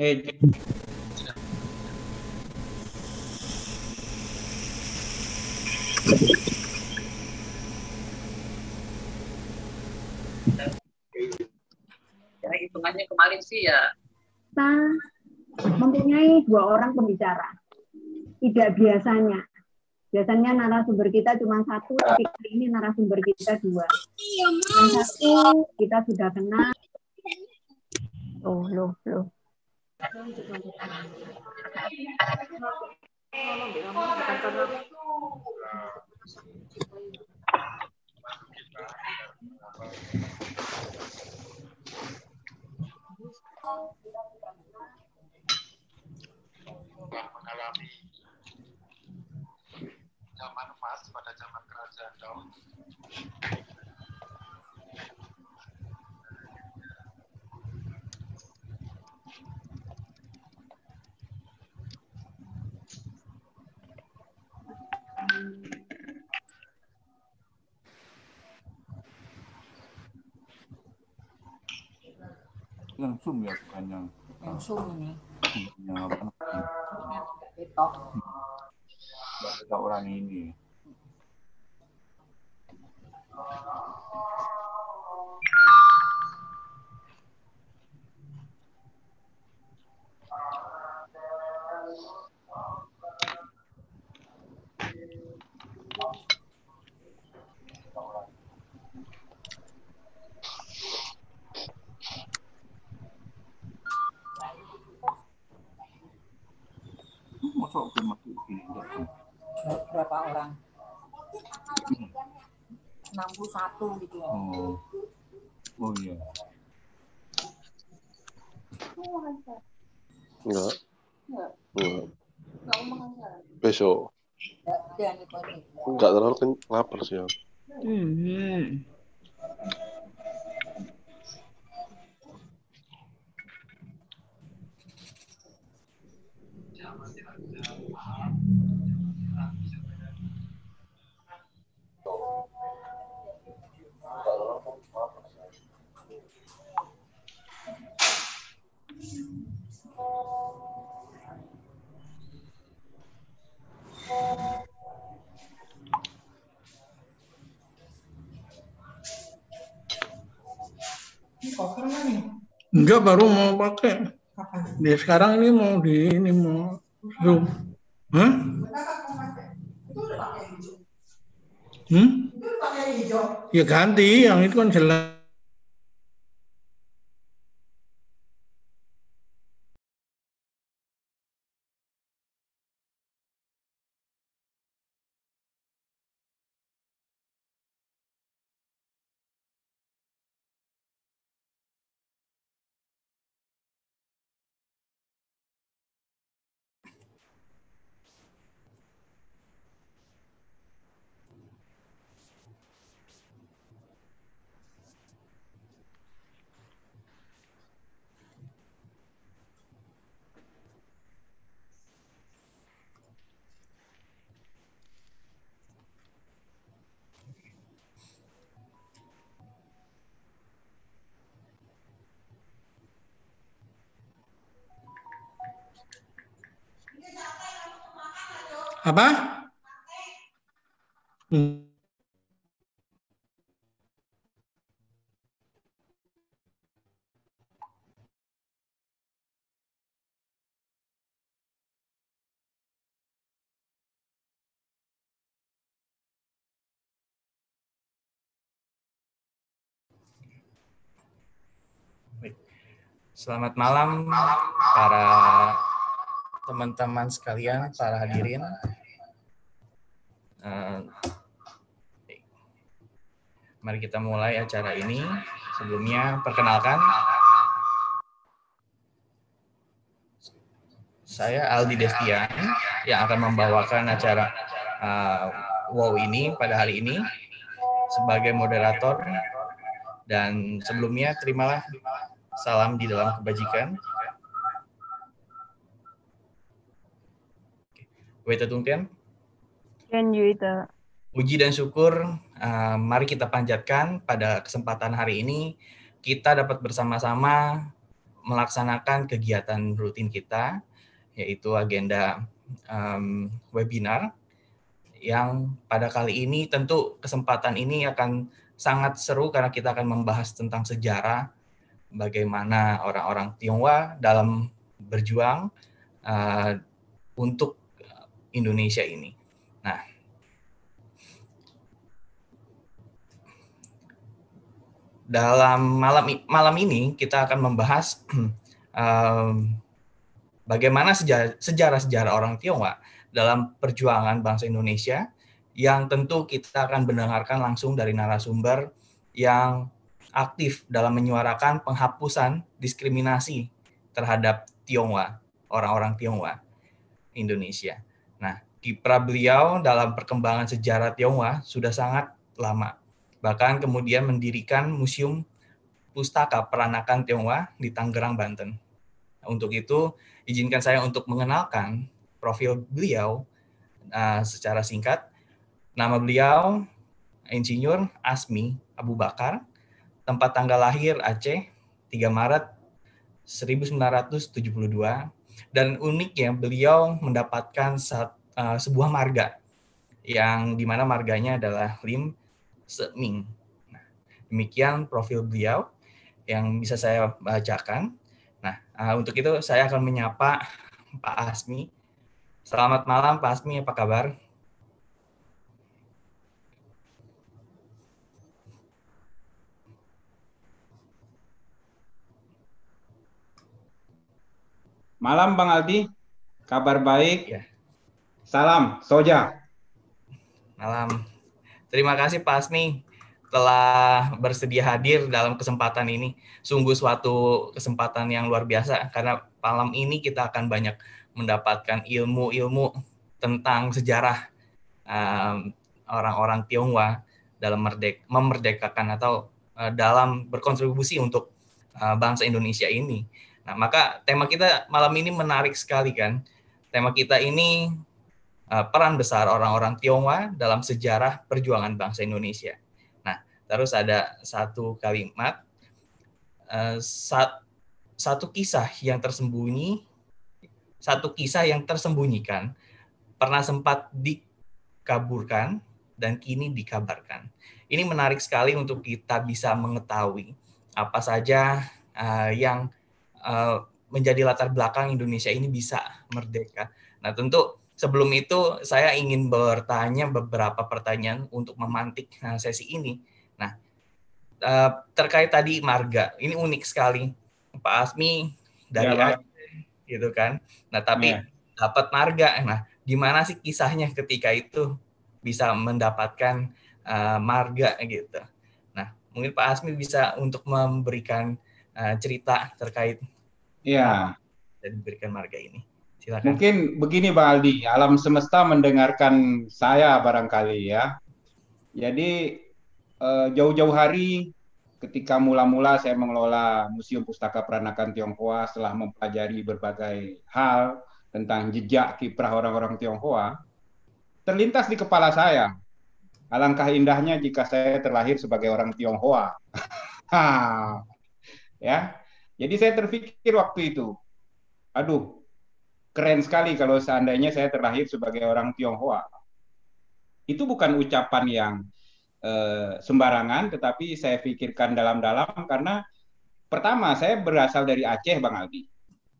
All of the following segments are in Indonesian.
Eh, ya hitungannya kemarin sih ya kita mempunyai dua orang pembicara tidak biasanya biasanya narasumber kita cuma satu tapi kali ini narasumber kita dua yang satu kita sudah kenal oh loh loh telah mengalami zaman emas pada zaman kerajaan Daud yang zoom ya bukan yang ini yang apa itu kita orang ini Thank you. masuk berapa orang 61 gitu ya. oh oh iya enggak enggak enggak besok enggak terlalu lapar sih ya. enggak -hmm. cover nih? Enggak, baru mau pakai. Kapan? Dia ya, sekarang ini mau di ini mau Zoom. Hah? Hmm? Ya ganti, yang itu kan jelas. Apa? Selamat malam para teman-teman sekalian, para hadirin. Eh, mari kita mulai acara ini. Sebelumnya perkenalkan saya Aldi Destian yang akan membawakan acara uh, WOW ini pada hari ini sebagai moderator dan sebelumnya terimalah salam di dalam kebajikan. Weta Tungtian. Puji dan syukur uh, mari kita panjatkan pada kesempatan hari ini kita dapat bersama-sama melaksanakan kegiatan rutin kita yaitu agenda um, webinar yang pada kali ini tentu kesempatan ini akan sangat seru karena kita akan membahas tentang sejarah bagaimana orang-orang Tionghoa dalam berjuang uh, untuk Indonesia ini. dalam malam malam ini kita akan membahas um, bagaimana sejarah-sejarah orang Tionghoa dalam perjuangan bangsa Indonesia yang tentu kita akan mendengarkan langsung dari narasumber yang aktif dalam menyuarakan penghapusan diskriminasi terhadap Tionghoa, orang-orang Tionghoa Indonesia. Nah, kiprah beliau dalam perkembangan sejarah Tionghoa sudah sangat lama Bahkan kemudian mendirikan Museum Pustaka Peranakan Tionghoa di Tangerang, Banten. Nah, untuk itu, izinkan saya untuk mengenalkan profil beliau uh, secara singkat. Nama beliau Insinyur Asmi Abu Bakar, tempat tanggal lahir Aceh, 3 Maret 1972, dan uniknya beliau mendapatkan uh, sebuah marga yang dimana marganya adalah Lim Seming. Nah, demikian profil beliau yang bisa saya bacakan. Nah, eh, untuk itu saya akan menyapa Pak Asmi. Selamat malam Pak Asmi, apa kabar? Malam Bang Aldi, kabar baik. Ya. Salam Soja. Malam. Terima kasih Pak Asmi telah bersedia hadir dalam kesempatan ini. Sungguh suatu kesempatan yang luar biasa karena malam ini kita akan banyak mendapatkan ilmu-ilmu tentang sejarah orang ehm, orang-orang Tionghoa dalam merdek memerdekakan atau uh, dalam berkontribusi untuk uh, bangsa Indonesia ini. Nah, maka tema kita malam ini menarik sekali kan. Tema kita ini Eh, peran besar orang-orang Tionghoa dalam sejarah perjuangan bangsa Indonesia. Nah, terus ada satu kalimat, eh, satu kisah yang tersembunyi, satu kisah yang tersembunyikan, pernah sempat dikaburkan dan kini dikabarkan. Ini menarik sekali untuk kita bisa mengetahui apa saja eh, yang menjadi latar belakang Indonesia ini bisa merdeka. Nah, tentu sebelum itu saya ingin bertanya beberapa pertanyaan untuk memantik eh, sesi ini. Nah, eh, terkait tadi marga, ini unik sekali. Pak Asmi dari ya, Aceh, gitu kan. Nah, tapi ya. dapat marga. Nah, gimana sih kisahnya ketika itu bisa mendapatkan eh, marga gitu. Nah, mungkin Pak Asmi bisa untuk memberikan cerita terkait Iya. Dan diberikan marga ini. Silakan. Mungkin begini Bang Aldi, alam semesta mendengarkan saya barangkali ya. Jadi eh, jauh-jauh hari ketika mula-mula saya mengelola Museum Pustaka Peranakan Tionghoa setelah mempelajari berbagai hal tentang jejak kiprah orang-orang Tionghoa, terlintas di kepala saya, alangkah indahnya jika saya terlahir sebagai orang Tionghoa. ya. Jadi saya terpikir waktu itu, aduh, keren sekali kalau seandainya saya terlahir sebagai orang Tionghoa. Itu bukan ucapan yang eh, sembarangan, tetapi saya pikirkan dalam-dalam karena pertama saya berasal dari Aceh, Bang Aldi.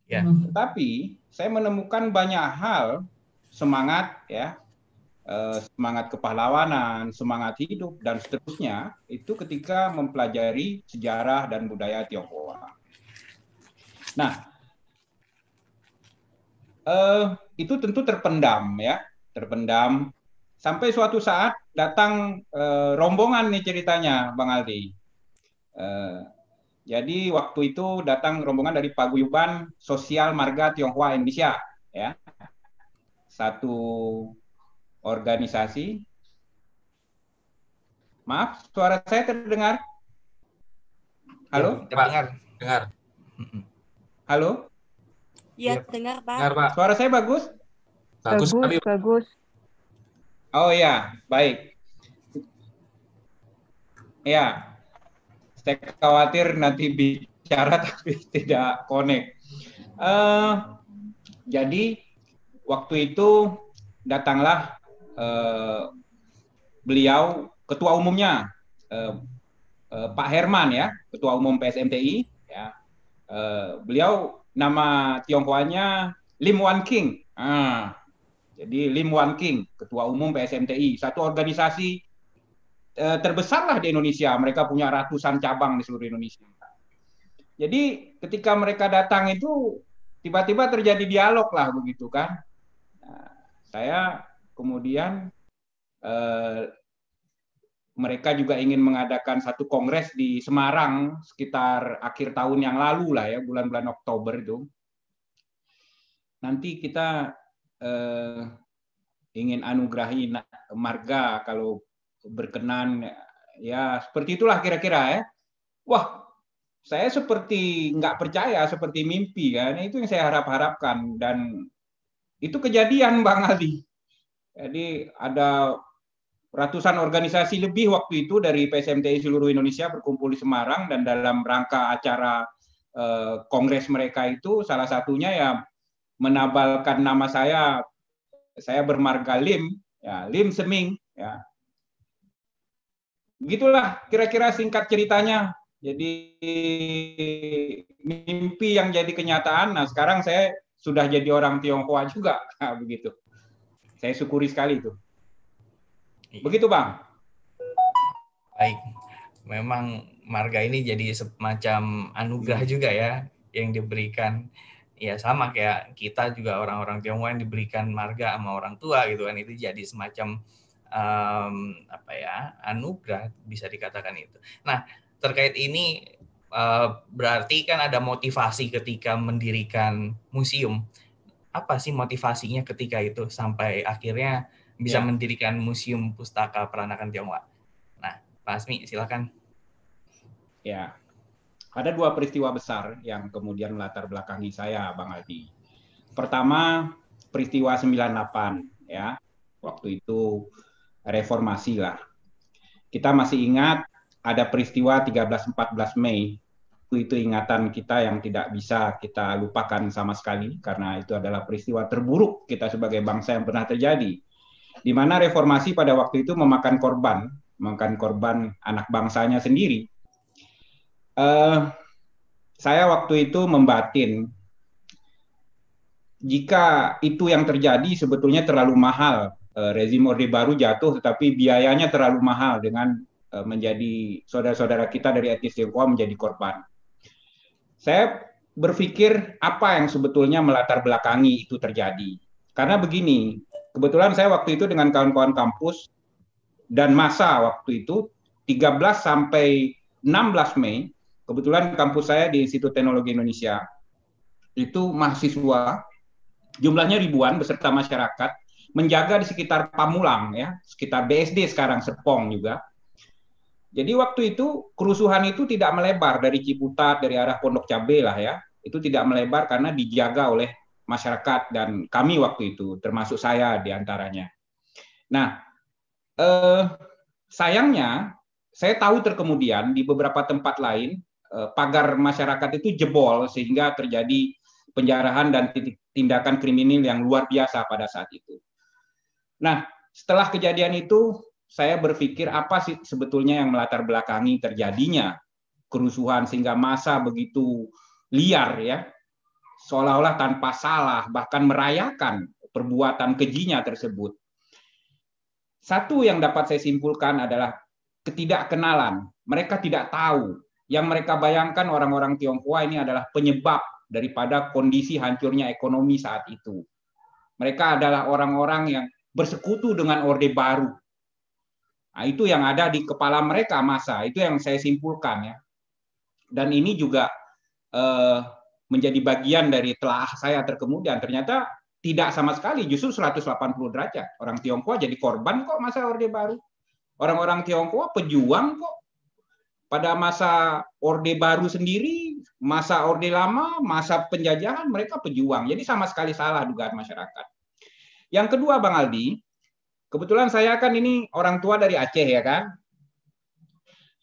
Ya. Tetapi saya menemukan banyak hal semangat ya, eh, semangat kepahlawanan, semangat hidup dan seterusnya itu ketika mempelajari sejarah dan budaya Tionghoa. Nah, uh, itu tentu terpendam ya, terpendam sampai suatu saat datang uh, rombongan nih ceritanya Bang Aldi. Uh, jadi waktu itu datang rombongan dari Paguyuban Sosial Marga Tionghoa Indonesia ya. Satu organisasi. Maaf, suara saya terdengar? Halo? Ya, terdengar, dengar. Halo? Iya, ya, dengar Pak. Dengar Pak. Suara saya bagus? Bagus, bagus Bagus. Oh ya, baik. Ya, saya khawatir nanti bicara tapi tidak connect. Uh, jadi waktu itu datanglah uh, beliau ketua umumnya uh, uh, Pak Herman ya, ketua umum PSMTI ya. Uh, beliau nama Tionghoanya Lim Wan King. Ah, jadi Lim Wan King, ketua umum PSMTI, satu organisasi eh, terbesar lah di Indonesia. Mereka punya ratusan cabang di seluruh Indonesia. Jadi ketika mereka datang itu tiba-tiba terjadi dialog lah begitu kan. Nah, saya kemudian eh, mereka juga ingin mengadakan satu kongres di Semarang sekitar akhir tahun yang lalu lah ya bulan-bulan Oktober itu. Nanti kita eh, ingin anugerahi marga kalau berkenan ya seperti itulah kira-kira ya. Wah, saya seperti nggak percaya seperti mimpi kan itu yang saya harap-harapkan dan itu kejadian Bang Ali. Jadi ada Ratusan organisasi lebih waktu itu dari PSMTI seluruh Indonesia berkumpul di Semarang dan dalam rangka acara eh, kongres mereka itu salah satunya ya menabalkan nama saya saya bermarga Lim ya Lim Seming ya. Begitulah kira-kira singkat ceritanya. Jadi mimpi yang jadi kenyataan. Nah, sekarang saya sudah jadi orang Tionghoa juga. Nah, begitu. Saya syukuri sekali itu. Iya. Begitu, Bang. Baik. Memang marga ini jadi semacam anugerah iya. juga ya yang diberikan ya sama kayak kita juga orang-orang Tionghoa yang diberikan marga sama orang tua gitu kan itu jadi semacam um, apa ya anugerah bisa dikatakan itu. Nah terkait ini uh, berarti kan ada motivasi ketika mendirikan museum. Apa sih motivasinya ketika itu sampai akhirnya bisa yeah. mendirikan museum pustaka peranakan Tionghoa. Nah, Pak Asmi, silakan. Ya, ada dua peristiwa besar yang kemudian latar belakangi saya, Bang Aldi. Pertama, peristiwa 98, ya. Waktu itu reformasi lah. Kita masih ingat ada peristiwa 13-14 Mei itu ingatan kita yang tidak bisa kita lupakan sama sekali karena itu adalah peristiwa terburuk kita sebagai bangsa yang pernah terjadi di mana reformasi pada waktu itu memakan korban, memakan korban anak bangsanya sendiri. Uh, saya waktu itu membatin jika itu yang terjadi sebetulnya terlalu mahal uh, rezim orde baru jatuh tetapi biayanya terlalu mahal dengan uh, menjadi saudara-saudara kita dari etnis Tionghoa menjadi korban. Saya berpikir apa yang sebetulnya melatar belakangi itu terjadi. Karena begini, kebetulan saya waktu itu dengan kawan-kawan kampus dan masa waktu itu 13 sampai 16 Mei, kebetulan kampus saya di Institut Teknologi Indonesia itu mahasiswa jumlahnya ribuan beserta masyarakat menjaga di sekitar Pamulang ya, sekitar BSD sekarang Serpong juga. Jadi waktu itu kerusuhan itu tidak melebar dari Ciputat, dari arah Pondok Cabe lah ya. Itu tidak melebar karena dijaga oleh masyarakat dan kami waktu itu, termasuk saya diantaranya. Nah, eh, sayangnya saya tahu terkemudian di beberapa tempat lain eh, pagar masyarakat itu jebol sehingga terjadi penjarahan dan tindakan kriminal yang luar biasa pada saat itu. Nah, setelah kejadian itu saya berpikir apa sih sebetulnya yang melatar belakangi terjadinya kerusuhan sehingga masa begitu liar ya seolah-olah tanpa salah, bahkan merayakan perbuatan kejinya tersebut. Satu yang dapat saya simpulkan adalah ketidakkenalan. Mereka tidak tahu. Yang mereka bayangkan orang-orang Tionghoa ini adalah penyebab daripada kondisi hancurnya ekonomi saat itu. Mereka adalah orang-orang yang bersekutu dengan Orde Baru. Nah, itu yang ada di kepala mereka masa, itu yang saya simpulkan ya. Dan ini juga eh, menjadi bagian dari telah saya terkemudian. Ternyata tidak sama sekali, justru 180 derajat. Orang Tionghoa jadi korban kok masa Orde Baru. Orang-orang Tionghoa pejuang kok. Pada masa Orde Baru sendiri, masa Orde Lama, masa penjajahan, mereka pejuang. Jadi sama sekali salah dugaan masyarakat. Yang kedua, Bang Aldi, kebetulan saya kan ini orang tua dari Aceh ya kan.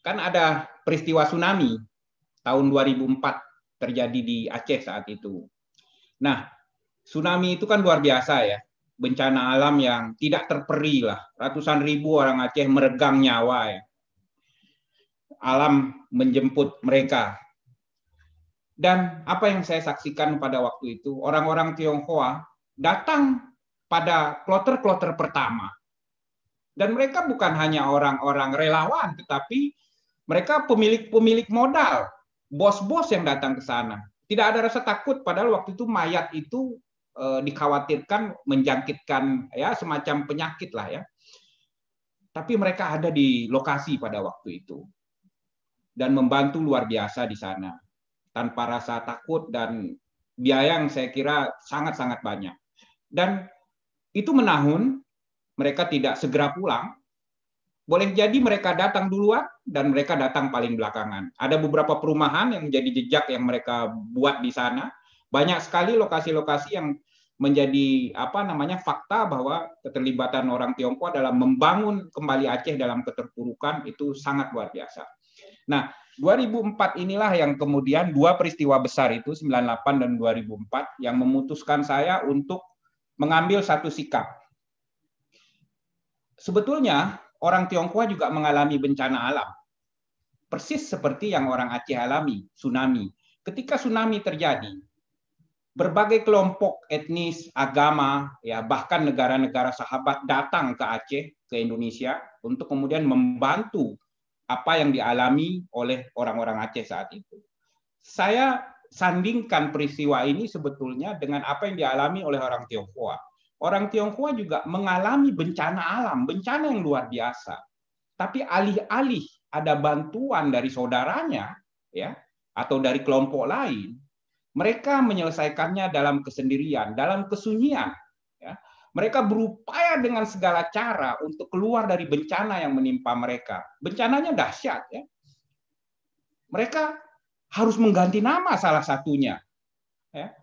Kan ada peristiwa tsunami tahun 2004 terjadi di Aceh saat itu. Nah, tsunami itu kan luar biasa ya, bencana alam yang tidak terperi lah. Ratusan ribu orang Aceh meregang nyawa ya. Alam menjemput mereka. Dan apa yang saya saksikan pada waktu itu, orang-orang Tionghoa datang pada kloter-kloter pertama. Dan mereka bukan hanya orang-orang relawan, tetapi mereka pemilik-pemilik modal bos-bos yang datang ke sana. Tidak ada rasa takut padahal waktu itu mayat itu e, dikhawatirkan menjangkitkan ya semacam penyakit lah ya. Tapi mereka ada di lokasi pada waktu itu dan membantu luar biasa di sana tanpa rasa takut dan biaya yang saya kira sangat-sangat banyak. Dan itu menahun mereka tidak segera pulang boleh jadi mereka datang duluan dan mereka datang paling belakangan. Ada beberapa perumahan yang menjadi jejak yang mereka buat di sana. Banyak sekali lokasi-lokasi yang menjadi apa namanya fakta bahwa keterlibatan orang Tiongkok dalam membangun kembali Aceh dalam keterpurukan itu sangat luar biasa. Nah, 2004 inilah yang kemudian dua peristiwa besar itu 98 dan 2004 yang memutuskan saya untuk mengambil satu sikap. Sebetulnya orang Tionghoa juga mengalami bencana alam. Persis seperti yang orang Aceh alami, tsunami. Ketika tsunami terjadi, berbagai kelompok etnis, agama, ya bahkan negara-negara sahabat datang ke Aceh, ke Indonesia untuk kemudian membantu apa yang dialami oleh orang-orang Aceh saat itu. Saya sandingkan peristiwa ini sebetulnya dengan apa yang dialami oleh orang Tionghoa orang Tionghoa juga mengalami bencana alam, bencana yang luar biasa. Tapi alih-alih ada bantuan dari saudaranya, ya, atau dari kelompok lain, mereka menyelesaikannya dalam kesendirian, dalam kesunyian. Ya. Mereka berupaya dengan segala cara untuk keluar dari bencana yang menimpa mereka. Bencananya dahsyat. Ya. Mereka harus mengganti nama salah satunya. Ya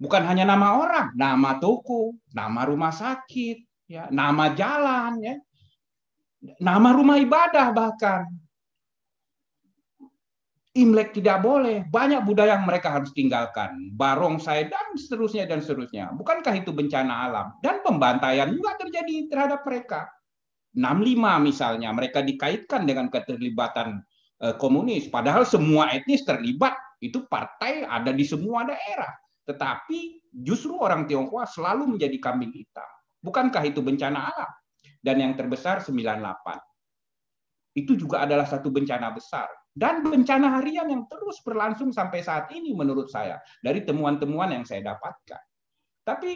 bukan hanya nama orang, nama toko, nama rumah sakit, ya, nama jalan, ya, nama rumah ibadah bahkan. Imlek tidak boleh, banyak budaya yang mereka harus tinggalkan, barong saya dan seterusnya dan seterusnya. Bukankah itu bencana alam dan pembantaian juga terjadi terhadap mereka? 65 misalnya mereka dikaitkan dengan keterlibatan eh, komunis padahal semua etnis terlibat itu partai ada di semua daerah tetapi justru orang Tionghoa selalu menjadi kambing hitam. Bukankah itu bencana alam? Dan yang terbesar 98. Itu juga adalah satu bencana besar. Dan bencana harian yang terus berlangsung sampai saat ini menurut saya. Dari temuan-temuan yang saya dapatkan. Tapi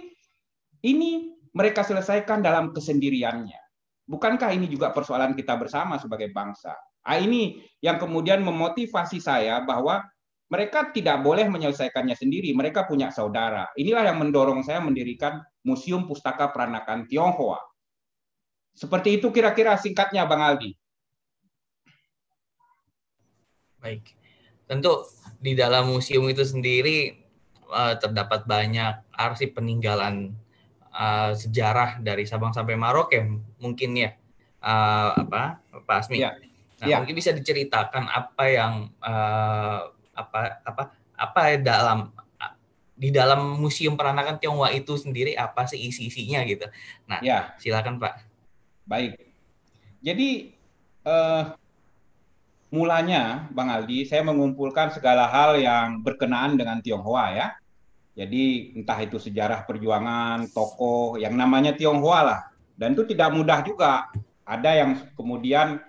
ini mereka selesaikan dalam kesendiriannya. Bukankah ini juga persoalan kita bersama sebagai bangsa? Nah, ini yang kemudian memotivasi saya bahwa mereka tidak boleh menyelesaikannya sendiri. Mereka punya saudara. Inilah yang mendorong saya mendirikan Museum Pustaka Peranakan Tionghoa. Seperti itu kira-kira singkatnya, Bang Aldi. Baik. Tentu di dalam museum itu sendiri eh, terdapat banyak arsip peninggalan eh, sejarah dari Sabang sampai Maroke mungkin ya. Eh, apa Pak Asmi. Ya. Nah, ya. mungkin bisa diceritakan apa yang apa apa apa dalam di dalam museum peranakan Tionghoa itu sendiri apa sih isi-isinya gitu. Nah, ya. silakan Pak. Baik. Jadi eh, mulanya Bang Aldi, saya mengumpulkan segala hal yang berkenaan dengan Tionghoa ya. Jadi entah itu sejarah perjuangan, tokoh yang namanya Tionghoa lah. Dan itu tidak mudah juga. Ada yang kemudian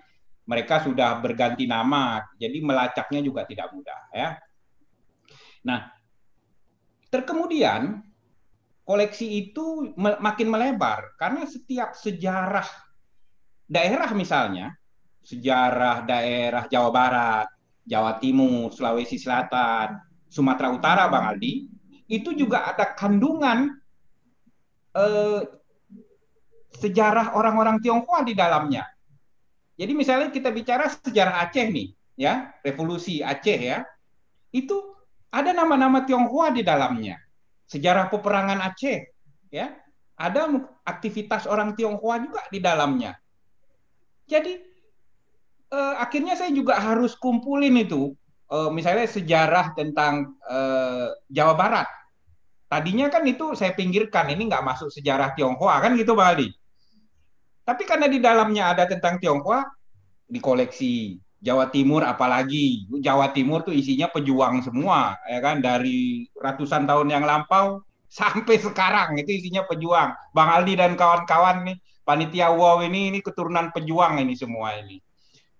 mereka sudah berganti nama, jadi melacaknya juga tidak mudah ya. Nah, terkemudian koleksi itu makin melebar karena setiap sejarah daerah misalnya, sejarah daerah Jawa Barat, Jawa Timur, Sulawesi Selatan, Sumatera Utara Bang Aldi, itu juga ada kandungan eh, sejarah orang-orang Tionghoa di dalamnya jadi misalnya kita bicara sejarah Aceh nih, ya, revolusi Aceh ya. Itu ada nama-nama Tionghoa di dalamnya. Sejarah peperangan Aceh, ya. Ada aktivitas orang Tionghoa juga di dalamnya. Jadi eh, akhirnya saya juga harus kumpulin itu eh, misalnya sejarah tentang eh, Jawa Barat. Tadinya kan itu saya pinggirkan, ini nggak masuk sejarah Tionghoa kan gitu Bang Ali. Tapi karena di dalamnya ada tentang Tionghoa, dikoleksi Jawa Timur apalagi. Jawa Timur tuh isinya pejuang semua, ya kan? Dari ratusan tahun yang lampau sampai sekarang itu isinya pejuang. Bang Aldi dan kawan-kawan nih, panitia WOW ini ini keturunan pejuang ini semua ini.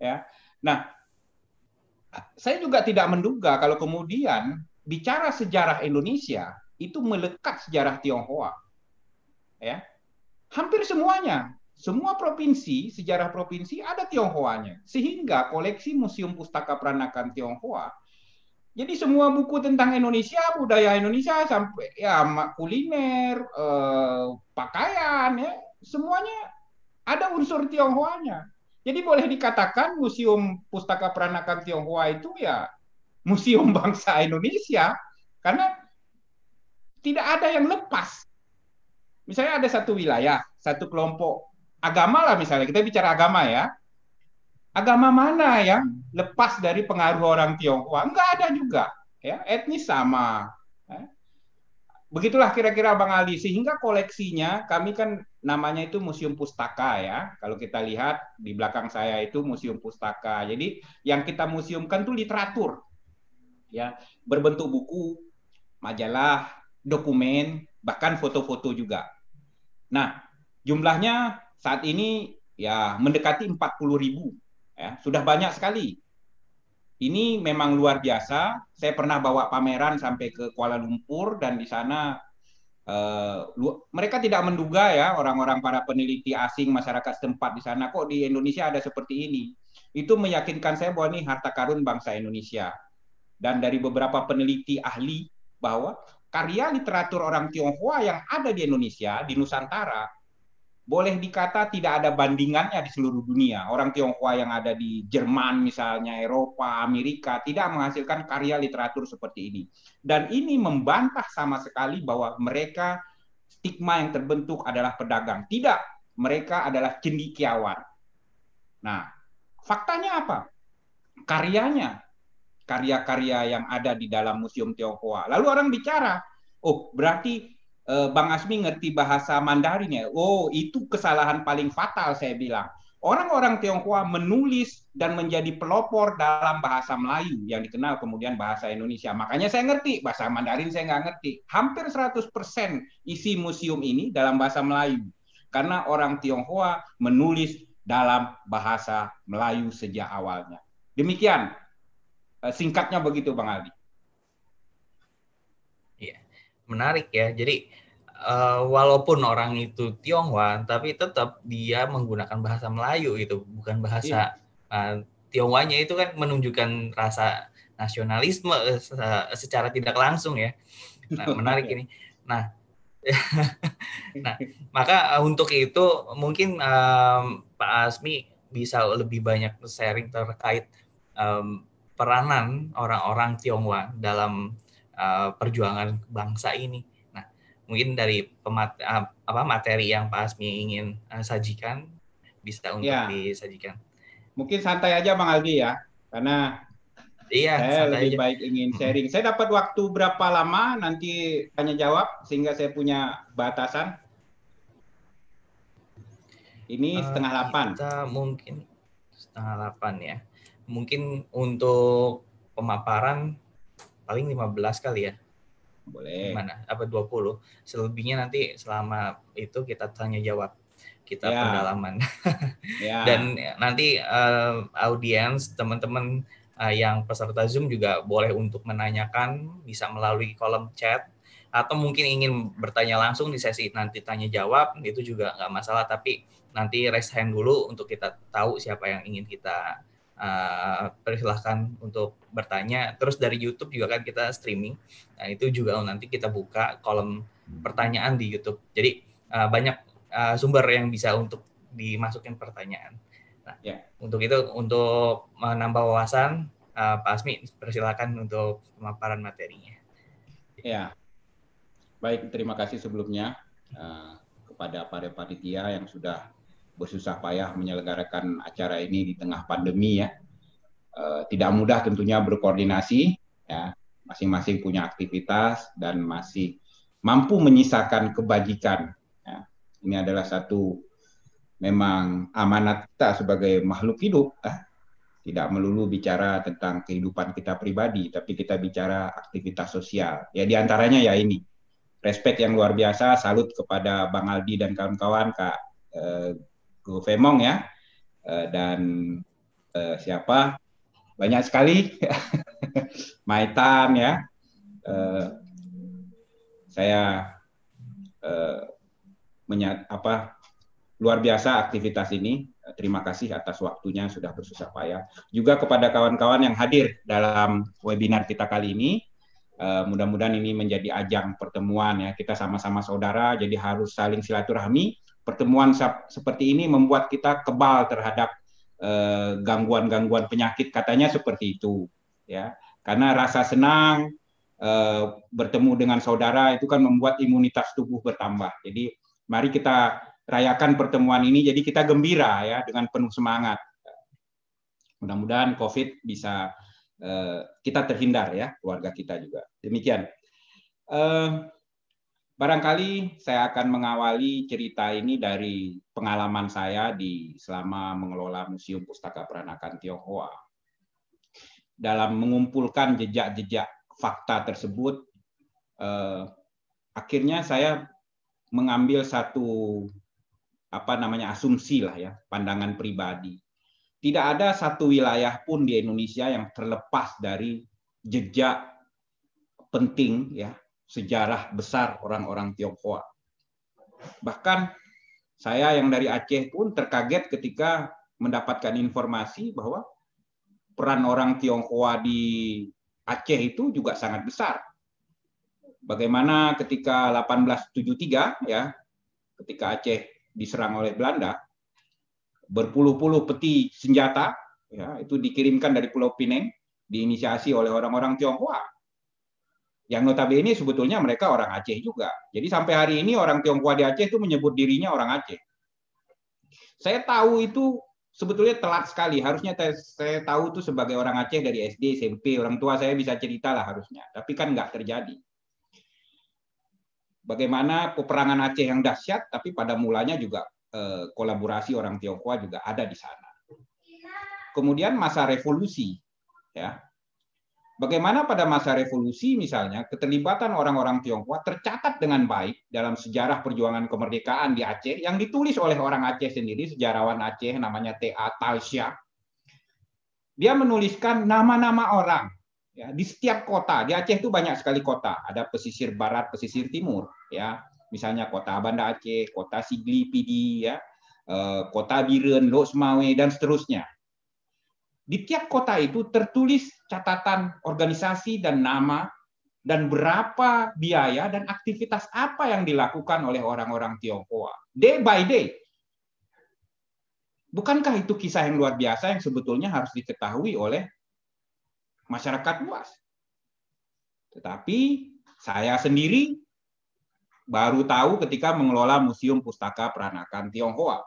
Ya. Nah, saya juga tidak menduga kalau kemudian bicara sejarah Indonesia itu melekat sejarah Tionghoa. Ya. Hampir semuanya semua provinsi, sejarah provinsi ada Tionghoanya. Sehingga koleksi Museum Pustaka Peranakan Tionghoa jadi semua buku tentang Indonesia, budaya Indonesia sampai ya kuliner, eh, pakaian ya, semuanya ada unsur Tionghoanya. Jadi boleh dikatakan Museum Pustaka Peranakan Tionghoa itu ya museum bangsa Indonesia karena tidak ada yang lepas. Misalnya ada satu wilayah, satu kelompok agama lah misalnya, kita bicara agama ya. Agama mana yang lepas dari pengaruh orang Tionghoa? Enggak ada juga. Ya, etnis sama. Ya. Begitulah kira-kira Bang Ali sehingga koleksinya kami kan namanya itu museum pustaka ya. Kalau kita lihat di belakang saya itu museum pustaka. Jadi yang kita museumkan tuh literatur. Ya, berbentuk buku, majalah, dokumen, bahkan foto-foto juga. Nah, jumlahnya saat ini ya mendekati 40 ribu. Ya, sudah banyak sekali. Ini memang luar biasa. Saya pernah bawa pameran sampai ke Kuala Lumpur dan di sana eh, mereka tidak menduga ya orang-orang para peneliti asing masyarakat setempat di sana kok di Indonesia ada seperti ini. Itu meyakinkan saya bahwa ini harta karun bangsa Indonesia. Dan dari beberapa peneliti ahli bahwa karya literatur orang Tionghoa yang ada di Indonesia di Nusantara boleh dikata tidak ada bandingannya di seluruh dunia. Orang Tionghoa yang ada di Jerman misalnya, Eropa, Amerika tidak menghasilkan karya literatur seperti ini. Dan ini membantah sama sekali bahwa mereka stigma yang terbentuk adalah pedagang. Tidak, mereka adalah cendikiawan. Nah, faktanya apa? Karyanya, karya-karya yang ada di dalam Museum Tionghoa. Lalu orang bicara, oh berarti Eh, Bang Asmi ngerti bahasa Mandarinnya. Oh, itu kesalahan paling fatal saya bilang. Orang-orang Tionghoa menulis dan menjadi pelopor dalam bahasa Melayu yang dikenal kemudian bahasa Indonesia. Makanya saya ngerti, bahasa Mandarin saya nggak ngerti. Hampir 100% isi museum ini dalam bahasa Melayu. Karena orang Tionghoa menulis dalam bahasa Melayu sejak awalnya. Demikian, eh, singkatnya begitu Bang Aldi menarik ya. Jadi uh, walaupun orang itu Tionghoa, tapi tetap dia menggunakan bahasa Melayu itu, bukan bahasa iya. uh, Tionghoanya itu kan menunjukkan rasa nasionalisme eh, secara tidak langsung ya. Nah, menarik ini. Nah, nah, maka untuk itu mungkin um, Pak Asmi bisa lebih banyak sharing terkait um, peranan orang-orang Tionghoa dalam Eh, perjuangan bangsa ini. Nah, mungkin dari pemat uh, apa materi yang Pak Asmi ingin uh, sajikan bisa untuk ya. disajikan. Mungkin santai aja Bang Aldi ya, karena Iya, saya lebih aja. baik ingin sharing. Saya dapat waktu berapa lama nanti tanya jawab sehingga saya punya batasan. Ini setengah delapan. mungkin setengah delapan ya. Mungkin untuk pemaparan paling 15 kali ya. Boleh. Mana? Apa 20. Selebihnya nanti selama itu kita tanya jawab. Kita ya. pendalaman. ya. Dan nanti uh, audiens teman-teman uh, yang peserta Zoom juga boleh untuk menanyakan bisa melalui kolom chat atau mungkin ingin bertanya langsung di sesi nanti tanya jawab itu juga nggak masalah tapi nanti raise hand dulu untuk kita tahu siapa yang ingin kita Eh, persilahkan untuk bertanya. Terus dari YouTube juga kan kita streaming. Nah, itu juga nanti kita buka kolom pertanyaan di YouTube. Jadi uh, banyak uh, sumber yang bisa untuk dimasukin pertanyaan. Nah, ya. untuk itu untuk menambah wawasan, uh, Pak Asmi persilahkan untuk pemaparan materinya. Ya, baik terima kasih sebelumnya uh, kepada para panitia yang sudah bersusah payah menyelenggarakan acara ini di tengah pandemi ya. E, tidak mudah tentunya berkoordinasi ya, masing-masing punya aktivitas dan masih mampu menyisakan kebajikan. Ya. Ini adalah satu memang amanat kita sebagai makhluk hidup. Ya. Tidak melulu bicara tentang kehidupan kita pribadi, tapi kita bicara aktivitas sosial. Ya diantaranya ya ini. Respek yang luar biasa, salut kepada Bang Aldi dan kawan-kawan, Kak eh, Go Femong ya eh, dan uh, siapa banyak sekali Maitan ya uh, saya uh, menyat apa luar biasa aktivitas ini. Terima kasih atas waktunya sudah bersusah payah. Juga kepada kawan-kawan yang hadir dalam webinar kita kali ini. Uh, Mudah-mudahan ini menjadi ajang pertemuan ya. Kita sama-sama saudara, jadi harus saling silaturahmi, pertemuan seperti ini membuat kita kebal terhadap eh, gangguan-gangguan uh, penyakit katanya seperti itu ya karena rasa senang uh, bertemu dengan saudara itu kan membuat imunitas tubuh bertambah jadi mari kita rayakan pertemuan ini jadi kita gembira ya dengan penuh semangat mudah-mudahan covid bisa uh, kita terhindar ya keluarga kita juga demikian uh, barangkali saya akan mengawali cerita ini dari pengalaman saya di selama mengelola Museum Pustaka Peranakan Tionghoa. Dalam mengumpulkan jejak-jejak fakta tersebut, eh, akhirnya saya mengambil satu apa namanya asumsi lah ya, pandangan pribadi. Tidak ada satu wilayah pun di Indonesia yang terlepas dari jejak penting ya sejarah besar orang-orang Tionghoa. Bahkan saya yang dari Aceh pun terkaget ketika mendapatkan informasi bahwa peran orang Tionghoa di Aceh itu juga sangat besar. Bagaimana ketika 1873 ya, ketika Aceh diserang oleh Belanda, berpuluh-puluh peti senjata ya itu dikirimkan dari Pulau Pineng diinisiasi oleh orang-orang Tionghoa yang notabene sebetulnya mereka orang Aceh juga. Jadi sampai hari ini orang Tionghoa di Aceh itu menyebut dirinya orang Aceh. Saya tahu itu sebetulnya telat sekali. Harusnya saya tahu itu sebagai orang Aceh dari SD, SMP. Orang tua saya bisa cerita lah harusnya. Tapi kan nggak terjadi. Bagaimana peperangan Aceh yang dahsyat, tapi pada mulanya juga eh, kolaborasi orang Tionghoa juga ada di sana. Kemudian masa revolusi, ya Bagaimana pada masa revolusi misalnya keterlibatan orang-orang Tionghoa tercatat dengan baik dalam sejarah perjuangan kemerdekaan di Aceh yang ditulis oleh orang Aceh sendiri, sejarawan Aceh namanya T.A. Talsya. Dia menuliskan nama-nama orang ya, di setiap kota. Di Aceh itu banyak sekali kota, ada pesisir barat, pesisir timur ya. Misalnya kota Banda Aceh, kota Sigli Pidi ya, eh, kota Biren, Semawe, dan seterusnya di tiap kota itu tertulis catatan organisasi dan nama dan berapa biaya dan aktivitas apa yang dilakukan oleh orang-orang Tionghoa. Day by day. Bukankah itu kisah yang luar biasa yang sebetulnya harus diketahui oleh masyarakat luas? Tetapi saya sendiri baru tahu ketika mengelola Museum Pustaka Peranakan Tionghoa.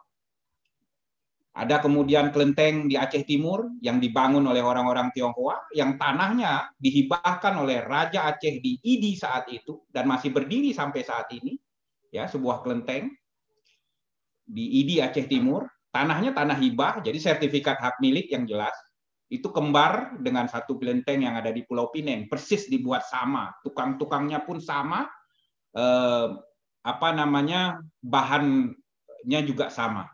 Ada kemudian kelenteng di Aceh Timur yang dibangun oleh orang-orang Tionghoa yang tanahnya dihibahkan oleh Raja Aceh di Idi saat itu dan masih berdiri sampai saat ini. Ya, sebuah kelenteng di Idi Aceh Timur, tanahnya tanah hibah, jadi sertifikat hak milik yang jelas. Itu kembar dengan satu kelenteng yang ada di Pulau Pineng, persis dibuat sama, tukang-tukangnya pun sama, eh, apa namanya bahannya juga sama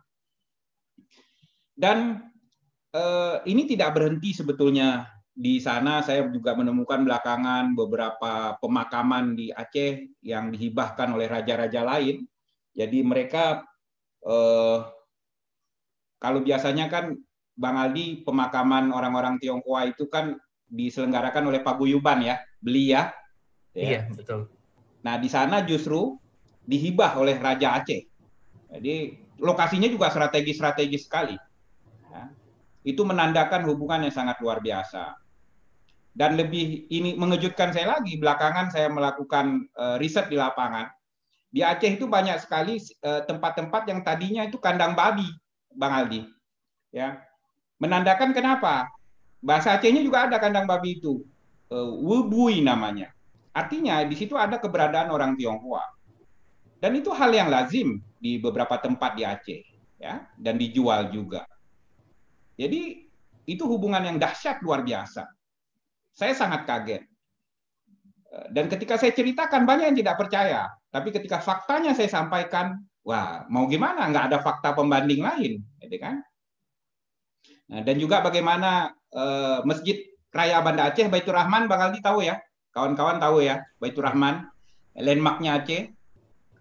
dan eh, ini tidak berhenti sebetulnya di sana saya juga menemukan belakangan beberapa pemakaman di Aceh yang dihibahkan oleh raja-raja lain. Jadi mereka eh, kalau biasanya kan Bang Aldi pemakaman orang-orang Tionghoa itu kan diselenggarakan oleh paguyuban ya, beli ya. ya. Iya, ya. betul. Nah, di sana justru dihibah oleh raja Aceh. Jadi lokasinya juga strategis-strategis sekali itu menandakan hubungan yang sangat luar biasa. Dan lebih ini mengejutkan saya lagi, belakangan saya melakukan uh, riset di lapangan. Di Aceh itu banyak sekali eh, tempat-tempat uh, yang tadinya itu kandang babi, Bang Aldi. Ya. Menandakan kenapa? Bahasa Acehnya juga ada kandang babi itu. Uh, wubui namanya. Artinya di situ ada keberadaan orang Tionghoa. Dan itu hal yang lazim di beberapa tempat di Aceh ya dan dijual juga. Jadi itu hubungan yang dahsyat luar biasa. Saya sangat kaget. Eh, dan ketika saya ceritakan banyak yang tidak percaya, tapi ketika faktanya saya sampaikan, wah mau gimana? Nggak ada fakta pembanding lain, gitu kan? Nah, dan juga bagaimana eh, masjid Raya Banda Aceh Baitur Rahman Bang Aldi tahu ya, kawan-kawan tahu ya Baitur Rahman, landmarknya Aceh.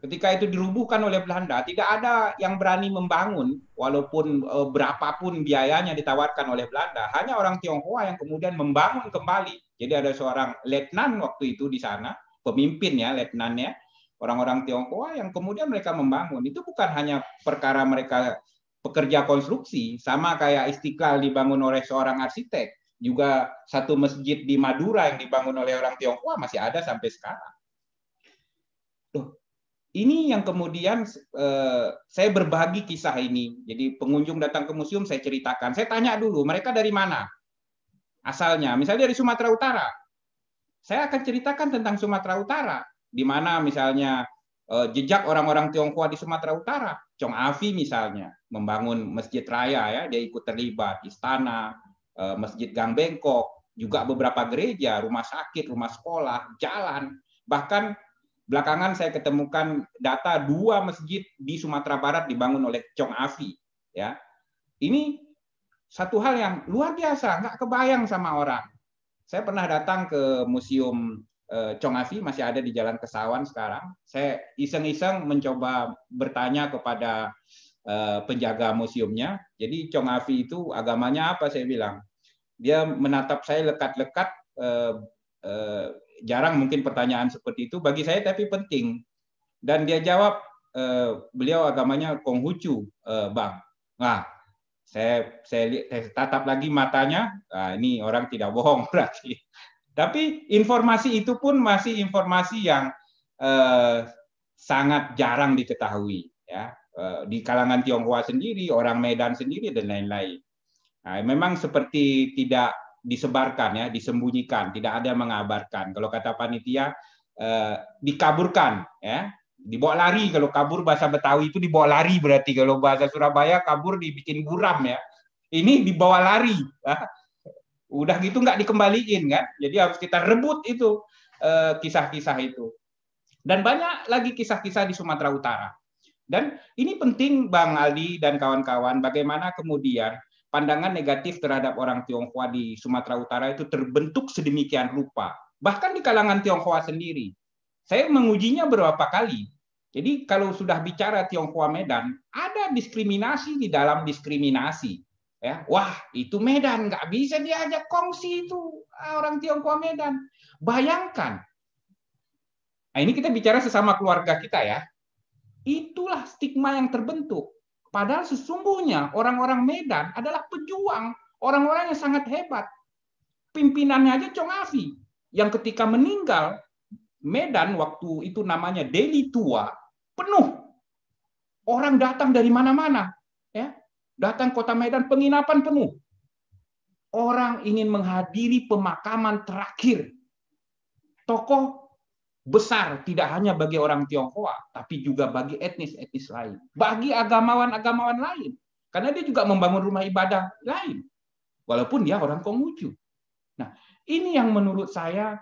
Ketika itu dirubuhkan oleh Belanda, tidak ada yang berani membangun walaupun e, berapapun biayanya ditawarkan oleh Belanda. Hanya orang Tionghoa yang kemudian membangun kembali. Jadi ada seorang letnan waktu itu di sana, pemimpin ya letnannya, orang-orang Tionghoa yang kemudian mereka membangun. Itu bukan hanya perkara mereka pekerja konstruksi, sama kayak Istiqlal dibangun oleh seorang arsitek, juga satu masjid di Madura yang dibangun oleh orang Tionghoa masih ada sampai sekarang ini yang kemudian eh, saya berbagi kisah ini. Jadi pengunjung datang ke museum saya ceritakan. Saya tanya dulu mereka dari mana asalnya. Misalnya dari Sumatera Utara. Saya akan ceritakan tentang Sumatera Utara di mana misalnya eh, jejak orang-orang Tionghoa di Sumatera Utara. Chong Afi misalnya membangun masjid raya ya, dia ikut terlibat istana, eh, masjid Gang Bengkok, juga beberapa gereja, rumah sakit, rumah sekolah, jalan, bahkan Belakangan saya ketemukan data dua masjid di Sumatera Barat dibangun oleh Chong Afi. Ya, ini satu hal yang luar biasa, nggak kebayang sama orang. Saya pernah datang ke museum eh, Chong Afi masih ada di Jalan Kesawan sekarang. Saya iseng-iseng mencoba bertanya kepada eh, penjaga museumnya. Jadi Chong Afi itu agamanya apa? Saya bilang dia menatap saya lekat-lekat eh, jarang mungkin pertanyaan seperti itu bagi saya tapi penting. Dan dia jawab eh, beliau agamanya Konghucu, eh, Bang. Nah, saya, saya saya tatap lagi matanya. Nah, ini orang tidak bohong berarti. Tapi informasi itu pun masih informasi yang eh, sangat jarang diketahui ya eh, di kalangan Tionghoa sendiri, orang Medan sendiri dan lain-lain. Nah, memang seperti tidak disebarkan ya, disembunyikan, tidak ada yang mengabarkan. Kalau kata panitia eh, dikaburkan ya, dibawa lari kalau kabur bahasa Betawi itu dibawa lari berarti kalau bahasa Surabaya kabur dibikin buram ya. Ini dibawa lari. Ya. Udah gitu nggak dikembaliin kan. Jadi harus kita rebut itu eh, kisah-kisah eh, itu. Dan banyak lagi kisah-kisah di Sumatera Utara. Dan ini penting Bang Aldi dan kawan-kawan bagaimana kemudian pandangan negatif terhadap orang Tionghoa di Sumatera Utara itu terbentuk sedemikian rupa, bahkan di kalangan Tionghoa sendiri. Saya mengujinya berapa kali. Jadi kalau sudah bicara Tionghoa Medan, ada diskriminasi di dalam diskriminasi. Ya, wah itu Medan nggak bisa diajak kongsi itu ah, orang Tionghoa Medan. Bayangkan, nah ini kita bicara sesama keluarga kita ya. Itulah stigma yang terbentuk. Padahal sesungguhnya orang-orang Medan adalah pejuang, orang-orang yang sangat hebat. Pimpinannya aja Afi, yang ketika meninggal, Medan waktu itu namanya Deli Tua, penuh. Orang datang dari mana-mana. ya Datang kota Medan, penginapan penuh. Orang ingin menghadiri pemakaman terakhir tokoh besar tidak hanya bagi orang Tionghoa, tapi juga bagi etnis-etnis lain, bagi agamawan-agamawan lain. Karena dia juga membangun rumah ibadah lain, walaupun dia orang Konghucu. Nah, ini yang menurut saya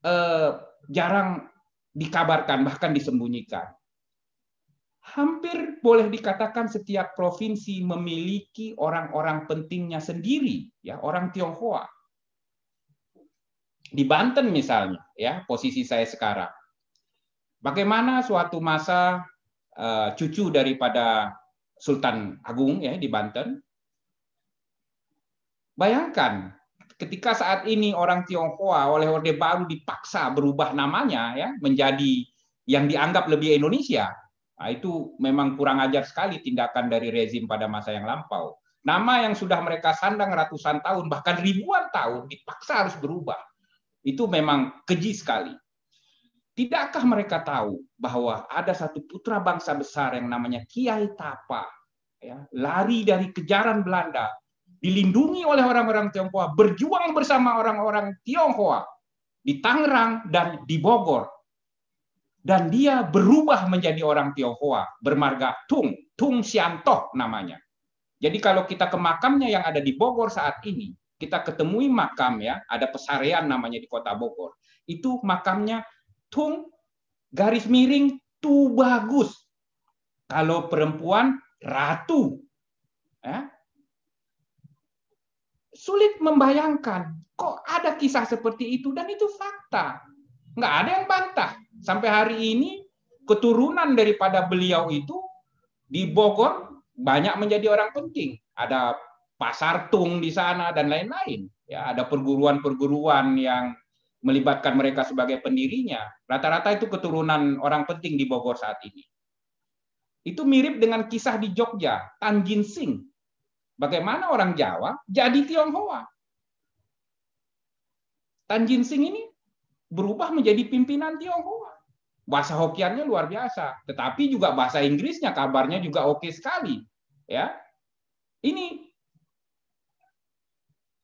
eh, jarang dikabarkan, bahkan disembunyikan. Hampir boleh dikatakan setiap provinsi memiliki orang-orang pentingnya sendiri, ya orang Tionghoa di Banten misalnya ya posisi saya sekarang bagaimana suatu masa uh, cucu daripada Sultan Agung ya di Banten bayangkan ketika saat ini orang Tionghoa oleh Orde Baru dipaksa berubah namanya ya menjadi yang dianggap lebih Indonesia nah, itu memang kurang ajar sekali tindakan dari rezim pada masa yang lampau nama yang sudah mereka sandang ratusan tahun bahkan ribuan tahun dipaksa harus berubah itu memang keji sekali. Tidakkah mereka tahu bahwa ada satu putra bangsa besar yang namanya Kiai Tapa, ya, lari dari kejaran Belanda, dilindungi oleh orang-orang Tionghoa, berjuang bersama orang-orang Tionghoa di Tangerang dan di Bogor. Dan dia berubah menjadi orang Tionghoa, bermarga Tung, Tung Siantoh namanya. Jadi kalau kita ke makamnya yang ada di Bogor saat ini, kita ketemui makam ya, ada pesarean namanya di kota Bogor. Itu makamnya tung garis miring tu bagus. Kalau perempuan ratu. Ya. Sulit membayangkan kok ada kisah seperti itu dan itu fakta. Nggak ada yang bantah. Sampai hari ini keturunan daripada beliau itu di Bogor banyak menjadi orang penting. Ada pasar tung di sana dan lain-lain. Ya, ada perguruan-perguruan yang melibatkan mereka sebagai pendirinya. Rata-rata itu keturunan orang penting di Bogor saat ini. Itu mirip dengan kisah di Jogja, Tanjin Sing. Bagaimana orang Jawa jadi Tionghoa. Tanjin Sing ini berubah menjadi pimpinan Tionghoa. Bahasa Hokiannya luar biasa, tetapi juga bahasa Inggrisnya kabarnya juga oke sekali. Ya, ini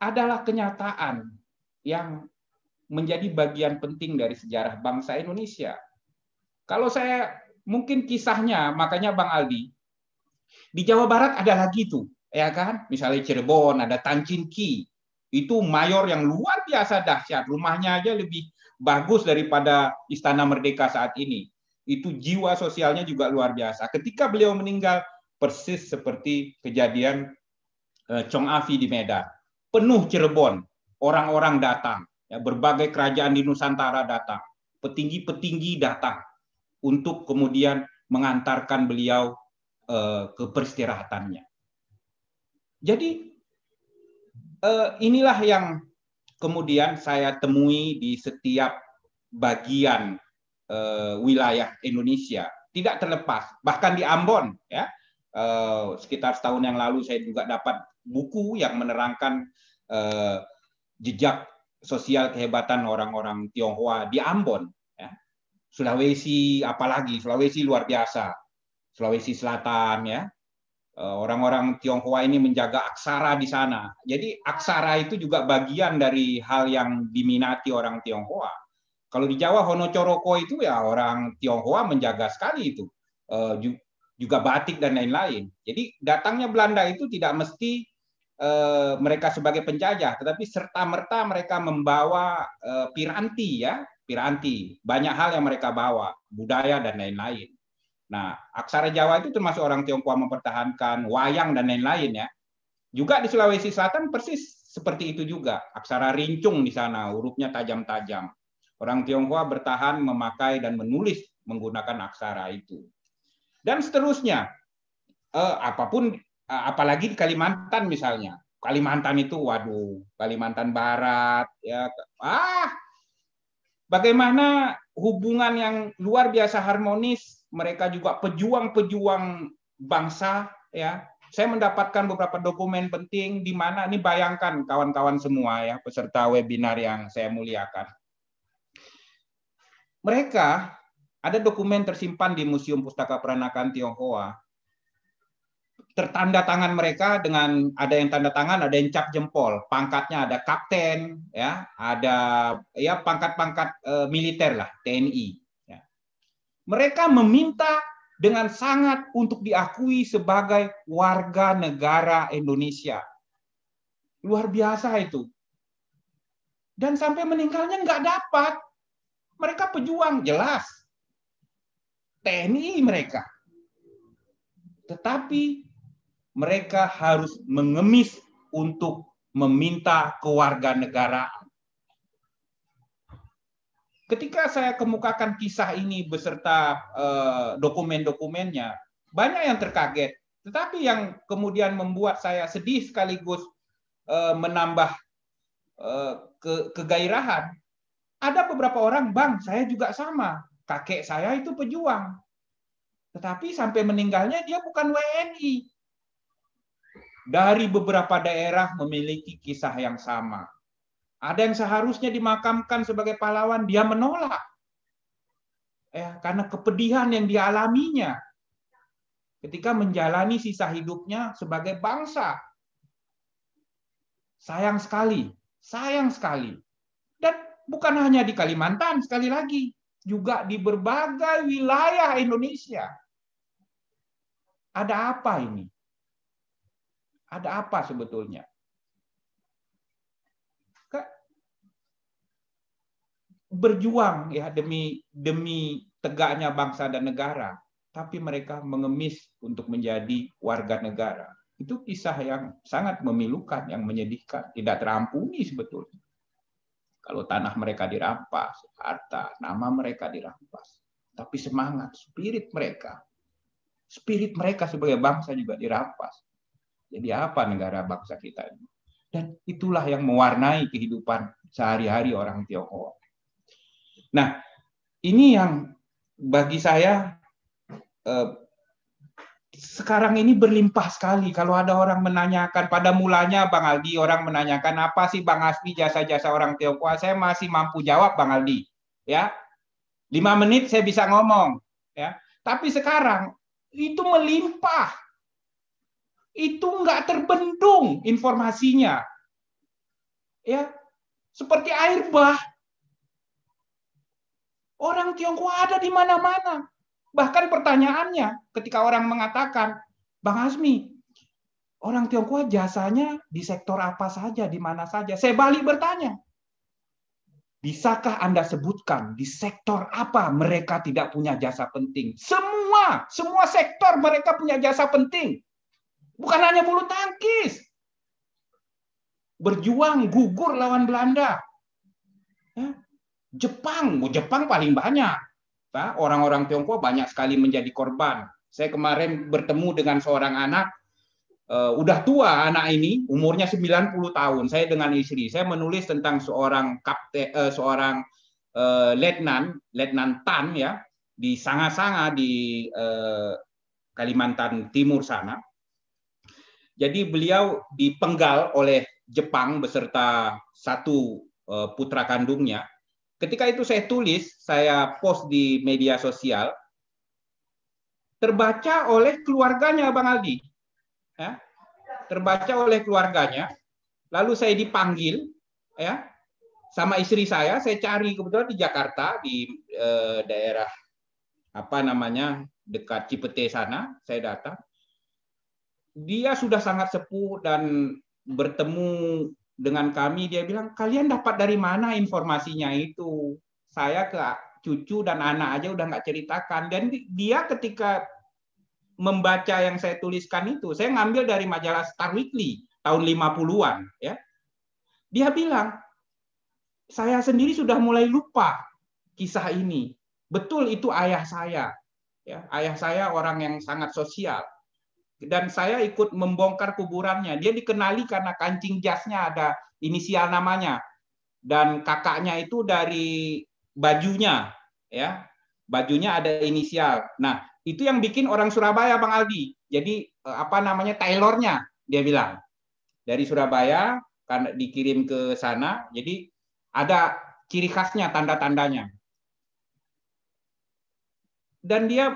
adalah kenyataan yang menjadi bagian penting dari sejarah bangsa Indonesia. Kalau saya mungkin kisahnya, makanya Bang Aldi, di Jawa Barat ada lagi tuh, ya kan? Misalnya Cirebon ada Ki itu mayor yang luar biasa dahsyat, rumahnya aja lebih bagus daripada Istana Merdeka saat ini. Itu jiwa sosialnya juga luar biasa. Ketika beliau meninggal, persis seperti kejadian eh, Chong Afi di Medan penuh Cirebon, orang-orang datang, ya, berbagai kerajaan di Nusantara datang, petinggi-petinggi datang untuk kemudian mengantarkan beliau uh, ke peristirahatannya. Jadi uh, inilah yang kemudian saya temui di setiap bagian uh, wilayah Indonesia, tidak terlepas bahkan di Ambon ya. Uh, sekitar setahun yang lalu saya juga dapat buku yang menerangkan eh, jejak sosial kehebatan orang-orang Tionghoa di Ambon. Ya. Sulawesi apalagi, Sulawesi luar biasa. Sulawesi Selatan ya. Eh, orang-orang Tionghoa ini menjaga aksara di sana. Jadi aksara itu juga bagian dari hal yang diminati orang Tionghoa. Kalau di Jawa Hono Coroko itu ya orang Tionghoa menjaga sekali itu. Eh, juga batik dan lain-lain. Jadi datangnya Belanda itu tidak mesti Eh, mereka sebagai penjajah, tetapi serta-merta mereka membawa eh, piranti ya, piranti. Banyak hal yang mereka bawa, budaya dan lain-lain. Nah, aksara Jawa itu termasuk orang Tionghoa mempertahankan wayang dan lain-lain ya. Juga di Sulawesi Selatan persis seperti itu juga. Aksara rincung di sana, hurufnya tajam-tajam. Orang Tionghoa bertahan memakai dan menulis menggunakan aksara itu. Dan seterusnya, eh, apapun Eh, apalagi di Kalimantan misalnya. Kalimantan itu waduh, Kalimantan Barat ya. Ah. Bagaimana hubungan yang luar biasa harmonis, mereka juga pejuang-pejuang bangsa ya. Saya mendapatkan beberapa dokumen penting di mana ini bayangkan kawan-kawan semua ya peserta webinar yang saya muliakan. Mereka ada dokumen tersimpan di Museum Pustaka Peranakan Tionghoa tertanda tangan mereka dengan ada yang tanda tangan, ada yang cap jempol, pangkatnya ada kapten, ya, ada ya pangkat-pangkat e, militer lah TNI. Ya. Mereka meminta dengan sangat untuk diakui sebagai warga negara Indonesia. Luar biasa itu. Dan sampai meninggalnya nggak dapat. Mereka pejuang jelas. TNI mereka. Tetapi mereka harus mengemis untuk meminta kewarganegaraan. Ketika saya kemukakan kisah ini beserta eh, dokumen-dokumennya, banyak yang terkaget. Tetapi yang kemudian membuat saya sedih sekaligus eh, menambah eh, kegairahan, ada beberapa orang, bang, saya juga sama. Kakek saya itu pejuang. Tetapi sampai meninggalnya dia bukan WNI, dari beberapa daerah memiliki kisah yang sama. Ada yang seharusnya dimakamkan sebagai pahlawan, dia menolak. Ya, karena kepedihan yang dialaminya ketika menjalani sisa hidupnya sebagai bangsa. Sayang sekali, sayang sekali. Dan bukan hanya di Kalimantan, sekali lagi, juga di berbagai wilayah Indonesia. Ada apa ini? Ada apa sebetulnya? berjuang ya demi demi tegaknya bangsa dan negara, tapi mereka mengemis untuk menjadi warga negara. Itu kisah yang sangat memilukan, yang menyedihkan, tidak terampuni sebetulnya. Kalau tanah mereka dirampas, harta, nama mereka dirampas, tapi semangat, spirit mereka, spirit mereka sebagai bangsa juga dirampas. Jadi apa negara bangsa kita ini? Dan itulah yang mewarnai kehidupan sehari-hari orang Tionghoa. Nah, ini yang bagi saya eh, sekarang ini berlimpah sekali. Kalau ada orang menanyakan, pada mulanya Bang Aldi, orang menanyakan apa sih Bang Asmi jasa-jasa orang Tionghoa, saya masih mampu jawab Bang Aldi. Ya, lima menit saya bisa ngomong. Ya, tapi sekarang itu melimpah itu nggak terbendung informasinya. Ya, seperti air bah. Orang Tionghoa ada di mana-mana. Bahkan pertanyaannya ketika orang mengatakan, Bang Asmi, orang Tionghoa jasanya di sektor apa saja, di mana saja. Saya balik bertanya, bisakah Anda sebutkan di sektor apa mereka tidak punya jasa penting? Semua, semua sektor mereka punya jasa penting. Bukan hanya bulu tangkis. Berjuang gugur lawan Belanda. Ya. Jepang, oh, Jepang paling banyak. Orang-orang Tiongkok banyak sekali menjadi korban. Saya kemarin bertemu dengan seorang anak, eh, udah tua anak ini, umurnya 90 tahun. Saya dengan istri, saya menulis tentang seorang kapten, eh, seorang eh, letnan, letnan Tan ya, di Sanga-Sanga di Kalimantan Timur sana. Jadi beliau dipenggal oleh Jepang beserta satu e, putra kandungnya. Ketika itu saya tulis, saya post di media sosial, terbaca oleh keluarganya Bang Aldi. Ya, terbaca oleh keluarganya. Lalu saya dipanggil ya sama istri saya, saya cari kebetulan di Jakarta di eh, daerah apa namanya dekat Cipete sana, saya datang dia sudah sangat sepuh dan bertemu dengan kami dia bilang kalian dapat dari mana informasinya itu saya ke cucu dan anak aja udah nggak ceritakan dan dia ketika membaca yang saya tuliskan itu saya ngambil dari majalah Star Weekly tahun 50-an ya dia bilang saya sendiri sudah mulai lupa kisah ini betul itu ayah saya ya ayah saya orang yang sangat sosial dan saya ikut membongkar kuburannya. Dia dikenali karena kancing jasnya ada inisial namanya dan kakaknya itu dari bajunya ya. Bajunya ada inisial. Nah, itu yang bikin orang Surabaya Bang Aldi. Jadi eh, apa namanya tailornya dia bilang. Dari Surabaya karena dikirim ke sana. Jadi ada ciri khasnya tanda-tandanya. Dan dia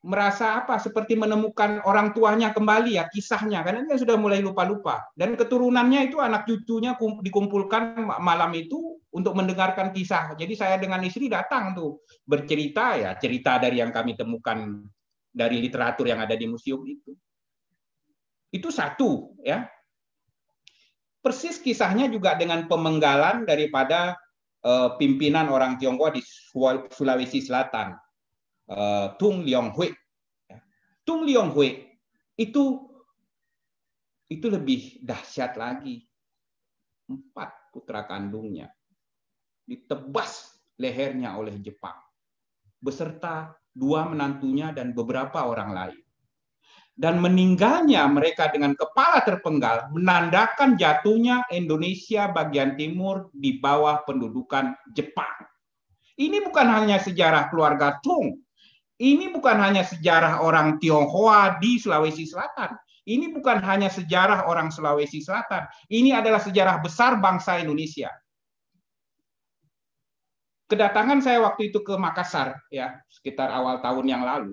merasa apa seperti menemukan orang tuanya kembali ya kisahnya karena dia sudah mulai lupa-lupa dan keturunannya itu anak cucunya dikumpulkan malam itu untuk mendengarkan kisah jadi saya dengan istri datang tuh bercerita ya cerita dari yang kami temukan dari literatur yang ada di museum itu itu satu ya persis kisahnya juga dengan pemenggalan daripada eh, pimpinan orang Tionghoa di Sulawesi Selatan Eh, Tung ya. Tung Hui, Tung Hui itu itu lebih dahsyat lagi. Empat putra kandungnya ditebas lehernya oleh Jepang beserta dua menantunya dan beberapa orang lain. Dan meninggalnya mereka dengan kepala terpenggal menandakan jatuhnya Indonesia bagian timur di bawah pendudukan Jepang. Ini bukan hanya sejarah keluarga Tung, ini bukan hanya sejarah orang Tionghoa di Sulawesi Selatan. Ini bukan hanya sejarah orang Sulawesi Selatan. Ini adalah sejarah besar bangsa Indonesia. Kedatangan saya waktu itu ke Makassar ya, sekitar awal tahun yang lalu.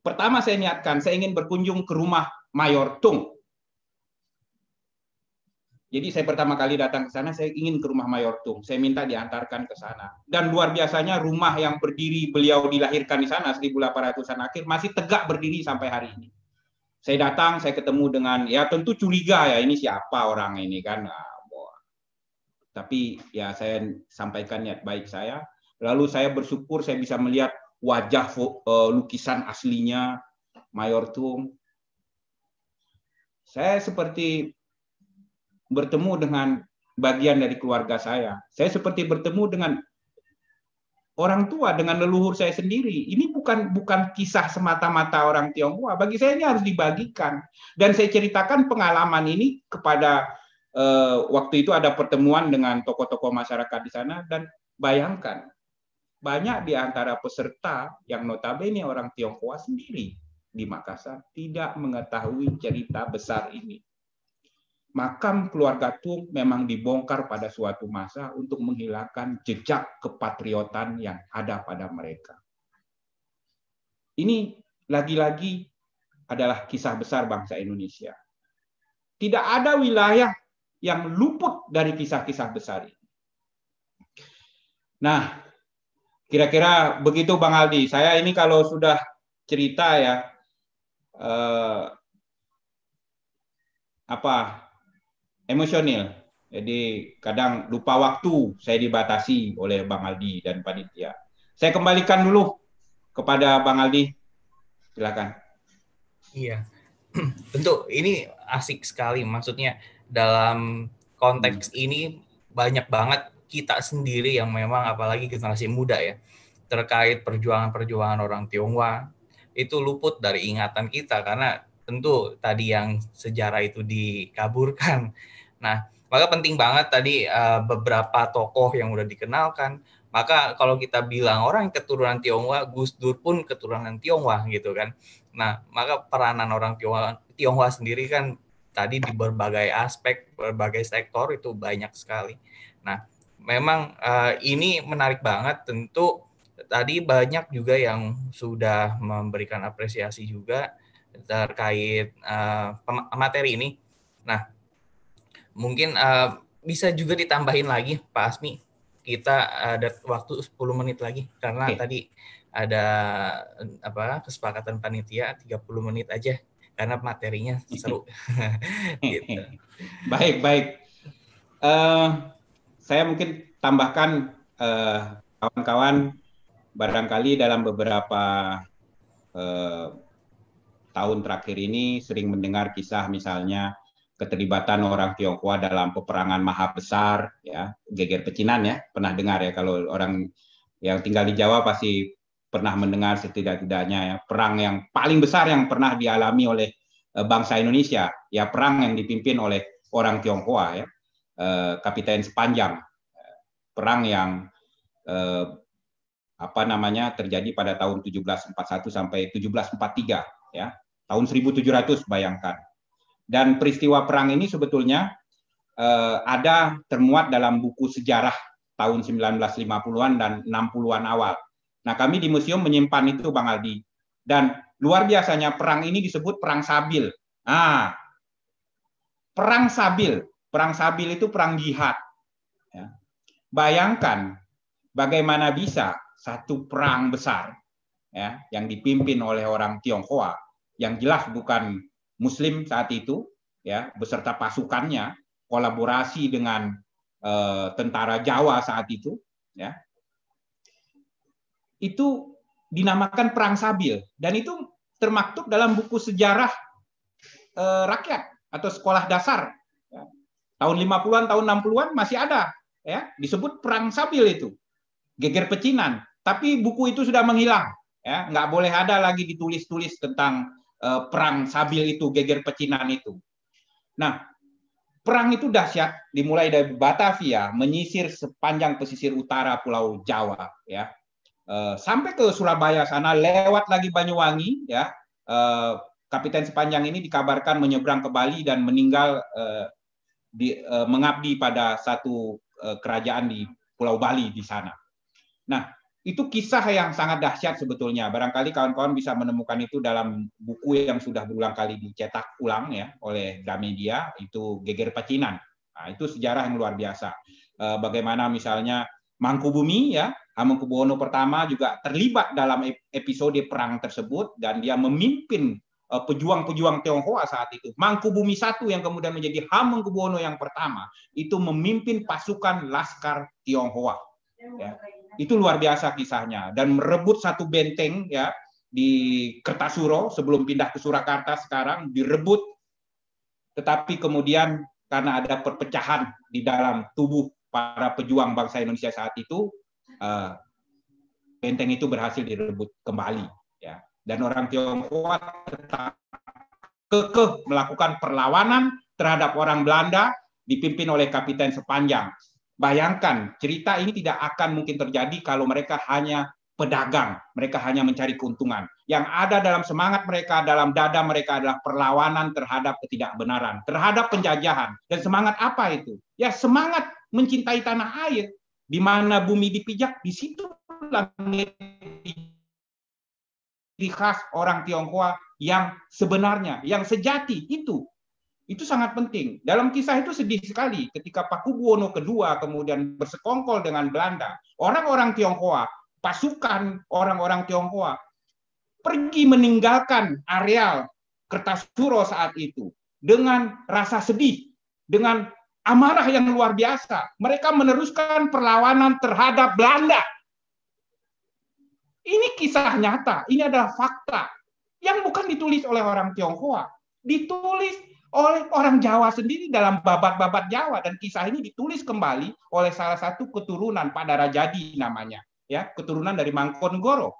Pertama saya niatkan saya ingin berkunjung ke rumah Mayor Tung jadi saya pertama kali datang ke sana, saya ingin ke rumah Mayor Tung. Saya minta diantarkan ke sana. Dan luar biasanya rumah yang berdiri beliau dilahirkan di sana 1800-an akhir masih tegak berdiri sampai hari ini. Saya datang, saya ketemu dengan ya tentu curiga ya ini siapa orang ini kan. Ah, tapi ya saya sampaikan niat baik saya. Lalu saya bersyukur saya bisa melihat wajah eh, lukisan aslinya Mayor Tung. Saya seperti bertemu dengan bagian dari keluarga saya. Saya seperti bertemu dengan orang tua, dengan leluhur saya sendiri. Ini bukan bukan kisah semata-mata orang Tionghoa. Bagi saya ini harus dibagikan. Dan saya ceritakan pengalaman ini kepada eh, waktu itu ada pertemuan dengan tokoh-tokoh masyarakat di sana dan bayangkan banyak di antara peserta yang notabene orang Tionghoa sendiri di Makassar tidak mengetahui cerita besar ini makam keluarga Tung memang dibongkar pada suatu masa untuk menghilangkan jejak kepatriotan yang ada pada mereka. Ini lagi-lagi adalah kisah besar bangsa Indonesia. Tidak ada wilayah yang luput dari kisah-kisah besar ini. Nah, kira-kira begitu Bang Aldi. Saya ini kalau sudah cerita ya eh, apa emosional. Jadi kadang lupa waktu saya dibatasi oleh Bang Aldi dan panitia. Saya kembalikan dulu kepada Bang Aldi. Silakan. Iya. Tentu ini asik sekali maksudnya dalam konteks hmm. ini banyak banget kita sendiri yang memang apalagi generasi muda ya terkait perjuangan-perjuangan orang Tionghoa itu luput dari ingatan kita karena tentu tadi yang sejarah itu dikaburkan. Nah, maka penting banget tadi uh, beberapa tokoh yang udah dikenalkan. Maka kalau kita bilang orang keturunan Tionghoa, Gus Dur pun keturunan Tionghoa gitu kan. Nah, maka peranan orang Tionghoa, Tionghoa sendiri kan tadi di berbagai aspek, berbagai sektor itu banyak sekali. Nah, memang uh, ini menarik banget tentu tadi banyak juga yang sudah memberikan apresiasi juga terkait uh, materi ini. Nah, mungkin uh, bisa juga ditambahin lagi Pak Asmi. Kita ada waktu 10 menit lagi karena okay. Iya. tadi ada apa kesepakatan panitia 30 menit aja karena materinya seru. Gitu. Baik, baik. Uh, saya mungkin tambahkan kawan-kawan uh, barangkali dalam beberapa uh, tahun terakhir ini sering mendengar kisah misalnya keterlibatan orang Tionghoa dalam peperangan maha besar ya geger pecinan ya pernah dengar ya kalau orang yang tinggal di Jawa pasti pernah mendengar setidak-tidaknya ya perang yang paling besar yang pernah dialami oleh eh, bangsa Indonesia ya perang yang dipimpin oleh orang Tionghoa ya eh, kapiten sepanjang perang yang eh, apa namanya terjadi pada tahun 1741 sampai 1743 ya tahun 1700 bayangkan. Dan peristiwa perang ini sebetulnya eh, ada termuat dalam buku sejarah tahun 1950-an dan 60-an awal. Nah, kami di museum menyimpan itu Bang Aldi. Dan luar biasanya perang ini disebut perang Sabil. Ah. Perang Sabil, perang Sabil itu perang jihad. Ya. Bayangkan bagaimana bisa satu perang besar ya yang dipimpin oleh orang Tionghoa yang jelas bukan Muslim saat itu, ya beserta pasukannya kolaborasi dengan eh, tentara Jawa saat itu, ya itu dinamakan perang Sabil dan itu termaktub dalam buku sejarah e, rakyat atau sekolah dasar ya. tahun 50-an tahun 60-an masih ada ya disebut perang Sabil itu geger pecinan tapi buku itu sudah menghilang ya nggak boleh ada lagi ditulis-tulis tentang Eh, perang Sabil itu, geger pecinan itu. Nah, perang itu dahsyat dimulai dari Batavia menyisir sepanjang pesisir utara Pulau Jawa ya. Eh, sampai ke Surabaya sana lewat lagi Banyuwangi ya. Eh, kapiten sepanjang ini dikabarkan menyeberang ke Bali dan meninggal di, mengabdi pada satu kerajaan di Pulau Bali di sana. Nah, itu kisah yang sangat dahsyat sebetulnya. Barangkali kawan-kawan bisa menemukan itu dalam buku yang sudah berulang kali dicetak ulang ya oleh Gramedia, itu Geger Pacinan. Nah, itu sejarah yang luar biasa. Eh, bagaimana misalnya Mangkubumi ya, Hamengkubuwono pertama juga terlibat dalam episode perang tersebut dan dia memimpin eh, pejuang-pejuang Tionghoa saat itu. Mangkubumi satu yang kemudian menjadi Hamengkubuwono yang pertama itu memimpin pasukan laskar Tionghoa. Ya itu luar biasa kisahnya dan merebut satu benteng ya di Kertasuro sebelum pindah ke Surakarta sekarang direbut tetapi kemudian karena ada perpecahan di dalam tubuh para pejuang bangsa Indonesia saat itu eh, benteng itu berhasil direbut kembali ya dan orang Tionghoa tetap kekeh melakukan perlawanan terhadap orang Belanda dipimpin oleh kapten sepanjang Bayangkan, cerita ini tidak akan mungkin terjadi kalau mereka hanya pedagang, mereka hanya mencari keuntungan. Yang ada dalam semangat mereka, dalam dada mereka adalah perlawanan terhadap ketidakbenaran, terhadap penjajahan. Dan semangat apa itu? Ya semangat mencintai tanah air. Di mana bumi dipijak, di situ langit khas orang Tionghoa yang sebenarnya, yang sejati itu itu sangat penting. Dalam kisah itu sedih sekali ketika Paku Buwono kedua kemudian bersekongkol dengan Belanda. Orang-orang Tionghoa, pasukan orang-orang Tionghoa pergi meninggalkan areal Kertasuro saat itu dengan rasa sedih, dengan amarah yang luar biasa. Mereka meneruskan perlawanan terhadap Belanda. Ini kisah nyata, ini adalah fakta yang bukan ditulis oleh orang Tionghoa, ditulis oleh orang Jawa sendiri dalam babat-babat Jawa dan kisah ini ditulis kembali oleh salah satu keturunan pada Rajadi namanya ya keturunan dari Mangkongoro.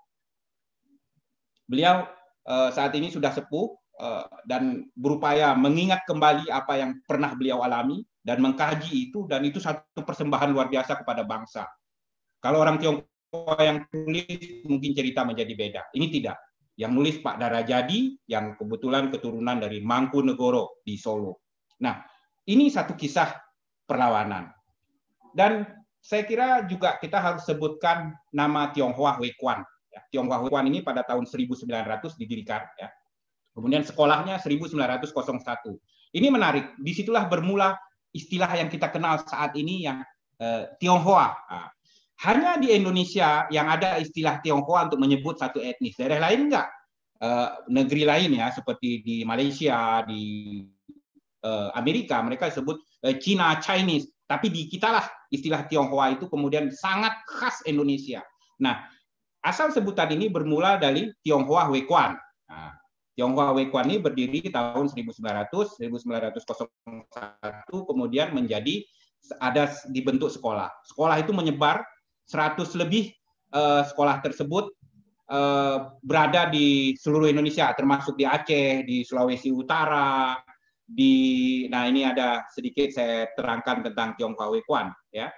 Beliau eh, saat ini sudah sepuh eh, dan berupaya mengingat kembali apa yang pernah beliau alami dan mengkaji itu dan itu satu persembahan luar biasa kepada bangsa. Kalau orang Tiongkok yang tulis mungkin cerita menjadi beda. Ini tidak yang nulis Pak Darajadi yang kebetulan keturunan dari Mangku Negoro di Solo. Nah, ini satu kisah perlawanan. Dan saya kira juga kita harus sebutkan nama Tionghoa Ya, Tionghoa Weikuan ini pada tahun 1900 didirikan. Ya. Kemudian sekolahnya 1901. Ini menarik. Disitulah bermula istilah yang kita kenal saat ini yang eh, Tionghoa. Nah, hanya di Indonesia yang ada istilah Tionghoa untuk menyebut satu etnis. Daerah lain enggak. Uh, negeri lain ya seperti di Malaysia, di uh, Amerika mereka sebut uh, Cina Chinese. Tapi di kitalah istilah Tionghoa itu kemudian sangat khas Indonesia. Nah, asal sebutan ini bermula dari Tionghoa Wekwan. Nah, Tionghoa Wekwan ini berdiri tahun 1900, 1901 kemudian menjadi ada dibentuk sekolah. Sekolah itu menyebar 100 lebih eh, sekolah tersebut eh, berada di seluruh Indonesia, termasuk di Aceh, di Sulawesi Utara, di nah ini ada sedikit saya terangkan tentang Tionghoa Wekwan ya.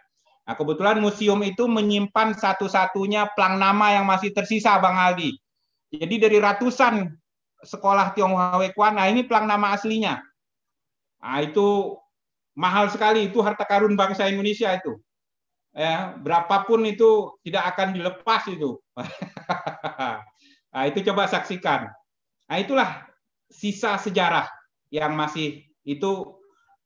Nah, kebetulan museum itu menyimpan satu-satunya plang nama yang masih tersisa Bang Aldi. Jadi dari ratusan sekolah Tionghoa Wekwan, nah ini plang nama aslinya. Nah, itu mahal sekali itu harta karun bangsa Indonesia itu ya berapapun itu tidak akan dilepas itu. nah, itu coba saksikan. Nah, itulah sisa sejarah yang masih itu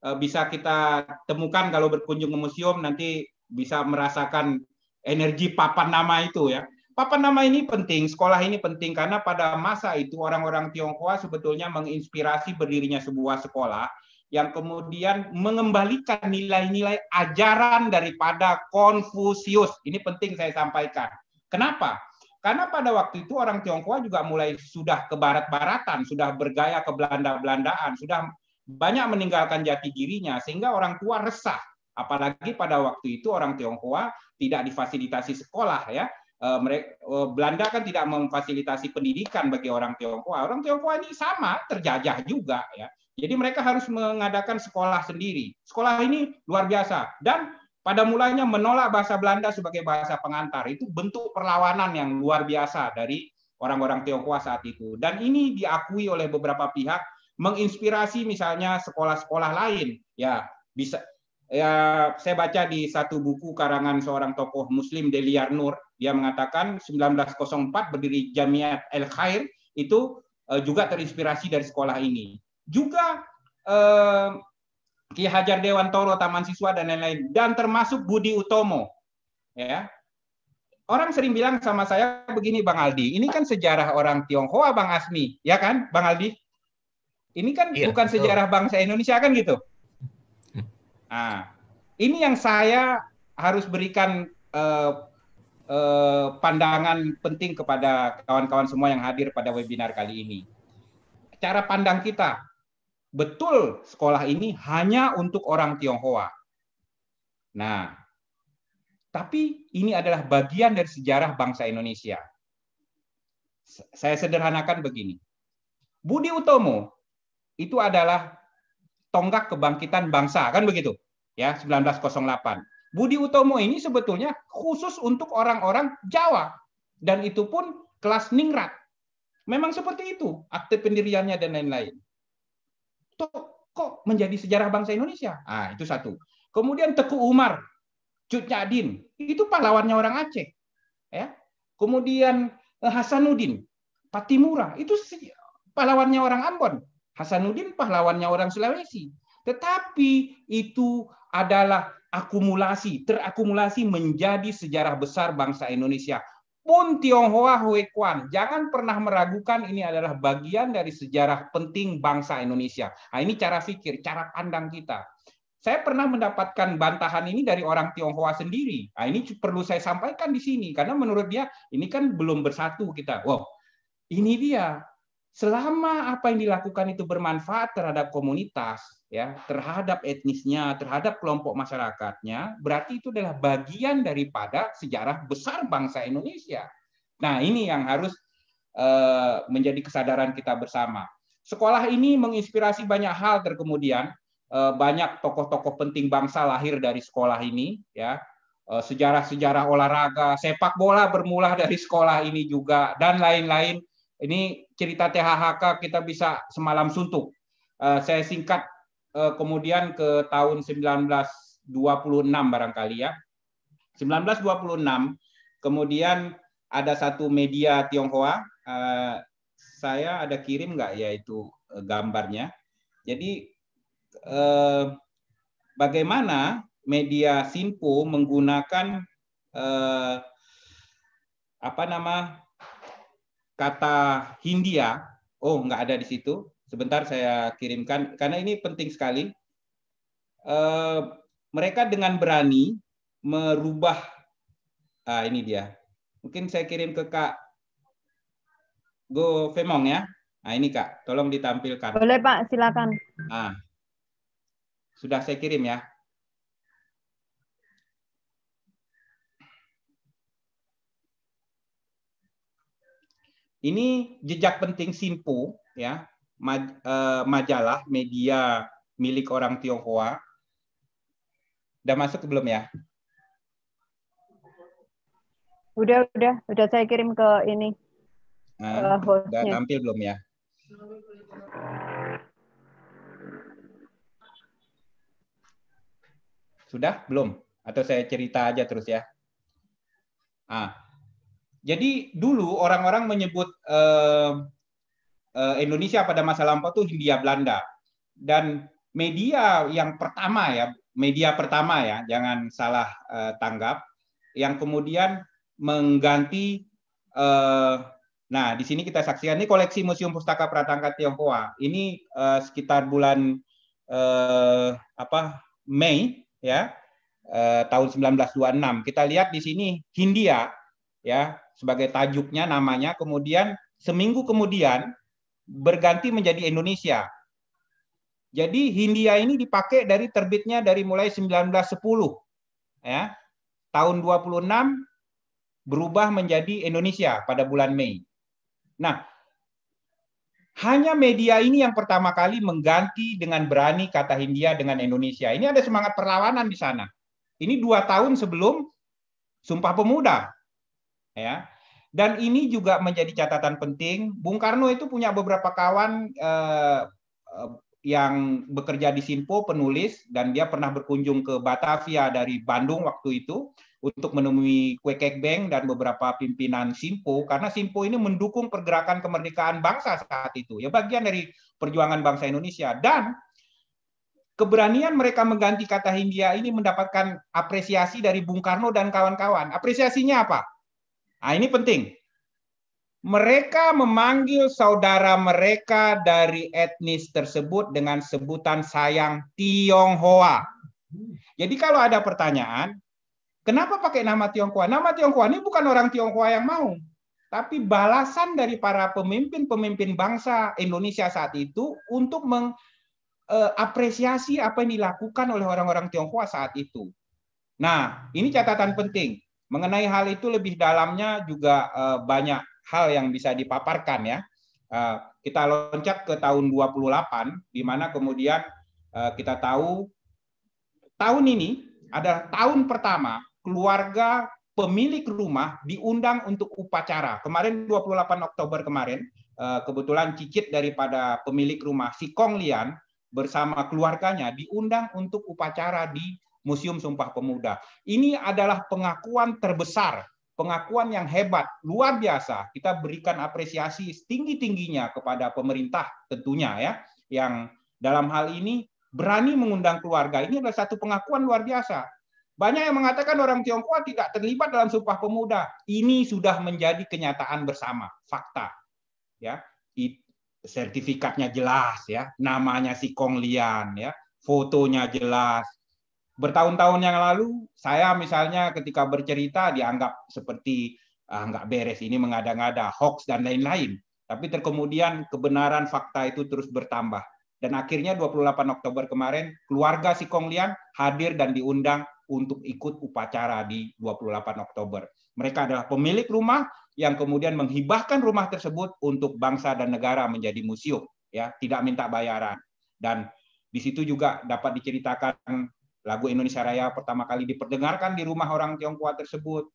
eh, bisa kita temukan kalau berkunjung ke museum nanti bisa merasakan energi papan nama itu ya. Papan nama ini penting, sekolah ini penting karena pada masa itu orang-orang Tionghoa sebetulnya menginspirasi berdirinya sebuah sekolah yang kemudian mengembalikan nilai-nilai ajaran daripada Konfusius. Ini penting saya sampaikan. Kenapa? Karena pada waktu itu orang Tionghoa juga mulai sudah ke barat-baratan, sudah bergaya ke Belanda-Belandaan, sudah banyak meninggalkan jati dirinya sehingga orang tua resah. Apalagi pada waktu itu orang Tionghoa tidak difasilitasi sekolah ya. Eh, eh, Belanda kan tidak memfasilitasi pendidikan bagi orang Tionghoa. Orang Tionghoa ini sama terjajah juga ya. Jadi mereka harus mengadakan sekolah sendiri. Sekolah ini luar biasa dan pada mulanya menolak bahasa Belanda sebagai bahasa pengantar itu bentuk perlawanan yang luar biasa dari orang-orang Tionghoa saat itu. Dan ini diakui oleh beberapa pihak menginspirasi misalnya sekolah-sekolah lain. Ya, bisa ya saya baca di satu buku karangan seorang tokoh muslim Deliar Nur, dia mengatakan 1904 berdiri Jamiat El Khair itu eh, juga terinspirasi dari sekolah ini juga eh, Ki Hajar Dewantoro Taman Siswa dan lain-lain dan termasuk Budi Utomo ya orang sering bilang sama saya begini Bang Aldi, ini kan sejarah orang Tionghoa Bang Asmi, ya kan Bang Aldi? Ini kan iya, bukan betul. sejarah bangsa Indonesia kan gitu. Nah, ini yang saya harus berikan eh, eh pandangan penting kepada kawan-kawan semua yang hadir pada webinar kali ini. Cara pandang kita betul sekolah ini hanya untuk orang Tionghoa. Nah, tapi ini adalah bagian dari sejarah bangsa Indonesia. Saya sederhanakan begini. Budi Utomo itu adalah tonggak kebangkitan bangsa, kan begitu? Ya, 1908. Budi Utomo ini sebetulnya khusus untuk orang-orang Jawa dan itu pun kelas ningrat. Memang seperti itu akte pendiriannya dan lain-lain tokoh menjadi sejarah bangsa Indonesia. Ah, itu satu. Kemudian Teku Umar, Cut Nyadin, itu pahlawannya orang Aceh. Ya. Kemudian eh, Hasanuddin, Patimura, itu pahlawannya orang Ambon. Hasanuddin pahlawannya orang Sulawesi. Tetapi itu adalah akumulasi, terakumulasi menjadi sejarah besar bangsa Indonesia pun Tionghoa Hui Kuan. Jangan pernah meragukan ini adalah bagian dari sejarah penting bangsa Indonesia. Nah, ini cara pikir, cara pandang kita. Saya pernah mendapatkan bantahan ini dari orang Tionghoa sendiri. Nah, ini perlu saya sampaikan di sini karena menurut dia ini kan belum bersatu kita. Wow, ini dia selama apa yang dilakukan itu bermanfaat terhadap komunitas, ya, terhadap etnisnya, terhadap kelompok masyarakatnya, berarti itu adalah bagian daripada sejarah besar bangsa Indonesia. Nah, ini yang harus eh, menjadi kesadaran kita bersama. Sekolah ini menginspirasi banyak hal terkemudian eh, banyak tokoh-tokoh penting bangsa lahir dari sekolah ini, ya. Eh, sejarah-sejarah olahraga, sepak bola bermula dari sekolah ini juga dan lain-lain. Ini cerita THHK kita bisa semalam suntuk. Eh, saya singkat eh, kemudian ke tahun 1926 barangkali ya. 1926 kemudian ada satu media Tionghoa eh, saya ada kirim nggak ya itu gambarnya. Jadi bagaimana media Sinpo menggunakan apa nama kata Hindia, ya. oh nggak ada di situ. Sebentar saya kirimkan karena ini penting sekali. E, mereka dengan berani merubah ah, ini dia. Mungkin saya kirim ke Kak Go Femong ya. Nah ini Kak, tolong ditampilkan. Boleh Pak, silakan. Ah. sudah saya kirim ya. Ini jejak penting Simpu, ya, eh, majalah media milik orang Tionghoa. Udah masuk belum ya? Udah, udah, udah saya kirim ke ini. Nah, uh, udah tampil belum ya? Sudah belum? Atau saya cerita aja terus ya? Ah, jadi dulu orang-orang menyebut uh, uh, Indonesia pada masa lampau itu Hindia Belanda dan media yang pertama ya, media pertama ya, jangan salah uh, tanggap yang kemudian mengganti nah di sini kita saksikan ini koleksi Museum Pustaka Pratangka Tionghoa. Ini sekitar bulan apa Mei ya uh, tahun 1926. Kita lihat di sini Hindia ya sebagai tajuknya namanya, kemudian seminggu kemudian berganti menjadi Indonesia. Jadi Hindia ini dipakai dari terbitnya dari mulai 1910 ya. Tahun 26 berubah menjadi Indonesia pada bulan Mei. Nah, hanya media ini yang pertama kali mengganti dengan berani kata Hindia dengan Indonesia. Ini ada semangat perlawanan di sana. Ini dua tahun sebelum Sumpah Pemuda ya. Dan ini juga menjadi catatan penting. Bung Karno itu punya beberapa kawan eh, eh, yang bekerja di Sinpo, penulis, dan dia pernah berkunjung ke Batavia dari Bandung waktu itu untuk menemui Kwekek Bank dan beberapa pimpinan simpo karena simpo ini mendukung pergerakan kemerdekaan bangsa saat itu, ya bagian dari perjuangan bangsa Indonesia. Dan keberanian mereka mengganti kata Hindia ini mendapatkan apresiasi dari Bung Karno dan kawan-kawan. Apresiasinya apa? Nah, ini penting. Mereka memanggil saudara mereka dari etnis tersebut dengan sebutan sayang Tionghoa. Jadi kalau ada pertanyaan, kenapa pakai nama Tionghoa? Nama Tionghoa ini bukan orang Tionghoa yang mau, tapi balasan dari para pemimpin-pemimpin bangsa Indonesia saat itu untuk mengapresiasi eh, apa yang dilakukan oleh orang-orang Tionghoa saat itu. Nah, ini catatan penting. Mengenai hal itu lebih dalamnya juga eh, banyak hal yang bisa dipaparkan ya. Eh, kita loncat ke tahun 28 di mana kemudian eh, kita tahu tahun ini adalah tahun pertama keluarga pemilik rumah diundang untuk upacara. Kemarin 28 Oktober kemarin kebetulan cicit daripada pemilik rumah si Kong Lian bersama keluarganya diundang untuk upacara di Museum Sumpah Pemuda. Ini adalah pengakuan terbesar, pengakuan yang hebat, luar biasa. Kita berikan apresiasi tinggi tingginya kepada pemerintah tentunya ya, yang dalam hal ini berani mengundang keluarga. Ini adalah satu pengakuan luar biasa. Banyak yang mengatakan orang Tionghoa tidak terlibat dalam Sumpah Pemuda. Ini sudah menjadi kenyataan bersama, fakta. Ya, sertifikatnya jelas ya, namanya si Kong Lian ya, fotonya jelas, bertahun-tahun yang lalu saya misalnya ketika bercerita dianggap seperti ah, nggak beres ini mengada-ngada hoax dan lain-lain tapi terkemudian kebenaran fakta itu terus bertambah dan akhirnya 28 Oktober kemarin keluarga si Kong Lian hadir dan diundang untuk ikut upacara di 28 Oktober. Mereka adalah pemilik rumah yang kemudian menghibahkan rumah tersebut untuk bangsa dan negara menjadi museum ya, tidak minta bayaran. Dan di situ juga dapat diceritakan Lagu Indonesia Raya pertama kali diperdengarkan di rumah orang Tionghoa tersebut.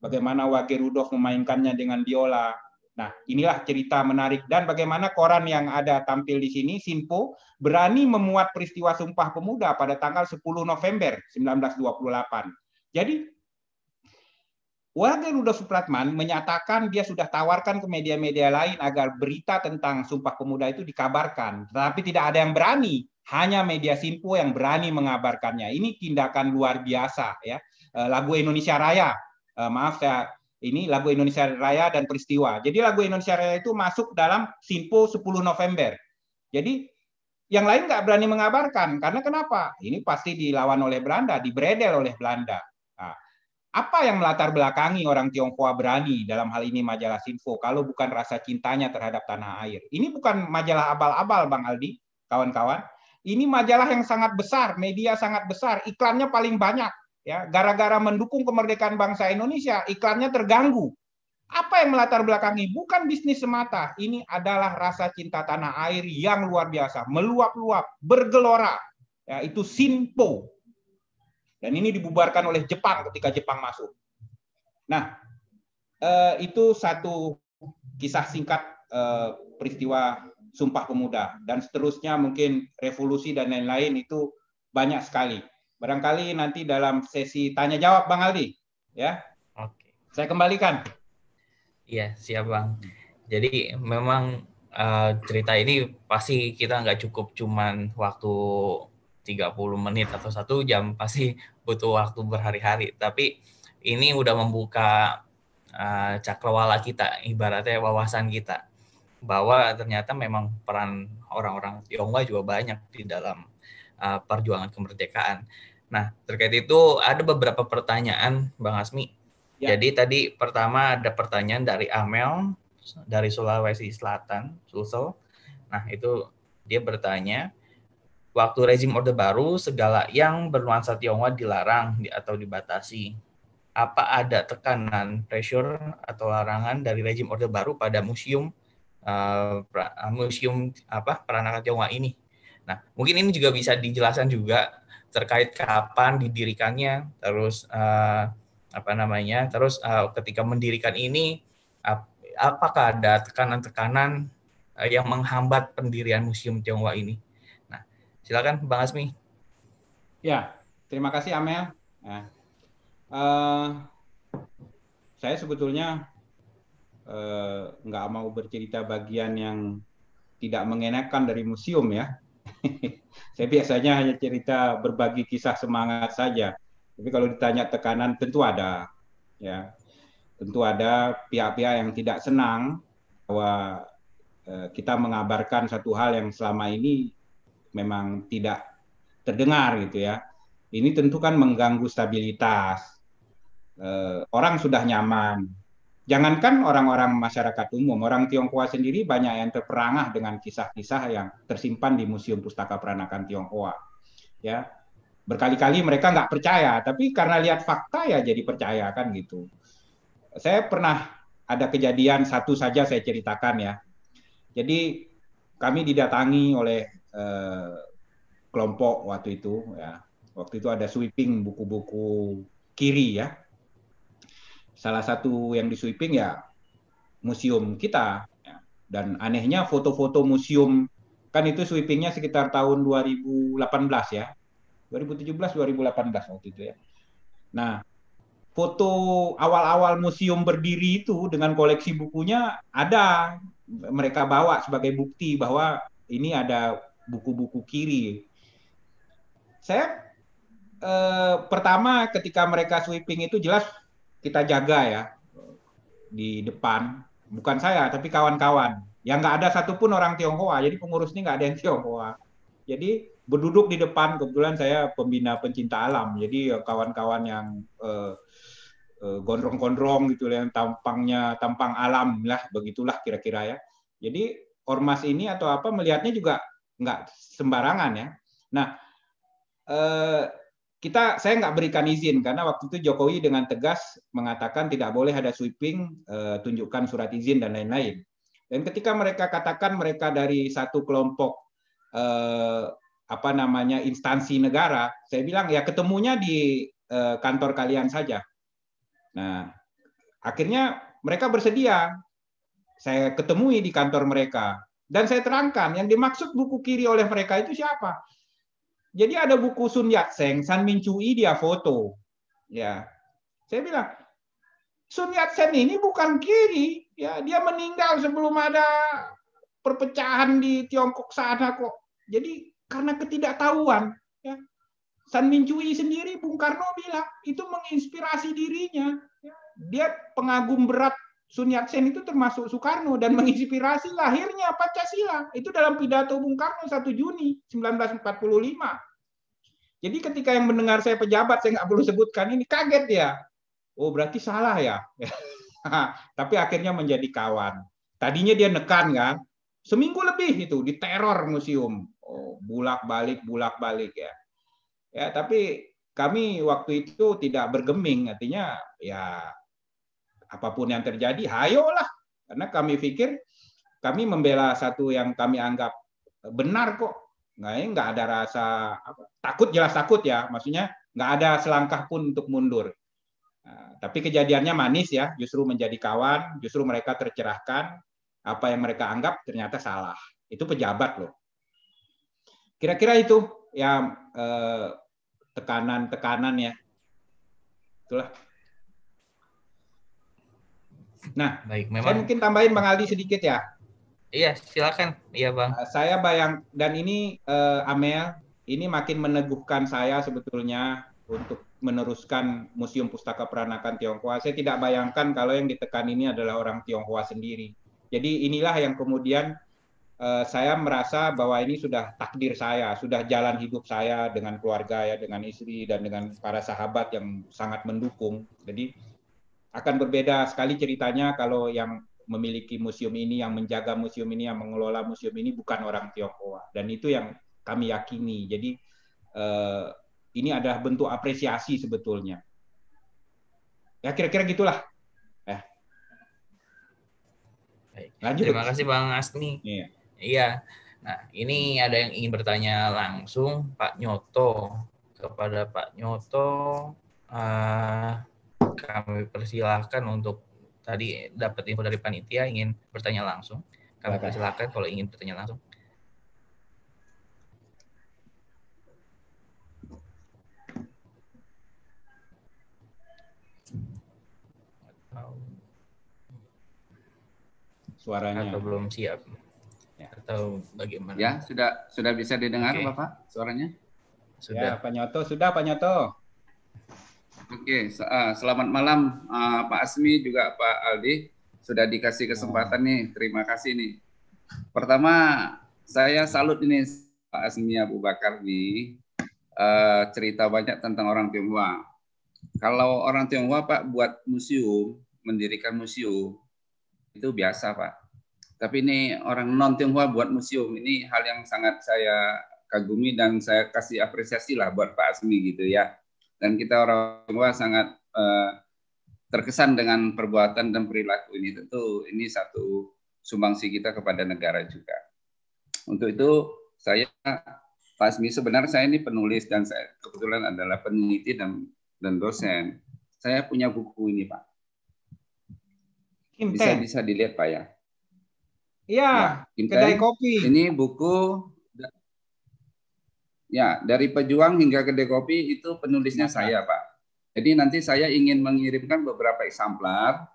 Bagaimana Wage Rudolf memainkannya dengan biola. Nah, inilah cerita menarik dan bagaimana koran yang ada tampil di sini Sinpo berani memuat peristiwa Sumpah Pemuda pada tanggal 10 November 1928. Jadi Wage Rudolf Supratman menyatakan dia sudah tawarkan ke media-media lain agar berita tentang Sumpah Pemuda itu dikabarkan, tetapi tidak ada yang berani hanya media Simpo yang berani mengabarkannya. Ini tindakan luar biasa ya. Eh, lagu Indonesia Raya, eh, maaf saya ini lagu Indonesia Raya dan Peristiwa. Jadi lagu Indonesia Raya itu masuk dalam Simpo 10 November. Jadi yang lain nggak berani mengabarkan karena kenapa? Ini pasti dilawan oleh Belanda, diberedel oleh Belanda. Nah, apa yang melatar belakangi orang Tionghoa berani dalam hal ini majalah Sinfo kalau bukan rasa cintanya terhadap tanah air? Ini bukan majalah abal-abal, Bang Aldi, kawan-kawan. Ini majalah yang sangat besar, media sangat besar, iklannya paling banyak. Ya, gara-gara mendukung kemerdekaan bangsa Indonesia, iklannya terganggu. Apa yang melatar belakangi? Bukan bisnis semata. Ini adalah rasa cinta tanah air yang luar biasa, meluap-luap, bergelora. Ya, itu Sinpo. Dan ini dibubarkan oleh Jepang ketika Jepang masuk. Nah, eh, itu satu kisah singkat eh, peristiwa Sumpah Pemuda dan seterusnya mungkin revolusi dan lain-lain itu banyak sekali. Barangkali nanti dalam sesi tanya jawab Bang Aldi, ya. Oke. Saya kembalikan. Iya, siap Bang. Jadi memang uh, cerita ini pasti kita nggak cukup cuman waktu 30 menit atau satu jam pasti butuh waktu berhari-hari. Tapi ini udah membuka uh, cakrawala kita, ibaratnya wawasan kita bahwa ternyata memang peran orang-orang Tionghoa juga banyak di dalam uh, perjuangan kemerdekaan. Nah, terkait itu ada beberapa pertanyaan Bang Asmi. Ya. Jadi tadi pertama ada pertanyaan dari Amel dari Sulawesi Selatan, Sulsel. Nah, itu dia bertanya, waktu rezim Orde Baru segala yang bernuansa Tionghoa dilarang atau dibatasi. Apa ada tekanan, pressure atau larangan dari rezim Orde Baru pada museum Eh, eh, museum apa peranakan Tionghoa ini. Nah, mungkin ini juga bisa dijelaskan juga terkait kapan didirikannya, terus uh, apa namanya, terus uh, ketika mendirikan ini apakah ada tekanan-tekanan yang menghambat pendirian museum Tionghoa ini? Nah, silakan Bang Asmi. Ya, terima kasih Amel. Nah, uh, saya sebetulnya Eh, nggak uh, mau bercerita bagian yang tidak mengenakan dari museum ya. saya biasanya hanya cerita berbagi kisah semangat saja. Tapi kalau ditanya tekanan tentu ada ya. Tentu ada pihak-pihak yang tidak senang bahwa uh, kita mengabarkan satu hal yang selama ini memang tidak terdengar gitu ya. Ini tentu kan mengganggu stabilitas. Eh, orang sudah nyaman Jangankan orang-orang masyarakat umum, orang Tionghoa sendiri banyak yang terperangah dengan kisah-kisah yang tersimpan di Museum Pustaka Peranakan Tionghoa. Ya, berkali-kali mereka nggak percaya, tapi karena lihat fakta ya jadi percaya kan gitu. Saya pernah ada kejadian satu saja saya ceritakan ya. Jadi kami didatangi oleh eh, kelompok waktu itu ya. Waktu itu ada sweeping buku-buku kiri ya, salah satu yang di ya museum kita. Ya. Dan anehnya foto-foto museum kan itu sweepingnya sekitar tahun 2018 ya. 2017 2018 waktu itu ya. Nah, foto awal-awal museum berdiri itu dengan koleksi bukunya ada mereka bawa sebagai bukti bahwa ini ada buku-buku kiri. Saya eh, pertama ketika mereka sweeping itu jelas kita jaga ya di depan. Bukan saya, tapi kawan-kawan. Yang nggak ada satupun orang Tionghoa, jadi pengurus ini nggak ada yang Tionghoa. Jadi berduduk di depan, kebetulan saya pembina pencinta alam, jadi ya, kawan-kawan yang eh, eh, gondrong-gondrong gitu, yang tampangnya tampang alam lah, begitulah kira-kira ya. Jadi ormas ini atau apa melihatnya juga nggak sembarangan ya. Nah, eh, kita saya nggak berikan izin karena waktu itu Jokowi dengan tegas mengatakan tidak boleh ada sweeping, eh, tunjukkan surat izin dan lain-lain. Dan ketika mereka katakan mereka dari satu kelompok eh, apa namanya instansi negara, saya bilang ya ketemunya di eh, kantor kalian saja. Nah, akhirnya mereka bersedia. Saya ketemui di kantor mereka dan saya terangkan yang dimaksud buku kiri oleh mereka itu siapa? jadi ada buku Sun yat sen San Min Chui dia foto. Ya. Saya bilang, Sun Yat-sen ini bukan kiri, ya dia meninggal sebelum ada perpecahan di Tiongkok sana kok. Jadi karena ketidaktahuan, ya. San Min Chui sendiri Bung Karno bilang itu menginspirasi dirinya. Ya, dia pengagum berat Sun Yat-sen itu termasuk Soekarno dan menginspirasi lahirnya Pancasila. Itu dalam pidato Bung Karno 1 Juni 1945. Jadi ketika yang mendengar saya pejabat, saya nggak perlu sebutkan ini, kaget ya. Oh berarti salah ya. Tapi akhirnya menjadi kawan. Tadinya dia nekan kan, seminggu lebih itu di teror museum, oh, bulak balik bulak balik ya. Ya tapi kami waktu itu tidak bergeming, artinya ya apapun yang terjadi, hayolah. Karena kami pikir kami membela satu yang kami anggap benar kok nggak nggak ada rasa apa, takut jelas takut ya maksudnya nggak ada selangkah pun untuk mundur nah, tapi kejadiannya manis ya justru menjadi kawan justru mereka tercerahkan apa yang mereka anggap ternyata salah itu pejabat loh kira-kira itu ya tekanan eh, tekanan-tekanan ya itulah nah baik saya mungkin tambahin bang Aldi sedikit ya Iya, silakan. Iya, Bang. Nah, saya bayang dan ini uh, Amel, ini makin meneguhkan saya sebetulnya untuk meneruskan Museum Pustaka Peranakan Tionghoa. Saya tidak bayangkan kalau yang ditekan ini adalah orang Tionghoa sendiri. Jadi inilah yang kemudian uh, saya merasa bahwa ini sudah takdir saya, sudah jalan hidup saya dengan keluarga ya, dengan istri dan dengan para sahabat yang sangat mendukung. Jadi akan berbeda sekali ceritanya kalau yang memiliki museum ini, yang menjaga museum ini, yang mengelola museum ini bukan orang Tionghoa. Dan itu yang kami yakini. Jadi eh, ini adalah bentuk apresiasi sebetulnya. Ya kira-kira gitulah. Eh. Lanjut. Terima kasih Bang Asni. Iya. iya. Nah, ini ada yang ingin bertanya langsung Pak Nyoto kepada Pak Nyoto. Uh, kami persilahkan untuk tadi dapat info dari panitia ingin bertanya langsung. Kami persilakan kalau ingin bertanya langsung. Suaranya atau belum siap ya. atau bagaimana? Ya sudah sudah bisa didengar okay. bapak suaranya. Sudah. Ya, Pak Nyoto sudah Pak Nyoto. Oke, okay. uh, selamat malam uh, Pak Asmi juga Pak Aldi sudah dikasih kesempatan nih. Terima kasih nih. Pertama saya salut ini Pak Asmi Abu Bakar nih uh, cerita banyak tentang orang Tionghoa. Kalau orang Tionghoa Pak buat museum, mendirikan museum itu biasa Pak. Tapi ini orang non Tionghoa buat museum ini hal yang sangat saya kagumi dan saya kasih apresiasi lah buat Pak Asmi gitu ya dan kita orang tua sangat uh, terkesan dengan perbuatan dan perilaku ini tentu ini satu sumbangsi kita kepada negara juga. Untuk itu saya Pak Asmi sebenarnya saya ini penulis dan saya kebetulan adalah peneliti dan dan dosen. Saya punya buku ini Pak. Bisa bisa dilihat Pak ya. Iya. Ya, kedai kopi. Ini buku Ya, dari pejuang hingga kedai kopi itu penulisnya iya. saya, Pak. Jadi nanti saya ingin mengirimkan beberapa eksemplar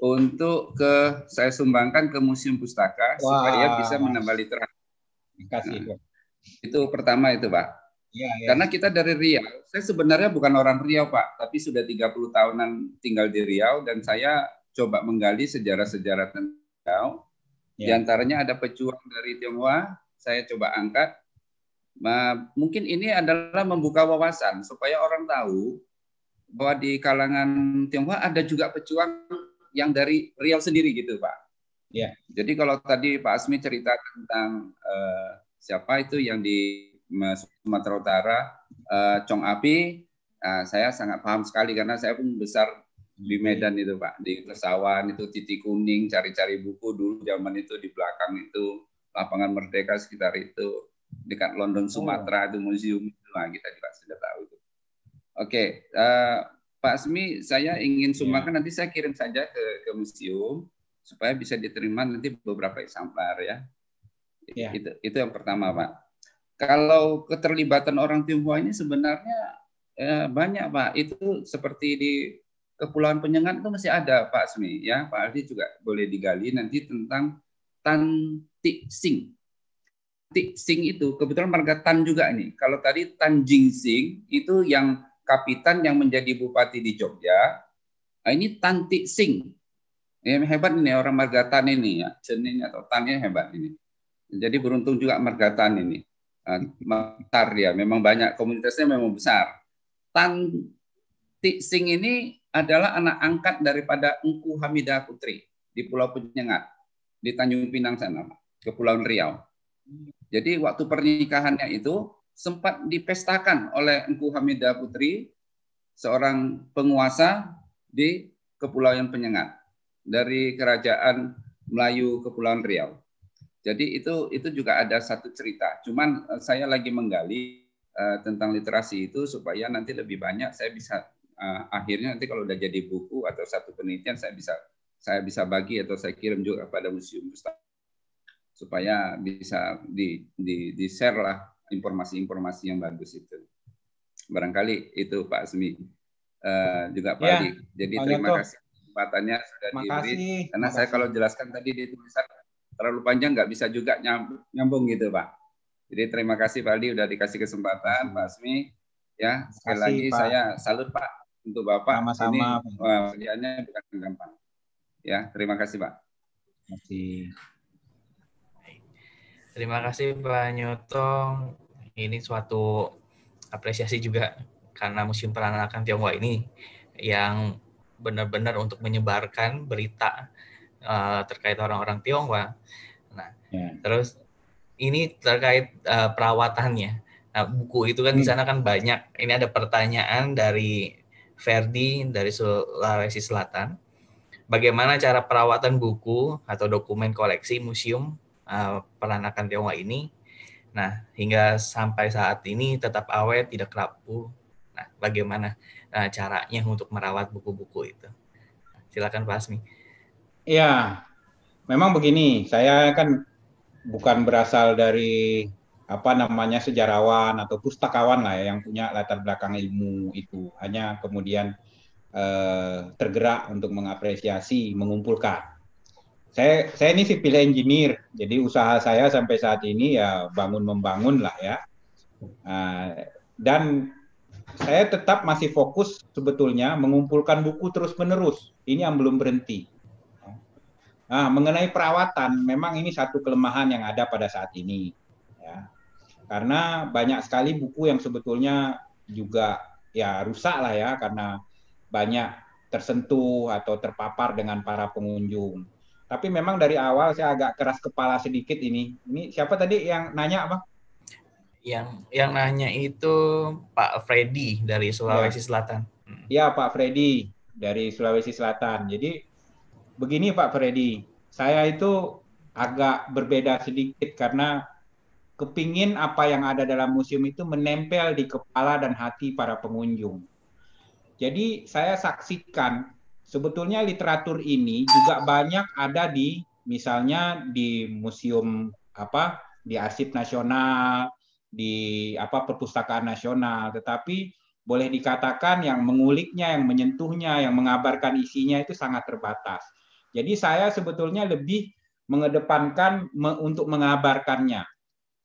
untuk ke saya sumbangkan ke Museum Pustaka Wah. supaya bisa menambah literasi. Nah, itu pertama itu, Pak. Ya, ya. Karena kita dari Riau. Saya sebenarnya bukan orang Riau, Pak, tapi sudah 30 tahunan tinggal di Riau dan saya coba menggali sejarah-sejarah tentang Riau. Ya. Di antaranya ada pejuang dari Tionghoa, saya coba angkat mungkin ini adalah membuka wawasan supaya orang tahu bahwa di kalangan Tionghoa ada juga pejuang yang dari Riau sendiri gitu Pak. Ya. Jadi kalau tadi Pak Asmi cerita tentang uh, siapa itu yang di Sumatera Utara, uh, eh, Cong Api, uh, saya sangat paham sekali karena saya pun besar di hmm. Medan itu Pak, di Kesawan itu titik kuning, cari-cari buku dulu zaman itu di belakang itu lapangan Merdeka sekitar itu dekat London Sumatera oh. itu museum nah, kita juga sudah tahu itu. Oke, okay. uh, eh, Pak Asmi, saya ingin iya. sumbangkan yeah. nanti saya kirim saja ke ke museum supaya bisa diterima nanti beberapa eksemplar ya. Yeah. Itu itu yang pertama, Pak. Kalau keterlibatan orang Tionghoa ini sebenarnya eh, banyak, Pak. Itu seperti di Kepulauan Penyengat itu masih ada, Pak Asmi ya. Pak Aldi juga boleh digali nanti tentang Tan Tik Sing Sing itu kebetulan marga Tan juga nih. Kalau tadi Tan Jing Sing itu yang kapitan yang menjadi bupati di Jogja. Nah, ini Tan Tik Sing. Ya, hebat ini orang marga Tan ini ya. Senin atau Tannya hebat ini. Jadi beruntung juga marga Tan ini. Nah, besar ya, memang banyak komunitasnya memang besar. Tan Tik Sing ini adalah anak angkat daripada Engku Hamidah Putri di Pulau Penyengat di Tanjung Pinang sana, Pulau Riau. Jadi waktu pernikahannya itu sempat dipestakan oleh Engku Hamidah Putri, seorang penguasa di Kepulauan Penyengat dari Kerajaan Melayu Kepulauan Riau. Jadi itu itu juga ada satu cerita. Cuman eh, saya lagi menggali uh, tentang literasi itu supaya nanti lebih banyak saya bisa uh, akhirnya nanti kalau udah jadi buku atau satu penelitian saya bisa saya bisa bagi atau saya kirim juga kepada museum pustaka supaya bisa di di, di share lah informasi-informasi yang bagus itu. Barangkali itu Pak Asmi uh, eh, juga Pak ya, Adi. Jadi Pak terima Yanto. kasih kesempatannya sudah diberi. Karena Makasih. saya kalau jelaskan tadi di tulisan terlalu panjang nggak bisa juga nyambung gitu Pak. Jadi terima kasih Pak Adi sudah dikasih kesempatan Pak Asmi. Ya sekali lagi Pak. saya salut Pak untuk Bapak. Sama-sama. Ini eh, kerjaannya bukan gampang. Ya terima kasih Pak. Terima kasih. Terima kasih Pak Nyoto. Ini suatu apresiasi juga karena Museum Peranakan Tionghoa ini yang benar-benar untuk menyebarkan berita uh, terkait orang-orang Tionghoa. Nah, ya. terus ini terkait uh, perawatannya. Nah, buku itu kan hmm. di sana kan banyak. Ini ada pertanyaan dari Ferdi dari Sulawesi Selatan. Bagaimana cara perawatan buku atau dokumen koleksi museum uh, peranakan Tionghoa ini. Nah, hingga sampai saat ini tetap awet, tidak rapuh. Nah, bagaimana uh, caranya untuk merawat buku-buku itu? Silakan Pak Asmi. Iya, memang begini. Saya kan bukan berasal dari apa namanya sejarawan atau pustakawan lah ya, yang punya latar belakang ilmu itu hanya kemudian eh, tergerak untuk mengapresiasi mengumpulkan saya saya ini sipil engineer, jadi usaha saya sampai saat ini ya bangun membangun lah ya. Uh, dan saya tetap masih fokus sebetulnya mengumpulkan buku terus menerus. Ini yang belum berhenti. Nah, mengenai perawatan, memang ini satu kelemahan yang ada pada saat ini. Ya. Karena banyak sekali buku yang sebetulnya juga ya rusak lah ya, karena banyak tersentuh atau terpapar dengan para pengunjung tapi memang dari awal saya agak keras kepala sedikit ini. Ini siapa tadi yang nanya, apa? Yang yang nanya itu Pak Freddy dari ya. Sulawesi ya. Selatan. Hmm. Ya, Pak Freddy dari Sulawesi Selatan. Jadi begini Pak Freddy, saya itu agak berbeda sedikit karena kepingin apa yang ada dalam museum itu menempel di kepala dan hati para pengunjung. Jadi saya saksikan Sebetulnya literatur ini juga banyak ada di misalnya di museum apa di arsip nasional, di apa perpustakaan nasional, tetapi boleh dikatakan yang menguliknya, yang menyentuhnya, yang mengabarkan isinya itu sangat terbatas. Jadi saya sebetulnya lebih mengedepankan me untuk mengabarkannya.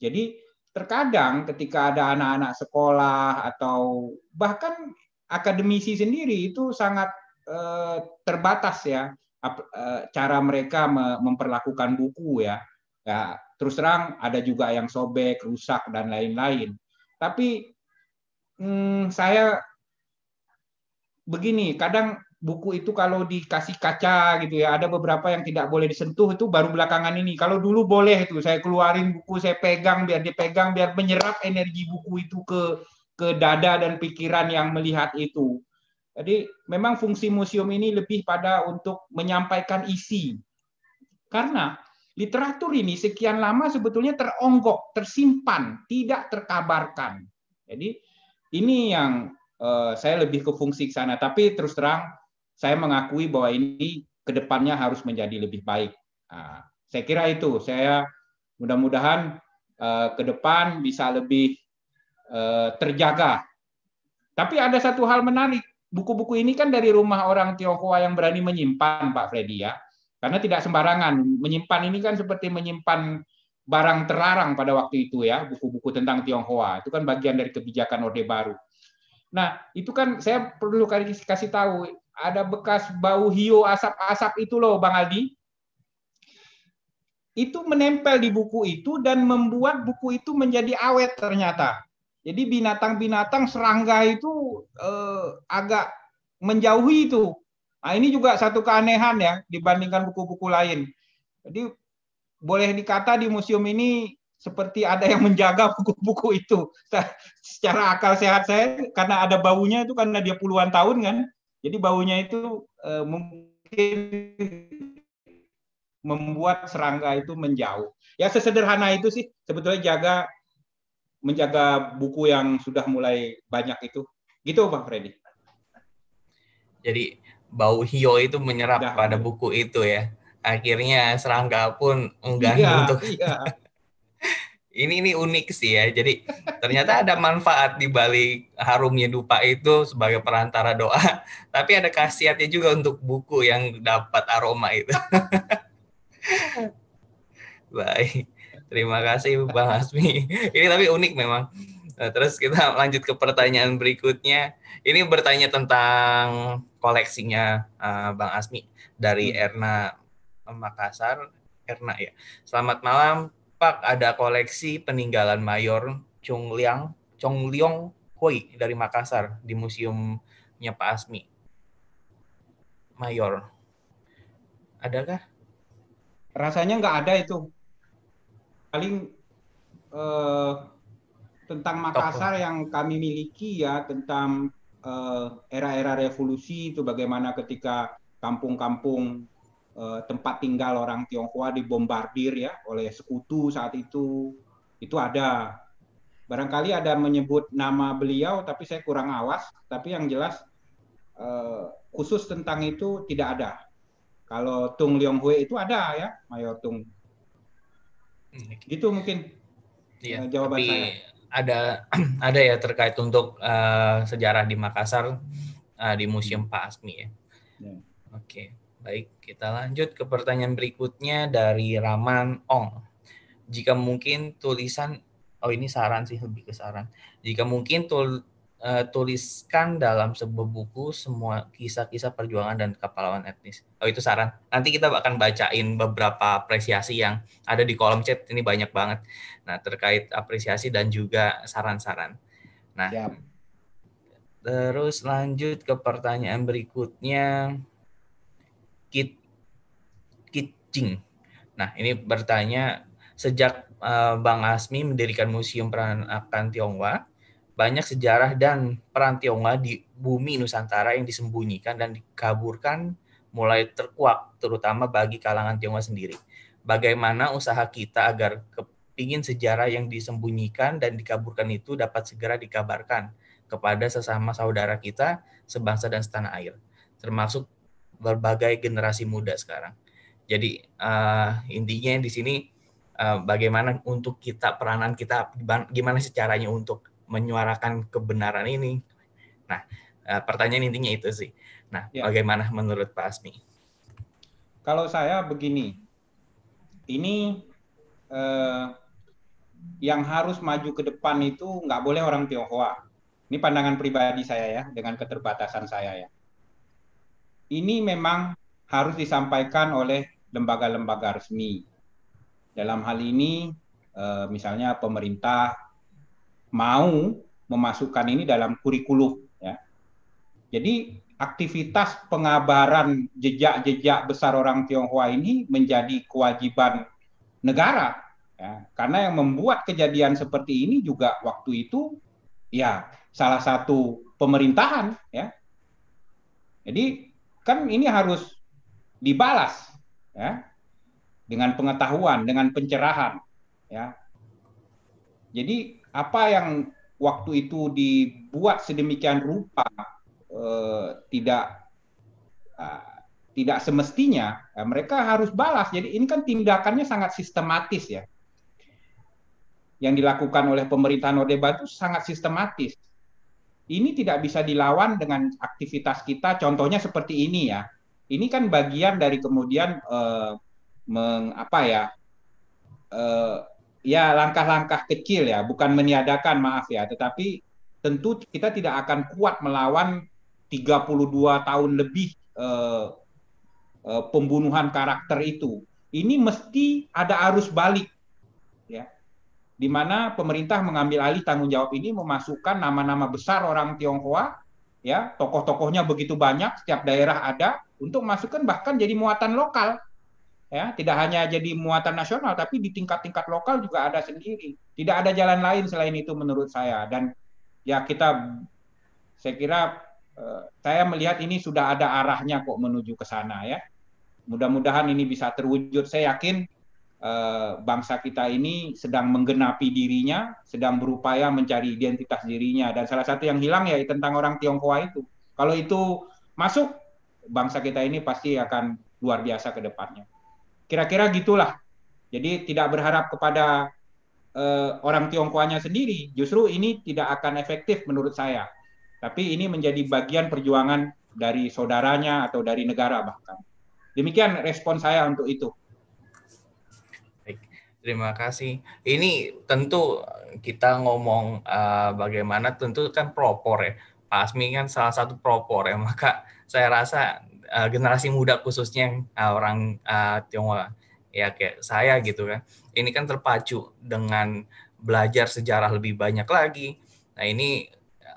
Jadi terkadang ketika ada anak-anak sekolah atau bahkan akademisi sendiri itu sangat Eh, terbatas ya eh, cara mereka memperlakukan buku ya. ya. Terus terang ada juga yang sobek, rusak dan lain-lain. Tapi hmm, saya begini, kadang buku itu kalau dikasih kaca gitu ya, ada beberapa yang tidak boleh disentuh itu baru belakangan ini. Kalau dulu boleh itu, saya keluarin buku, saya pegang biar dipegang biar menyerap energi buku itu ke ke dada dan pikiran yang melihat itu. Jadi memang fungsi museum ini lebih pada untuk menyampaikan isi. Karena literatur ini sekian lama sebetulnya teronggok, tersimpan, tidak terkabarkan. Jadi ini yang uh, saya lebih ke fungsi ke sana. Tapi terus terang saya mengakui bahwa ini kedepannya harus menjadi lebih baik. Nah, saya kira itu. Saya mudah-mudahan uh, ke depan bisa lebih uh, terjaga. Tapi ada satu hal menarik buku-buku ini kan dari rumah orang Tionghoa yang berani menyimpan, Pak Freddy ya. Karena tidak sembarangan. Menyimpan ini kan seperti menyimpan barang terlarang pada waktu itu ya, buku-buku tentang Tionghoa. Itu kan bagian dari kebijakan Orde Baru. Nah, itu kan saya perlu kasih tahu, ada bekas bau hiu asap-asap itu loh, Bang Aldi. Itu menempel di buku itu dan membuat buku itu menjadi awet ternyata. Jadi binatang-binatang serangga itu eh, agak menjauhi itu. Nah, ini juga satu keanehan ya dibandingkan buku-buku lain. Jadi boleh dikata di museum ini seperti ada yang menjaga buku-buku itu. Secara akal sehat saya karena ada baunya itu karena dia puluhan tahun kan. Jadi baunya itu eh, mungkin membuat serangga itu menjauh. Ya sesederhana itu sih sebetulnya jaga menjaga buku yang sudah mulai banyak itu. Gitu pak Freddy. Jadi bau hio itu menyerap Dah. pada buku itu ya. Akhirnya serangga pun enggak iya, untuk iya. ini ini unik sih ya. Jadi ternyata ada manfaat di balik harumnya dupa itu sebagai perantara doa, tapi ada khasiatnya juga untuk buku yang dapat aroma itu. Baik. Terima kasih Bang Asmi. Ini tapi unik memang. Nah, terus kita lanjut ke pertanyaan berikutnya. Ini bertanya tentang koleksinya uh, Bang Asmi dari hmm. Erna Makassar. Erna ya. Selamat malam, Pak. Ada koleksi peninggalan Mayor Chung Liang Chong Liong Hui dari Makassar di museumnya Pak Asmi. Mayor. Adakah? Rasanya nggak ada itu paling uh, tentang Makassar yang kami miliki ya tentang eh, era-era uh, revolusi itu bagaimana ketika kampung-kampung uh, tempat tinggal orang Tionghoa dibombardir ya oleh sekutu saat itu itu ada barangkali ada menyebut nama beliau tapi saya kurang awas tapi yang jelas uh, khusus tentang itu tidak ada kalau Tung Leong Hui itu ada ya Mayor Tung Hmm, itu mungkin iya, eh, jawaban tapi saya. Ada ada ya terkait untuk uh, sejarah di Makassar uh, di Museum hmm. Pak Asmi ya. ya. Oke, baik kita lanjut ke pertanyaan berikutnya dari Raman Ong. Jika mungkin tulisan oh ini saran sih lebih ke saran. Jika mungkin tul, uh, tuliskan dalam sebuah buku semua kisah-kisah perjuangan dan kepahlawanan etnis. Oh itu saran. Nanti kita akan bacain beberapa apresiasi yang ada di kolom chat ini banyak banget. Nah terkait apresiasi dan juga saran-saran. Nah Siap. terus lanjut ke pertanyaan berikutnya. Kit Kitching. Nah ini bertanya sejak eh, Bang Asmi mendirikan Museum Peranakan Tionghoa banyak sejarah dan peran Tionghoa di bumi Nusantara yang disembunyikan dan dikaburkan mulai terkuak, terutama bagi kalangan Tionghoa sendiri. Bagaimana usaha kita agar kepingin sejarah yang disembunyikan dan dikaburkan itu dapat segera dikabarkan kepada sesama saudara kita, sebangsa dan setanah air, termasuk berbagai generasi muda sekarang. Jadi uh, intinya di sini uh, bagaimana untuk kita peranan kita gimana sih untuk menyuarakan kebenaran ini. Nah, eh, pertanyaan intinya itu sih. Nah, ya. bagaimana menurut Pak Asmi? Kalau saya begini, ini eh, yang harus maju ke depan itu nggak boleh orang Tionghoa. Ini pandangan pribadi saya ya, dengan keterbatasan saya ya. Ini memang harus disampaikan oleh lembaga-lembaga resmi. Dalam hal ini, eh, misalnya pemerintah, mau memasukkan ini dalam kurikulum ya. Jadi aktivitas pengabaran jejak-jejak besar orang Tionghoa ini menjadi kewajiban negara ya. Karena yang membuat kejadian seperti ini juga waktu itu ya salah satu pemerintahan ya. Jadi kan ini harus dibalas ya dengan pengetahuan, dengan pencerahan ya. Jadi apa yang waktu itu dibuat sedemikian rupa eh, tidak eh, tidak semestinya eh, mereka harus balas. Jadi ini kan tindakannya sangat sistematis ya. Yang dilakukan oleh pemerintahan Orde Baru sangat sistematis. Ini tidak bisa dilawan dengan aktivitas kita. Contohnya seperti ini ya. Ini kan bagian dari kemudian eh, mengapa ya? Eh, ya langkah-langkah kecil ya, bukan meniadakan maaf ya, tetapi tentu kita tidak akan kuat melawan 32 tahun lebih eh, eh, pembunuhan karakter itu. Ini mesti ada arus balik ya. Di mana pemerintah mengambil alih tanggung jawab ini memasukkan nama-nama besar orang Tionghoa ya, tokoh-tokohnya begitu banyak, setiap daerah ada untuk masukkan bahkan jadi muatan lokal ya tidak hanya jadi muatan nasional tapi di tingkat-tingkat lokal juga ada sendiri tidak ada jalan lain selain itu menurut saya dan ya kita saya kira eh, saya melihat ini sudah ada arahnya kok menuju ke sana ya mudah-mudahan ini bisa terwujud saya yakin eh, bangsa kita ini sedang menggenapi dirinya sedang berupaya mencari identitas dirinya dan salah satu yang hilang ya tentang orang Tionghoa itu kalau itu masuk bangsa kita ini pasti akan luar biasa ke depannya Kira-kira gitulah. Jadi tidak berharap kepada uh, orang Tionghoanya sendiri, justru ini tidak akan efektif menurut saya. Tapi ini menjadi bagian perjuangan dari saudaranya atau dari negara bahkan. Demikian respon saya untuk itu. Baik, terima kasih. Ini tentu kita ngomong uh, bagaimana tentu kan propor ya. Pak Asmi kan salah satu propor ya, maka saya rasa uh, generasi muda khususnya uh, orang uh, Tionghoa ya kayak saya gitu kan. Ini kan terpacu dengan belajar sejarah lebih banyak lagi. Nah, ini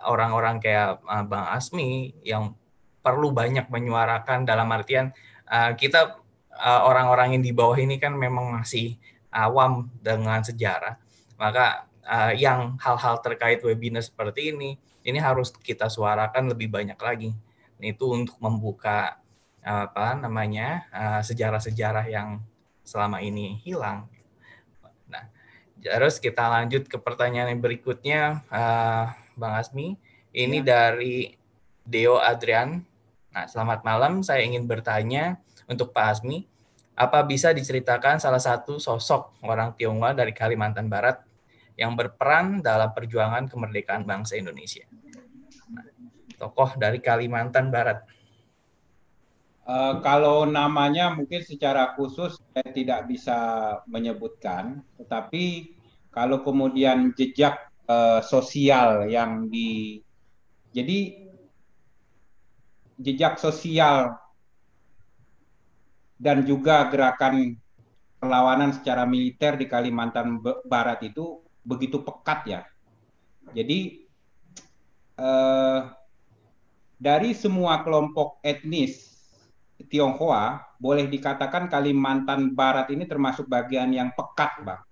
orang-orang kayak uh, Bang Asmi yang perlu banyak menyuarakan dalam artian uh, kita orang orang-orang yang di bawah ini kan memang masih awam dengan sejarah. Maka uh, yang hal-hal terkait webinar seperti ini ini harus kita suarakan lebih banyak lagi. ini Itu untuk membuka apa namanya eh, sejarah-sejarah yang selama ini hilang. Nah, terus kita lanjut ke pertanyaan yang berikutnya, eh, Bang Asmi. Ini ya. dari Deo Adrian. Nah, selamat malam. Saya ingin bertanya untuk Pak Asmi, apa bisa diceritakan salah satu sosok orang Tionghoa dari Kalimantan Barat yang berperan dalam perjuangan kemerdekaan bangsa Indonesia? Nah, tokoh dari Kalimantan Barat. Eh, kalau namanya mungkin secara khusus saya tidak bisa menyebutkan, tetapi kalau kemudian jejak uh, sosial yang di jadi jejak sosial dan juga gerakan perlawanan secara militer di Kalimantan Barat itu begitu pekat ya. Jadi eh, dari semua kelompok etnis Tionghoa, boleh dikatakan Kalimantan Barat ini termasuk bagian yang pekat, Bang.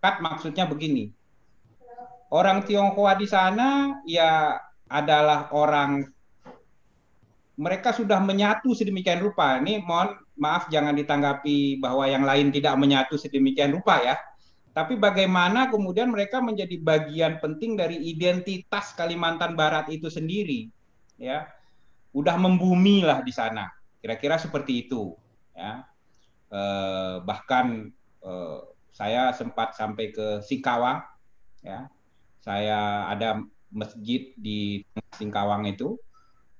Pekat maksudnya begini. Orang Tionghoa di sana ya adalah orang mereka sudah menyatu sedemikian rupa. Ini mohon maaf jangan ditanggapi bahwa yang lain tidak menyatu sedemikian rupa ya. Tapi bagaimana kemudian mereka menjadi bagian penting dari identitas Kalimantan Barat itu sendiri, ya, udah membumi lah di sana. Kira-kira seperti itu. Ya. Eh, bahkan eh, saya sempat sampai ke Singkawang. Ya. Saya ada masjid di Singkawang itu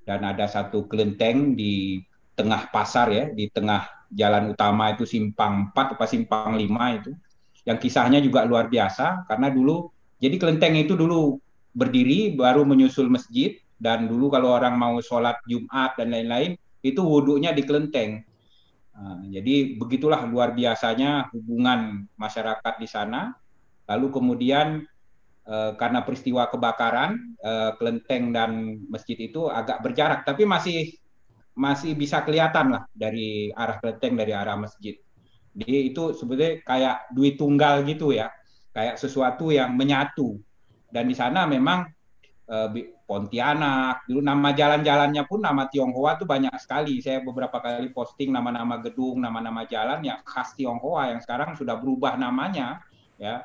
dan ada satu kelenteng di tengah pasar ya, di tengah jalan utama itu simpang 4 atau simpang 5 itu. Yang kisahnya juga luar biasa karena dulu jadi kelenteng itu dulu berdiri baru menyusul masjid dan dulu kalau orang mau sholat Jumat dan lain-lain itu wudhunya di kelenteng. Nah, jadi begitulah luar biasanya hubungan masyarakat di sana. Lalu kemudian eh, karena peristiwa kebakaran eh, kelenteng dan masjid itu agak berjarak, tapi masih masih bisa kelihatan lah dari arah kelenteng dari arah masjid. Jadi itu sebetulnya kayak duit tunggal gitu ya, kayak sesuatu yang menyatu. Dan di sana memang eh, Pontianak. Dulu nama jalan-jalannya pun nama Tionghoa tuh banyak sekali. Saya beberapa kali posting nama-nama gedung, nama-nama jalan yang khas Tionghoa yang sekarang sudah berubah namanya, ya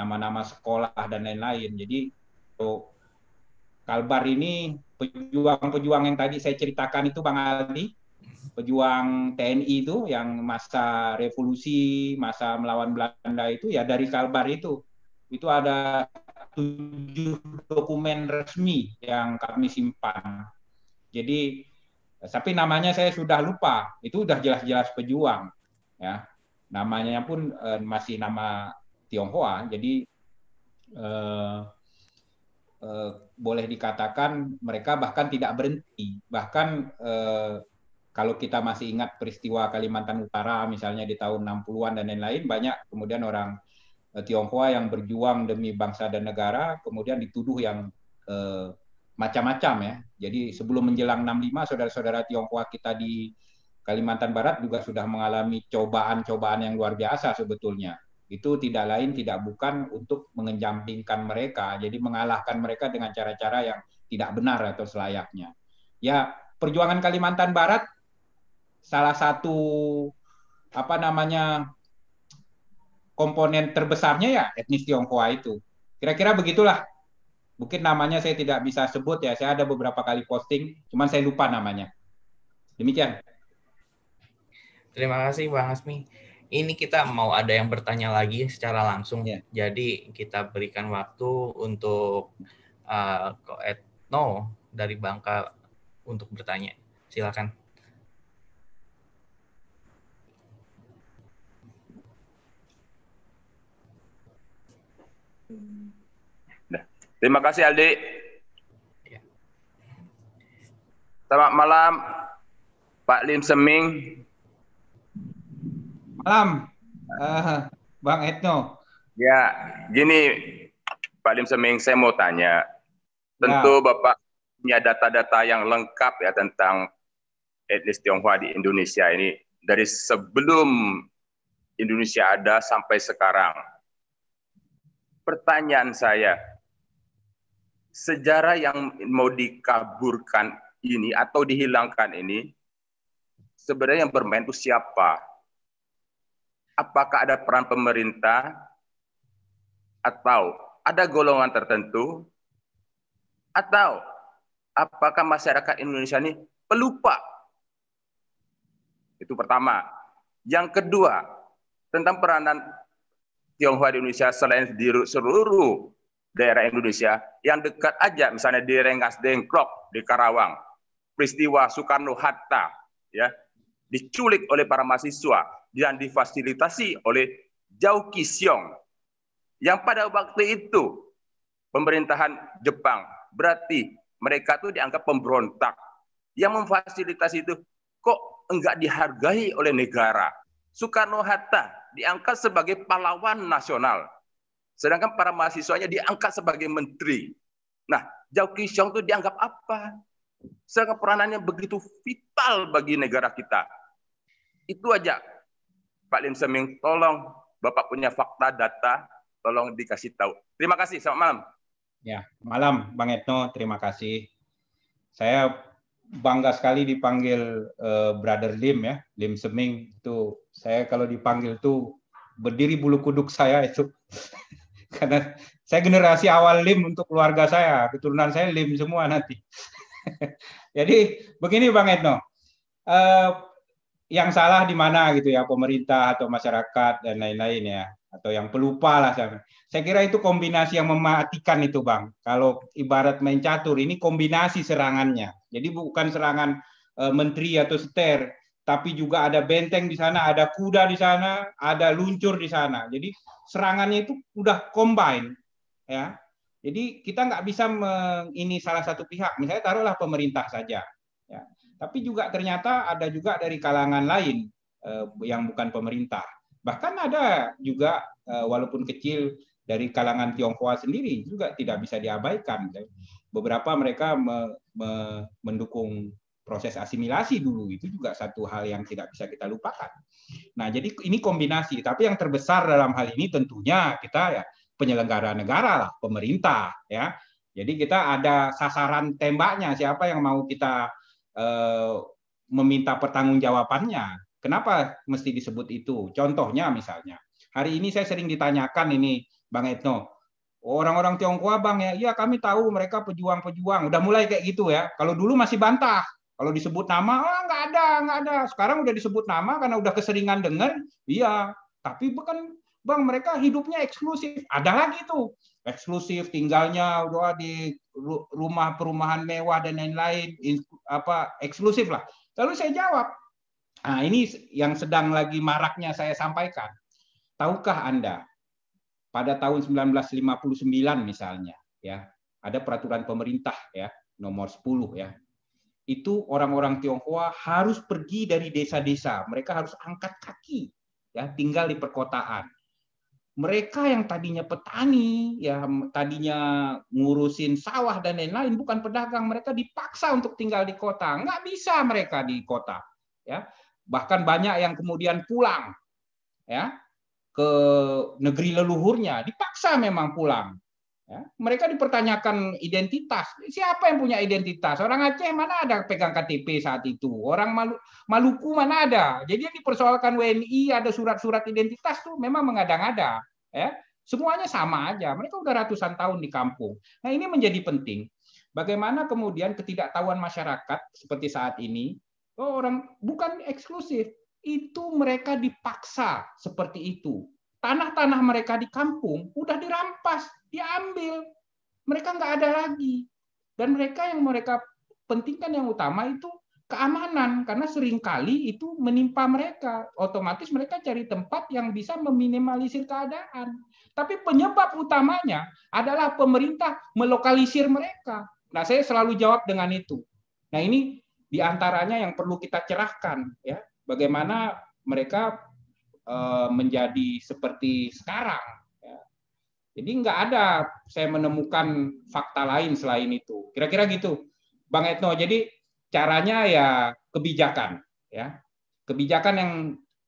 nama-nama sekolah dan lain-lain. Jadi tuh, Kalbar ini pejuang-pejuang yang tadi saya ceritakan itu Bang Aldi, pejuang TNI itu yang masa revolusi, masa melawan Belanda itu ya dari Kalbar itu. Itu ada tujuh dokumen resmi yang kami simpan. Jadi tapi namanya saya sudah lupa. Itu sudah jelas-jelas pejuang, ya. Namanya pun eh, masih nama Tionghoa. Jadi eh, eh, boleh dikatakan mereka bahkan tidak berhenti. Bahkan eh, kalau kita masih ingat peristiwa Kalimantan Utara misalnya di tahun 60-an dan lain-lain, banyak kemudian orang Eh, Tionghoa yang berjuang demi bangsa dan negara kemudian dituduh yang eh, macam-macam ya. Jadi sebelum menjelang 65 saudara-saudara Tionghoa kita di Kalimantan Barat juga sudah mengalami cobaan-cobaan yang luar biasa sebetulnya. Itu tidak lain tidak bukan untuk mengejampingkan mereka, jadi mengalahkan mereka dengan cara-cara yang tidak benar atau selayaknya. Ya, perjuangan Kalimantan Barat salah satu apa namanya komponen terbesarnya ya etnis Tionghoa itu. Kira-kira begitulah. Mungkin namanya saya tidak bisa sebut ya, saya ada beberapa kali posting, cuman saya lupa namanya. Demikian. Terima kasih Bang Asmi. Ini kita mau ada yang bertanya lagi secara langsung. Ya. Jadi kita berikan waktu untuk uh, Ko Etno dari Bangka untuk bertanya. Silakan. Nah, terima kasih Aldi. Ya. Selamat malam Pak Lim Seming. Malam uh, Bang Etno. Ya, gini Pak Lim Seming, saya mau tanya. Tentu ya. Bapak punya data-data yang lengkap ya tentang etnis Tionghoa di Indonesia ini dari sebelum Indonesia ada sampai sekarang. Pertanyaan saya, sejarah yang mau dikaburkan ini atau dihilangkan ini, sebenarnya yang bermain itu siapa? Apakah ada peran pemerintah atau ada golongan tertentu atau apakah masyarakat Indonesia ini pelupa? Itu pertama. Yang kedua, tentang peranan Tionghoa di Indonesia selain di seluruh daerah Indonesia yang dekat aja misalnya di Rengas Dengklok di Karawang peristiwa Soekarno Hatta ya diculik oleh para mahasiswa dan difasilitasi oleh Jauh Kisyong yang pada waktu itu pemerintahan Jepang berarti mereka tuh dianggap pemberontak yang memfasilitasi itu kok enggak dihargai oleh negara Soekarno Hatta diangkat sebagai pahlawan nasional. Sedangkan para mahasiswanya diangkat sebagai menteri. Nah, Jauh Qishong itu dianggap apa? Sedangkan peranannya begitu vital bagi negara kita. Itu aja. Pak Lim Seming, tolong Bapak punya fakta, data, tolong dikasih tahu. Terima kasih, selamat malam. Ya, malam Bang Etno, terima kasih. Saya bangga sekali dipanggil uh, Brother Lim ya, Lim Seming itu saya kalau dipanggil tuh berdiri bulu kuduk saya itu karena saya generasi awal Lim untuk keluarga saya, keturunan saya Lim semua nanti. Jadi begini Bang Etno, uh, eh, yang salah di mana gitu ya pemerintah atau masyarakat dan lain-lain ya atau yang pelupa lah saya. Saya kira itu kombinasi yang mematikan itu Bang. Kalau ibarat main catur ini kombinasi serangannya. Jadi bukan serangan e, menteri atau seter, tapi juga ada benteng di sana, ada kuda di sana, ada luncur di sana. Jadi serangannya itu udah combine, ya. Jadi kita nggak bisa ini salah satu pihak. Misalnya taruhlah pemerintah saja, ya. Tapi juga ternyata ada juga dari kalangan lain e, yang bukan pemerintah. Bahkan ada juga e, walaupun kecil dari kalangan Tionghoa sendiri juga tidak bisa diabaikan beberapa mereka me, me, mendukung proses asimilasi dulu itu juga satu hal yang tidak bisa kita lupakan. Nah, jadi ini kombinasi, tapi yang terbesar dalam hal ini tentunya kita ya penyelenggara negara lah, pemerintah ya. Jadi kita ada sasaran tembaknya siapa yang mau kita eh, meminta pertanggungjawabannya. Kenapa mesti disebut itu? Contohnya misalnya, hari ini saya sering ditanyakan ini Bang Etno, Orang-orang Tionghoa bang ya, iya kami tahu mereka pejuang-pejuang. Udah mulai kayak gitu ya. Kalau dulu masih bantah, kalau disebut nama, ah nggak ada, nggak ada. Sekarang udah disebut nama karena udah keseringan dengar, iya. Tapi bukan bang mereka hidupnya eksklusif. Ada lagi tuh eksklusif tinggalnya udah di rumah perumahan mewah dan lain-lain apa eksklusif lah. Lalu saya jawab, nah ini yang sedang lagi maraknya saya sampaikan. Tahukah Anda pada tahun 1959 misalnya ya ada peraturan pemerintah ya nomor 10 ya itu orang-orang Tionghoa harus pergi dari desa-desa mereka harus angkat kaki ya tinggal di perkotaan mereka yang tadinya petani ya tadinya ngurusin sawah dan lain-lain bukan pedagang mereka dipaksa untuk tinggal di kota nggak bisa mereka di kota ya bahkan banyak yang kemudian pulang ya ke negeri leluhurnya, dipaksa memang pulang. Ya, mereka dipertanyakan identitas. Siapa yang punya identitas? Orang Aceh mana ada pegang KTP saat itu? Orang Maluku mana ada? Jadi yang dipersoalkan WNI ada surat-surat identitas tuh memang mengada-ngada. Ya, semuanya sama aja. Mereka udah ratusan tahun di kampung. Nah ini menjadi penting. Bagaimana kemudian ketidaktahuan masyarakat seperti saat ini? Oh, orang bukan eksklusif, itu mereka dipaksa seperti itu. Tanah-tanah mereka di kampung udah dirampas, diambil. Mereka nggak ada lagi. Dan mereka yang mereka pentingkan yang utama itu keamanan karena seringkali itu menimpa mereka. Otomatis mereka cari tempat yang bisa meminimalisir keadaan. Tapi penyebab utamanya adalah pemerintah melokalisir mereka. Nah, saya selalu jawab dengan itu. Nah, ini diantaranya yang perlu kita cerahkan ya bagaimana mereka eh, menjadi seperti sekarang. Ya. Jadi nggak ada saya menemukan fakta lain selain itu. Kira-kira gitu, Bang Etno. Jadi caranya ya kebijakan, ya kebijakan yang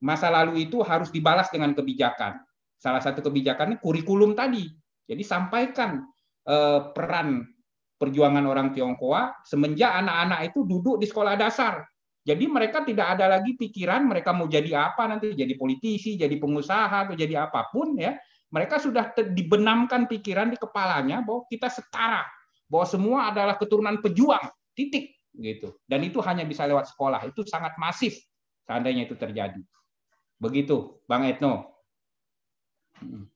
masa lalu itu harus dibalas dengan kebijakan. Salah satu kebijakannya kurikulum tadi. Jadi sampaikan eh, peran perjuangan orang Tionghoa semenjak anak-anak itu duduk di sekolah dasar jadi mereka tidak ada lagi pikiran mereka mau jadi apa nanti, jadi politisi, jadi pengusaha, atau jadi apapun ya. Mereka sudah dibenamkan pikiran di kepalanya bahwa kita setara, bahwa semua adalah keturunan pejuang, titik gitu. Dan itu hanya bisa lewat sekolah. Itu sangat masif seandainya itu terjadi. Begitu, Bang Etno. Hmm.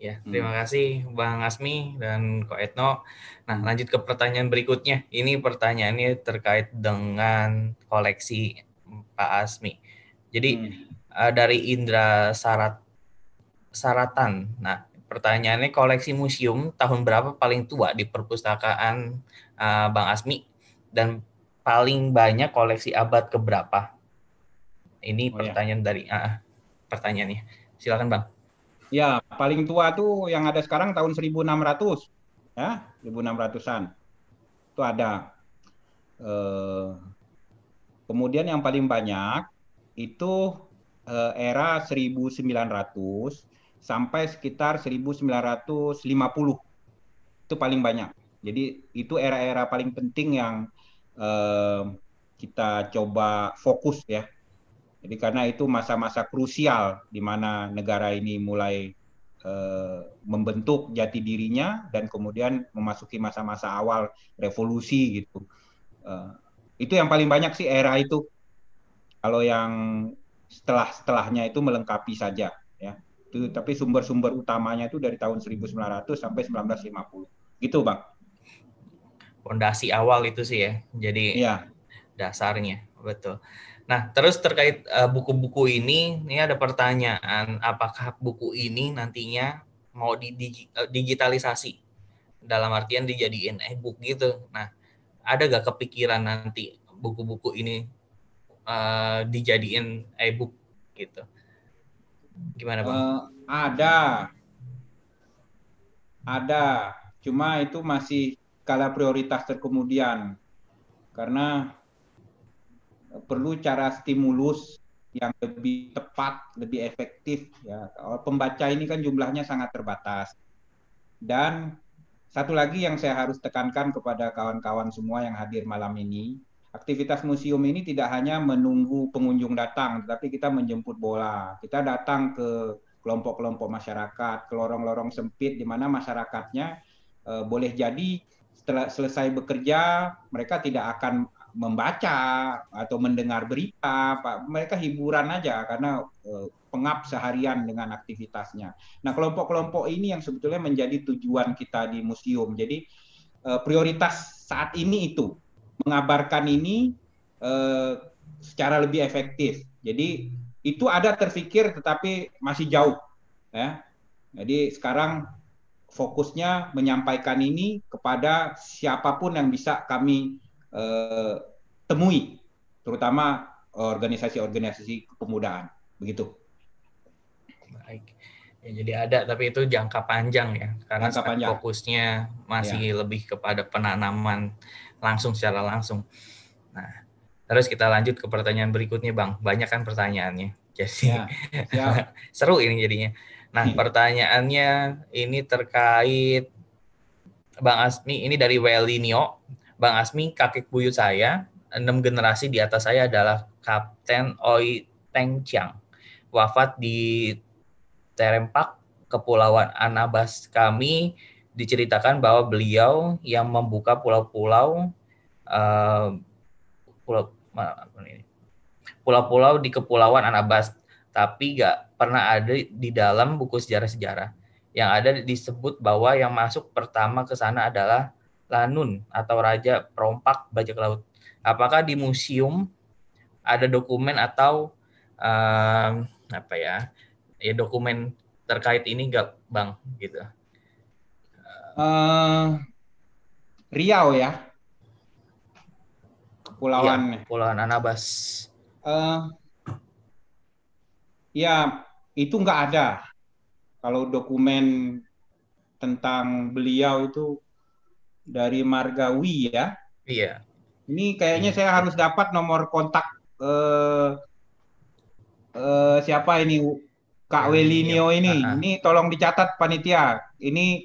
Ya, hmm. terima kasih Bang Asmi dan Ko Etno. Nah, lanjut ke pertanyaan berikutnya. Ini pertanyaannya terkait dengan koleksi Pak Asmi. Jadi hmm. uh, dari Indra Sarat Saratan. Nah, pertanyaannya koleksi museum tahun berapa paling tua di perpustakaan uh, Bang Asmi dan paling banyak koleksi abad keberapa? Ini oh, ya. pertanyaan ya. dari uh, pertanyaannya. Silakan Bang. Ya, paling tua tuh yang ada sekarang tahun 1600. Ya, 1600-an. Itu ada. Eh, kemudian yang paling banyak itu eh, era 1900 sampai sekitar 1950. Itu paling banyak. Jadi itu era-era paling penting yang eh, kita coba fokus ya jadi karena itu masa-masa krusial di mana negara ini mulai eh, membentuk jati dirinya dan kemudian memasuki masa-masa awal revolusi gitu. Eh, itu yang paling banyak sih era itu. Kalau yang setelah-setelahnya itu melengkapi saja ya. Itu, tapi sumber-sumber utamanya itu dari tahun 1900 sampai 1950. Gitu, Bang. Pondasi awal itu sih ya. Jadi ya. dasarnya, betul. Nah, terus terkait eh, buku-buku uh, ini, ini ada pertanyaan, apakah buku ini nantinya mau di eh, digitalisasi? Dalam artian dijadiin e-book gitu. Nah, ada gak kepikiran nanti buku-buku ini uh, dijadiin e-book gitu? Gimana, pak Uh, ada. Ada. Cuma itu masih skala prioritas terkemudian. Karena perlu cara stimulus yang lebih tepat, lebih efektif. Ya. Pembaca ini kan jumlahnya sangat terbatas. Dan satu lagi yang saya harus tekankan kepada kawan-kawan semua yang hadir malam ini, aktivitas museum ini tidak hanya menunggu pengunjung datang, tetapi kita menjemput bola. Kita datang ke kelompok-kelompok masyarakat, ke lorong-lorong sempit di mana masyarakatnya eh, boleh jadi setelah selesai bekerja mereka tidak akan membaca atau mendengar berita, mereka hiburan aja karena eh, pengap seharian dengan aktivitasnya. Nah, kelompok-kelompok ini yang sebetulnya menjadi tujuan kita di museum. Jadi eh, prioritas saat ini itu mengabarkan ini eh, secara lebih efektif. Jadi itu ada terfikir tetapi masih jauh ya. Jadi sekarang fokusnya menyampaikan ini kepada siapapun yang bisa kami eh, temui, terutama organisasi-organisasi kepemudaan, begitu. Baik. Ya, jadi ada, tapi itu jangka panjang ya, karena jangka panjang. fokusnya masih ya. lebih kepada penanaman langsung secara langsung. Nah, terus kita lanjut ke pertanyaan berikutnya, Bang. Banyak kan pertanyaannya, jadi ya. seru ini jadinya. Nah, hmm. pertanyaannya ini terkait Bang Asmi, ini dari Welinio. Bang Asmi, kakek buyut saya, enam generasi di atas saya adalah Kapten Oi Teng Chiang, wafat di Terempak, Kepulauan Anabas. Kami diceritakan bahwa beliau yang membuka pulau-pulau uh, pulau pulau-pulau di Kepulauan Anabas, tapi gak pernah ada di dalam buku sejarah-sejarah. Yang ada disebut bahwa yang masuk pertama ke sana adalah Lanun atau Raja Perompak Bajak Laut. Apakah di museum ada dokumen atau um, apa ya ya dokumen terkait ini gak bang gitu? Uh, Riau ya, Kepulauan. Iya, ya, Kepulauan Anabas. Uh, eh, ya itu nggak ada. Kalau dokumen tentang beliau itu dari Margawi ya. Iya. Ini kayaknya iya. saya harus dapat nomor kontak eh, eh, siapa ini Kak iya, Welinio iya. ini. uh Ini tolong dicatat panitia. Ini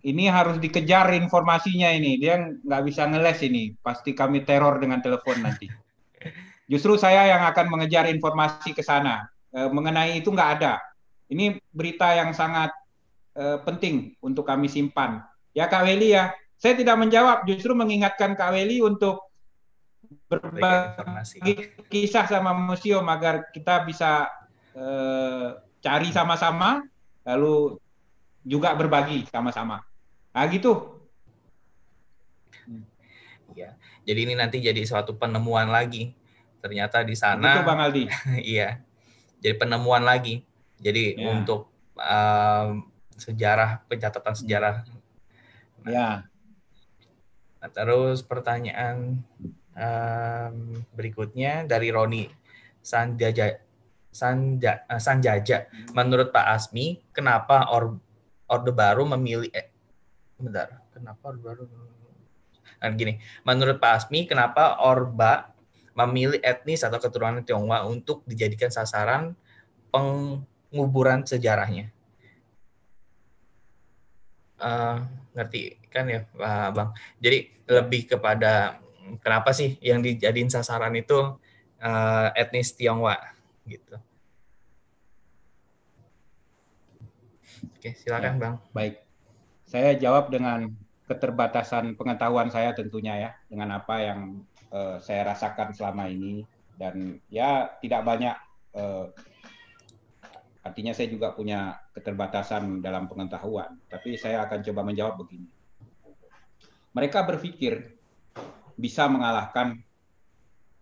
ini harus dikejar informasinya ini. Dia nggak bisa ngeles ini. Pasti kami teror dengan telepon nanti. Justru saya yang akan mengejar informasi ke sana. E, mengenai itu nggak ada. Ini berita yang sangat e, penting untuk kami simpan. Ya Kak Weli ya. Saya tidak menjawab, justru mengingatkan Kak Weli untuk berbagi kisah sama museum agar kita bisa eh, cari sama-sama, lalu juga berbagi sama-sama. Nah gitu. Ya, jadi ini nanti jadi suatu penemuan lagi. Ternyata di sana. Itu Bang Aldi. iya, jadi penemuan lagi. Jadi ya. untuk um, sejarah pencatatan sejarah ya. Nah, terus pertanyaan um, berikutnya dari Roni Sanjaja Sanja, uh, Sanjaja. Menurut Pak Asmi, kenapa Or, Orde Baru memilih eh, bentar, kenapa Orde Baru Nah, gini, menurut Pak Asmi, kenapa Orba memilih etnis atau keturunan Tionghoa untuk dijadikan sasaran penguburan sejarahnya? Eh, ngerti kan ya Pak bang jadi lebih kepada kenapa sih yang dijadiin sasaran itu uh, etnis Tionghoa gitu oke silakan ya, bang baik saya jawab dengan keterbatasan pengetahuan saya tentunya ya dengan apa yang uh, saya rasakan selama ini dan ya tidak banyak uh, Artinya saya juga punya keterbatasan dalam pengetahuan, tapi saya akan coba menjawab begini. Mereka berpikir bisa mengalahkan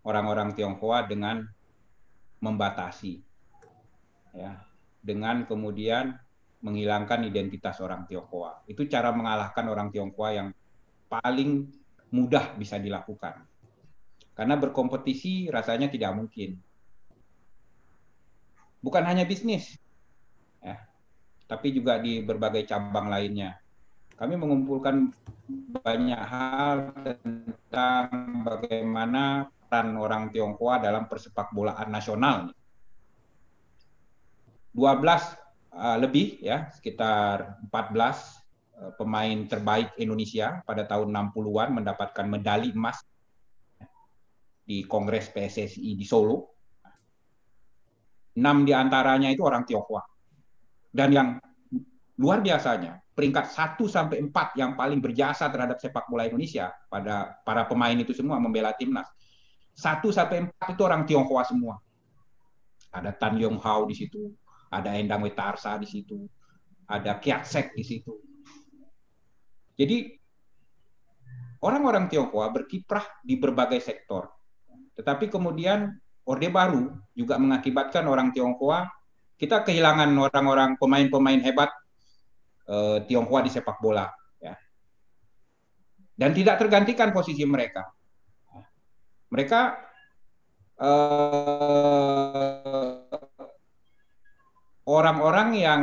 orang-orang Tionghoa dengan membatasi, ya, dengan kemudian menghilangkan identitas orang Tionghoa. Itu cara mengalahkan orang Tionghoa yang paling mudah bisa dilakukan. Karena berkompetisi rasanya tidak mungkin bukan hanya bisnis, ya, tapi juga di berbagai cabang lainnya. Kami mengumpulkan banyak hal tentang bagaimana peran orang Tionghoa dalam persepakbolaan nasional. 12 uh, eh, lebih ya, sekitar 14 eh, pemain terbaik Indonesia pada tahun 60-an mendapatkan medali emas di Kongres PSSI di Solo enam diantaranya itu orang Tionghoa. Dan yang luar biasanya, peringkat 1 sampai 4 yang paling berjasa terhadap sepak bola Indonesia pada para pemain itu semua membela timnas. 1 sampai 4 itu orang Tionghoa semua. Ada Tan Yong Hao di situ, ada Endang Wetarsa di situ, ada Kiat Sek di situ. Jadi orang-orang Tionghoa berkiprah di berbagai sektor. Tetapi kemudian Orde Baru juga mengakibatkan orang Tionghoa kita kehilangan orang-orang pemain-pemain hebat eh, Tionghoa di sepak bola ya. Dan tidak tergantikan posisi mereka. Mereka eh, orang-orang yang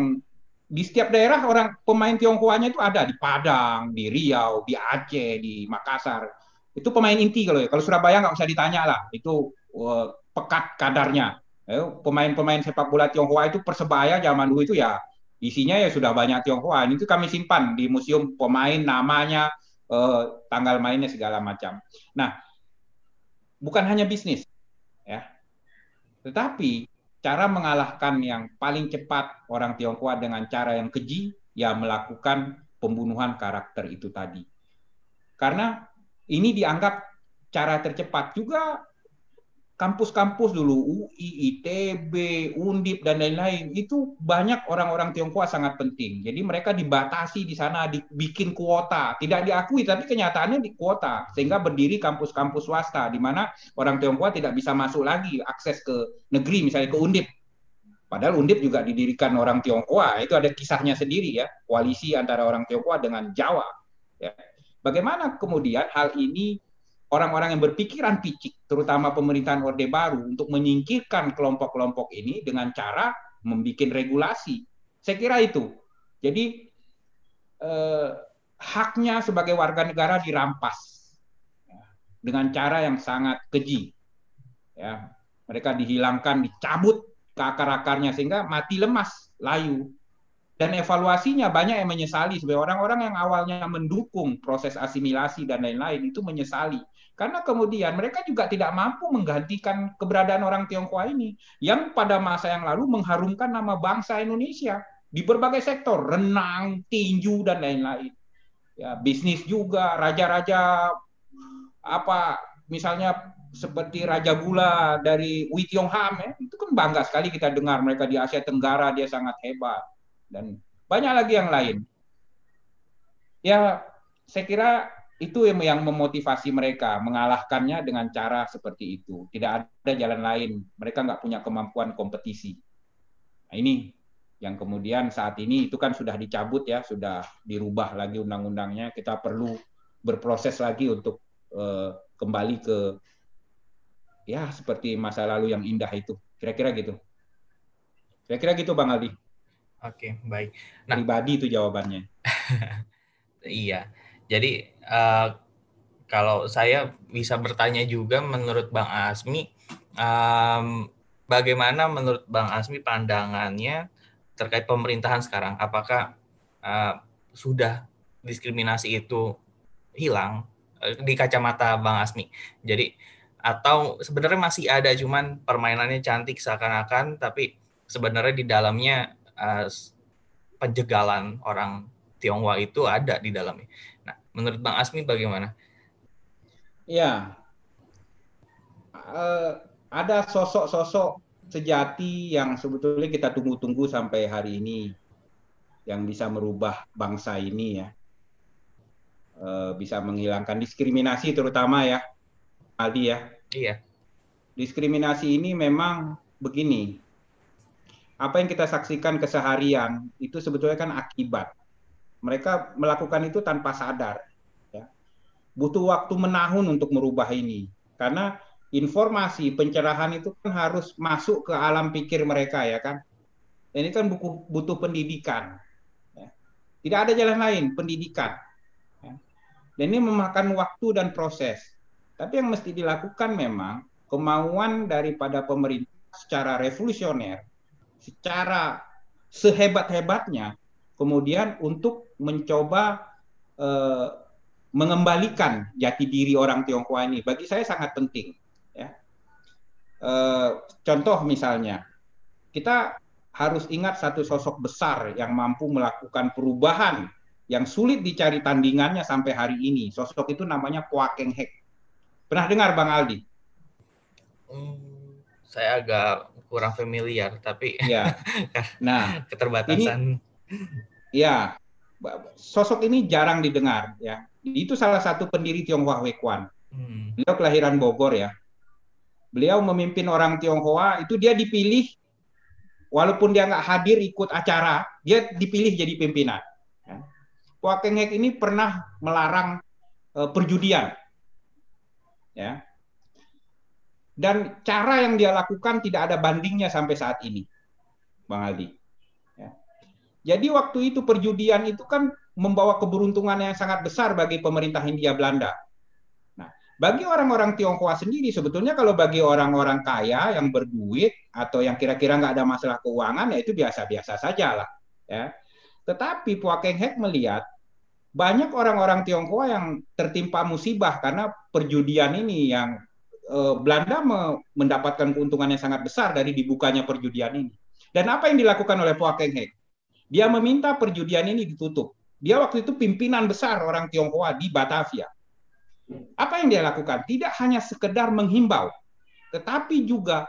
di setiap daerah orang pemain Tionghoanya itu ada di Padang, di Riau, di Aceh, di Makassar. Itu pemain inti kalau ya. Kalau Surabaya nggak usah ditanya lah. Itu eh, pekat kadarnya. Eh, pemain-pemain sepak bola Tionghoa itu persebaya zaman dulu itu ya isinya ya sudah banyak Tionghoa. Ini itu kami simpan di museum pemain namanya, eh, tanggal mainnya segala macam. Nah, bukan hanya bisnis, ya, tetapi cara mengalahkan yang paling cepat orang Tionghoa dengan cara yang keji, ya melakukan pembunuhan karakter itu tadi. Karena ini dianggap cara tercepat juga kampus-kampus dulu UI, ITB, Undip dan lain-lain itu banyak orang-orang Tionghoa sangat penting. Jadi mereka dibatasi di sana, dibikin kuota, tidak diakui tapi kenyataannya di kuota sehingga berdiri kampus-kampus swasta di mana orang Tionghoa tidak bisa masuk lagi akses ke negeri misalnya ke Undip. Padahal Undip juga didirikan orang Tionghoa, itu ada kisahnya sendiri ya, koalisi antara orang Tionghoa dengan Jawa. Ya. Bagaimana kemudian hal ini orang-orang yang berpikiran picik, terutama pemerintahan Orde Baru, untuk menyingkirkan kelompok-kelompok ini dengan cara membuat regulasi. Saya kira itu. Jadi eh, haknya sebagai warga negara dirampas ya, dengan cara yang sangat keji. Ya, mereka dihilangkan, dicabut ke akar-akarnya sehingga mati lemas, layu. Dan evaluasinya banyak yang menyesali. Sebagai orang-orang yang awalnya mendukung proses asimilasi dan lain-lain itu menyesali karena kemudian mereka juga tidak mampu menggantikan keberadaan orang Tionghoa ini yang pada masa yang lalu mengharumkan nama bangsa Indonesia di berbagai sektor, renang, tinju dan lain-lain. Ya, bisnis juga, raja-raja apa misalnya seperti Raja Gula dari Wei Tiongham ya, itu kan bangga sekali kita dengar mereka di Asia Tenggara dia sangat hebat dan banyak lagi yang lain. Ya saya kira itu yang, yang memotivasi mereka mengalahkannya dengan cara seperti itu. Tidak ada jalan lain. Mereka nggak punya kemampuan kompetisi. Nah, ini yang kemudian saat ini itu kan sudah dicabut ya, sudah dirubah lagi undang-undangnya. Kita perlu berproses lagi untuk uh, kembali ke ya seperti masa lalu yang indah itu. Kira-kira gitu. Kira-kira gitu Bang Aldi. Oke, baik. Nah, pribadi itu jawabannya. iya. Jadi uh, kalau saya bisa bertanya juga menurut Bang Asmi, um, bagaimana menurut Bang Asmi pandangannya terkait pemerintahan sekarang? Apakah uh, sudah diskriminasi itu hilang eh, di kacamata Bang Asmi? Jadi atau sebenarnya masih ada cuman permainannya cantik seakan-akan tapi sebenarnya di dalamnya uh, penjegalan orang Tionghoa itu ada di dalamnya. Menurut Bang Asmi bagaimana? Ya, uh, ada sosok-sosok sejati yang sebetulnya kita tunggu-tunggu sampai hari ini yang bisa merubah bangsa ini ya e, bisa menghilangkan diskriminasi terutama ya Aldi ya iya diskriminasi ini memang begini apa yang kita saksikan keseharian itu sebetulnya kan akibat mereka melakukan itu tanpa sadar. Ya. Butuh waktu menahun untuk merubah ini. Karena informasi, pencerahan itu kan harus masuk ke alam pikir mereka ya kan. Ini kan buku, butuh pendidikan. Ya. Tidak ada jalan lain, pendidikan. Ya. Dan ini memakan waktu dan proses. Tapi yang mesti dilakukan memang kemauan daripada pemerintah secara revolusioner, secara sehebat-hebatnya kemudian untuk mencoba eh, mengembalikan jati diri orang Tionghoa ini bagi saya sangat penting ya eh, contoh misalnya kita harus ingat satu sosok besar yang mampu melakukan perubahan yang sulit dicari tandingannya sampai hari ini sosok itu namanya Kwa Keng Hek pernah dengar Bang Aldi? Hmm, saya agak kurang familiar tapi ya. nah keterbatasan ini, ya, sosok ini jarang didengar ya. Itu salah satu pendiri Tionghoa Wekwan. Hmm. Beliau kelahiran Bogor ya. Beliau memimpin orang Tionghoa itu dia dipilih walaupun dia nggak hadir ikut acara, dia dipilih jadi pimpinan. Ya. ini pernah melarang uh, perjudian. Ya. Dan cara yang dia lakukan tidak ada bandingnya sampai saat ini. Bang Aldi. Jadi waktu itu perjudian itu kan membawa keberuntungan yang sangat besar bagi pemerintah Hindia Belanda. Nah, bagi orang-orang Tionghoa sendiri sebetulnya kalau bagi orang-orang kaya yang berduit atau yang kira-kira nggak ada masalah keuangan ya itu biasa-biasa saja lah. Ya. Tetapi Keng Hek melihat banyak orang-orang Tionghoa yang tertimpa musibah karena perjudian ini yang eh, Belanda me mendapatkan keuntungan yang sangat besar dari dibukanya perjudian ini. Dan apa yang dilakukan oleh Keng Hek? Dia meminta perjudian ini ditutup. Dia waktu itu pimpinan besar orang Tionghoa di Batavia. Apa yang dia lakukan? Tidak hanya sekedar menghimbau, tetapi juga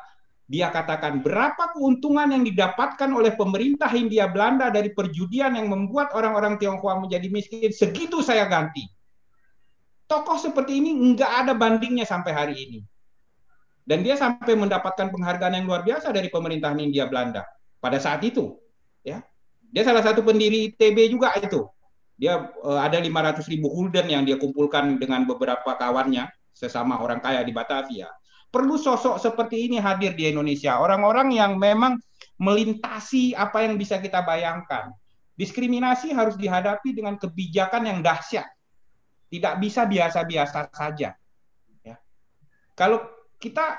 dia katakan berapa keuntungan yang didapatkan oleh pemerintah Hindia Belanda dari perjudian yang membuat orang-orang Tionghoa menjadi miskin, segitu saya ganti. Tokoh seperti ini nggak ada bandingnya sampai hari ini. Dan dia sampai mendapatkan penghargaan yang luar biasa dari pemerintahan Hindia Belanda pada saat itu. ya dia salah satu pendiri ITB juga itu. Dia uh, ada 500 ribu gulden yang dia kumpulkan dengan beberapa kawannya sesama orang kaya di Batavia. Perlu sosok seperti ini hadir di Indonesia. Orang-orang yang memang melintasi apa yang bisa kita bayangkan. Diskriminasi harus dihadapi dengan kebijakan yang dahsyat. Tidak bisa biasa-biasa saja. Ya. Kalau kita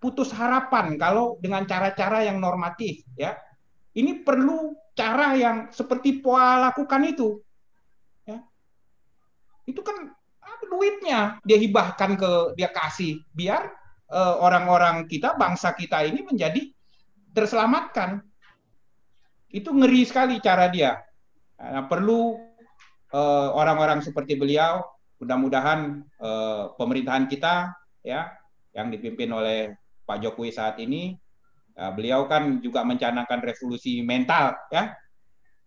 putus harapan kalau dengan cara-cara yang normatif, ya ini perlu cara yang seperti Poa lakukan itu. Ya. Itu kan duitnya dia hibahkan ke dia kasih biar orang eh, orang-orang kita bangsa kita ini menjadi terselamatkan itu ngeri sekali cara dia nah, perlu orang eh, orang-orang seperti beliau mudah-mudahan eh, pemerintahan kita ya yang dipimpin oleh Pak Jokowi saat ini Ya, beliau kan juga mencanangkan revolusi mental, ya.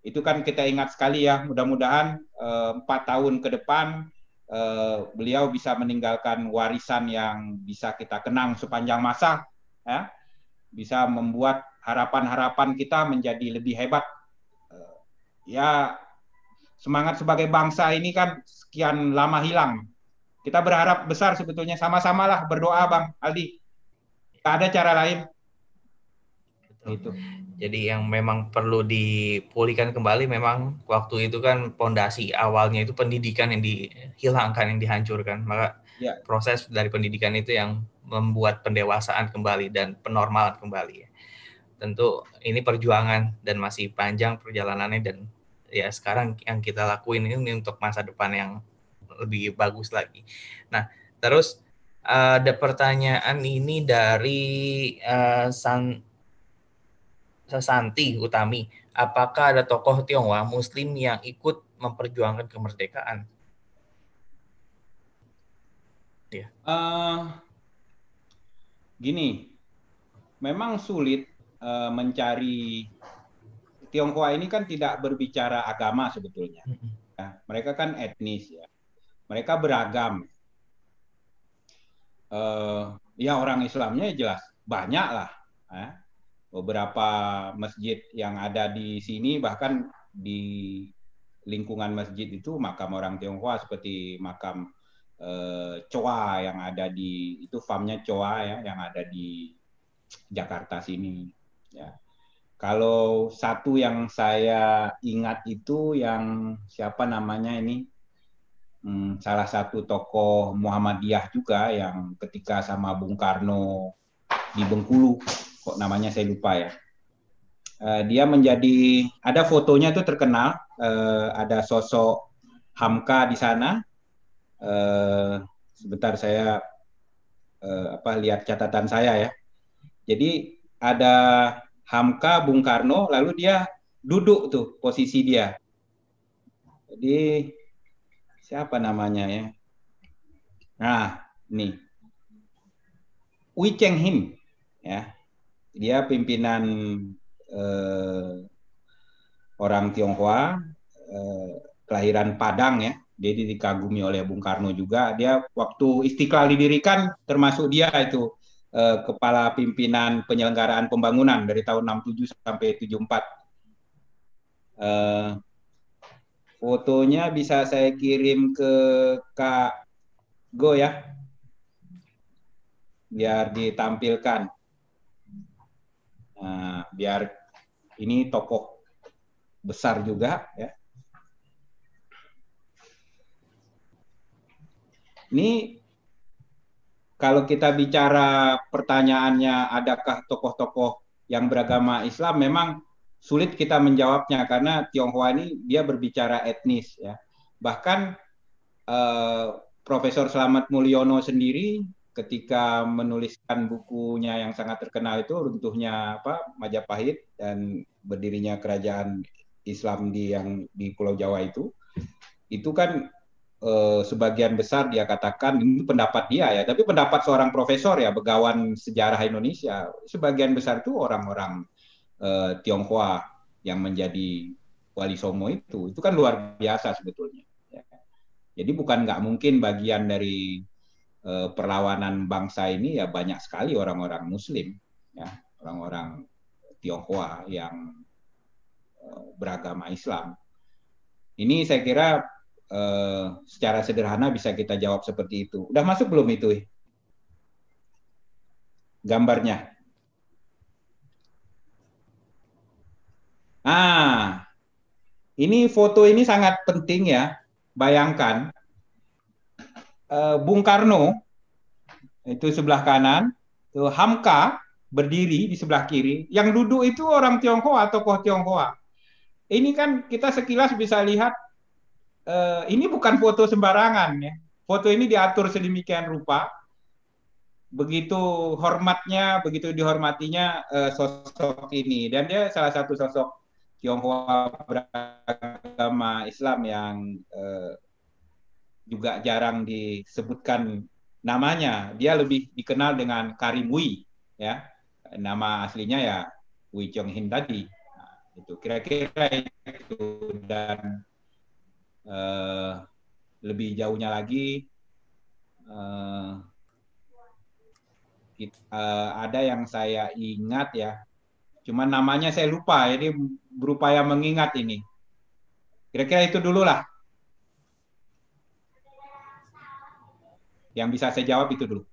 Itu kan kita ingat sekali ya. Mudah-mudahan eh, empat eh, tahun ke depan eh, beliau bisa meninggalkan warisan yang bisa kita kenang sepanjang masa, ya. Bisa membuat harapan-harapan kita menjadi lebih hebat. Eh, ya, semangat sebagai bangsa ini kan sekian lama hilang. Kita berharap besar sebetulnya sama-samalah berdoa, Bang Aldi. Tidak ada cara lain itu gitu. jadi yang memang perlu dipulihkan kembali memang waktu itu kan pondasi awalnya itu pendidikan yang dihilangkan yang dihancurkan maka ya. proses dari pendidikan itu yang membuat pendewasaan kembali dan penormalan kembali tentu ini perjuangan dan masih panjang perjalanannya dan ya sekarang yang kita lakuin ini untuk masa depan yang lebih bagus lagi nah terus eh, ada pertanyaan ini dari uh, San Sesanti Utami, apakah ada tokoh Tionghoa Muslim yang ikut memperjuangkan kemerdekaan? Ya. Uh, gini, memang sulit uh, mencari Tionghoa ini kan tidak berbicara agama sebetulnya. Ya, mereka kan etnis ya, mereka beragam. Uh, ya orang Islamnya jelas banyak lah. Eh. Ya beberapa masjid yang ada di sini bahkan di lingkungan masjid itu makam orang Tionghoa seperti makam eh, Coa yang ada di itu famnya Coa ya yang ada di Jakarta sini ya kalau satu yang saya ingat itu yang siapa namanya ini hmm, salah satu tokoh Muhammadiyah juga yang ketika sama Bung Karno di Bengkulu kok namanya saya lupa ya. Uh, dia menjadi ada fotonya itu terkenal, uh, ada sosok Hamka di sana. Uh, sebentar saya uh, apa lihat catatan saya ya. Jadi ada Hamka Bung Karno lalu dia duduk tuh posisi dia. Jadi siapa namanya ya? Nah, nih. Wicheng Cheng ya dia pimpinan eh, orang Tionghoa, eh, kelahiran Padang ya. Dia dikagumi oleh Bung Karno juga. Dia waktu Istiqlal didirikan termasuk dia itu eh, kepala pimpinan penyelenggaraan pembangunan dari tahun 67 sampai 74. Eh, fotonya bisa saya kirim ke Kak Go ya biar ditampilkan. Eh, biar ini tokoh besar juga ya. Ini kalau kita bicara pertanyaannya adakah tokoh-tokoh yang beragama Islam memang sulit kita menjawabnya karena Tionghoa ini dia berbicara etnis ya. Bahkan eh, Profesor Slamet Mulyono sendiri ketika menuliskan bukunya yang sangat terkenal itu runtuhnya apa Majapahit dan berdirinya kerajaan Islam di yang di Pulau Jawa itu itu kan e, sebagian besar dia katakan ini pendapat dia ya tapi pendapat seorang profesor ya begawan sejarah Indonesia sebagian besar itu orang-orang e, Tionghoa yang menjadi wali somo itu itu kan luar biasa sebetulnya ya. jadi bukan nggak mungkin bagian dari Eh, perlawanan bangsa ini ya banyak sekali orang-orang Muslim, ya orang-orang Tionghoa yang eh, beragama Islam. Ini saya kira eh, secara sederhana bisa kita jawab seperti itu. Udah masuk belum itu? Gambarnya. Ah, ini foto ini sangat penting ya. Bayangkan uh, Bung Karno itu sebelah kanan, itu Hamka berdiri di sebelah kiri. Yang duduk itu orang Tionghoa, tokoh Tionghoa. Ini kan kita sekilas bisa lihat uh, ini bukan foto sembarangan ya. Foto ini diatur sedemikian rupa. Begitu hormatnya, begitu dihormatinya uh, sosok ini dan dia salah satu sosok Tionghoa beragama Islam yang uh, juga jarang disebutkan namanya. Dia lebih dikenal dengan Karim Wui, ya. Nama aslinya ya Wui Chong Hin tadi. Nah, itu kira-kira itu dan uh, lebih jauhnya lagi uh, eh, kita, uh, eh, ada yang saya ingat ya. Cuma namanya saya lupa, jadi berupaya mengingat ini. Kira-kira itu dulu lah. Yang bisa saya jawab itu dulu.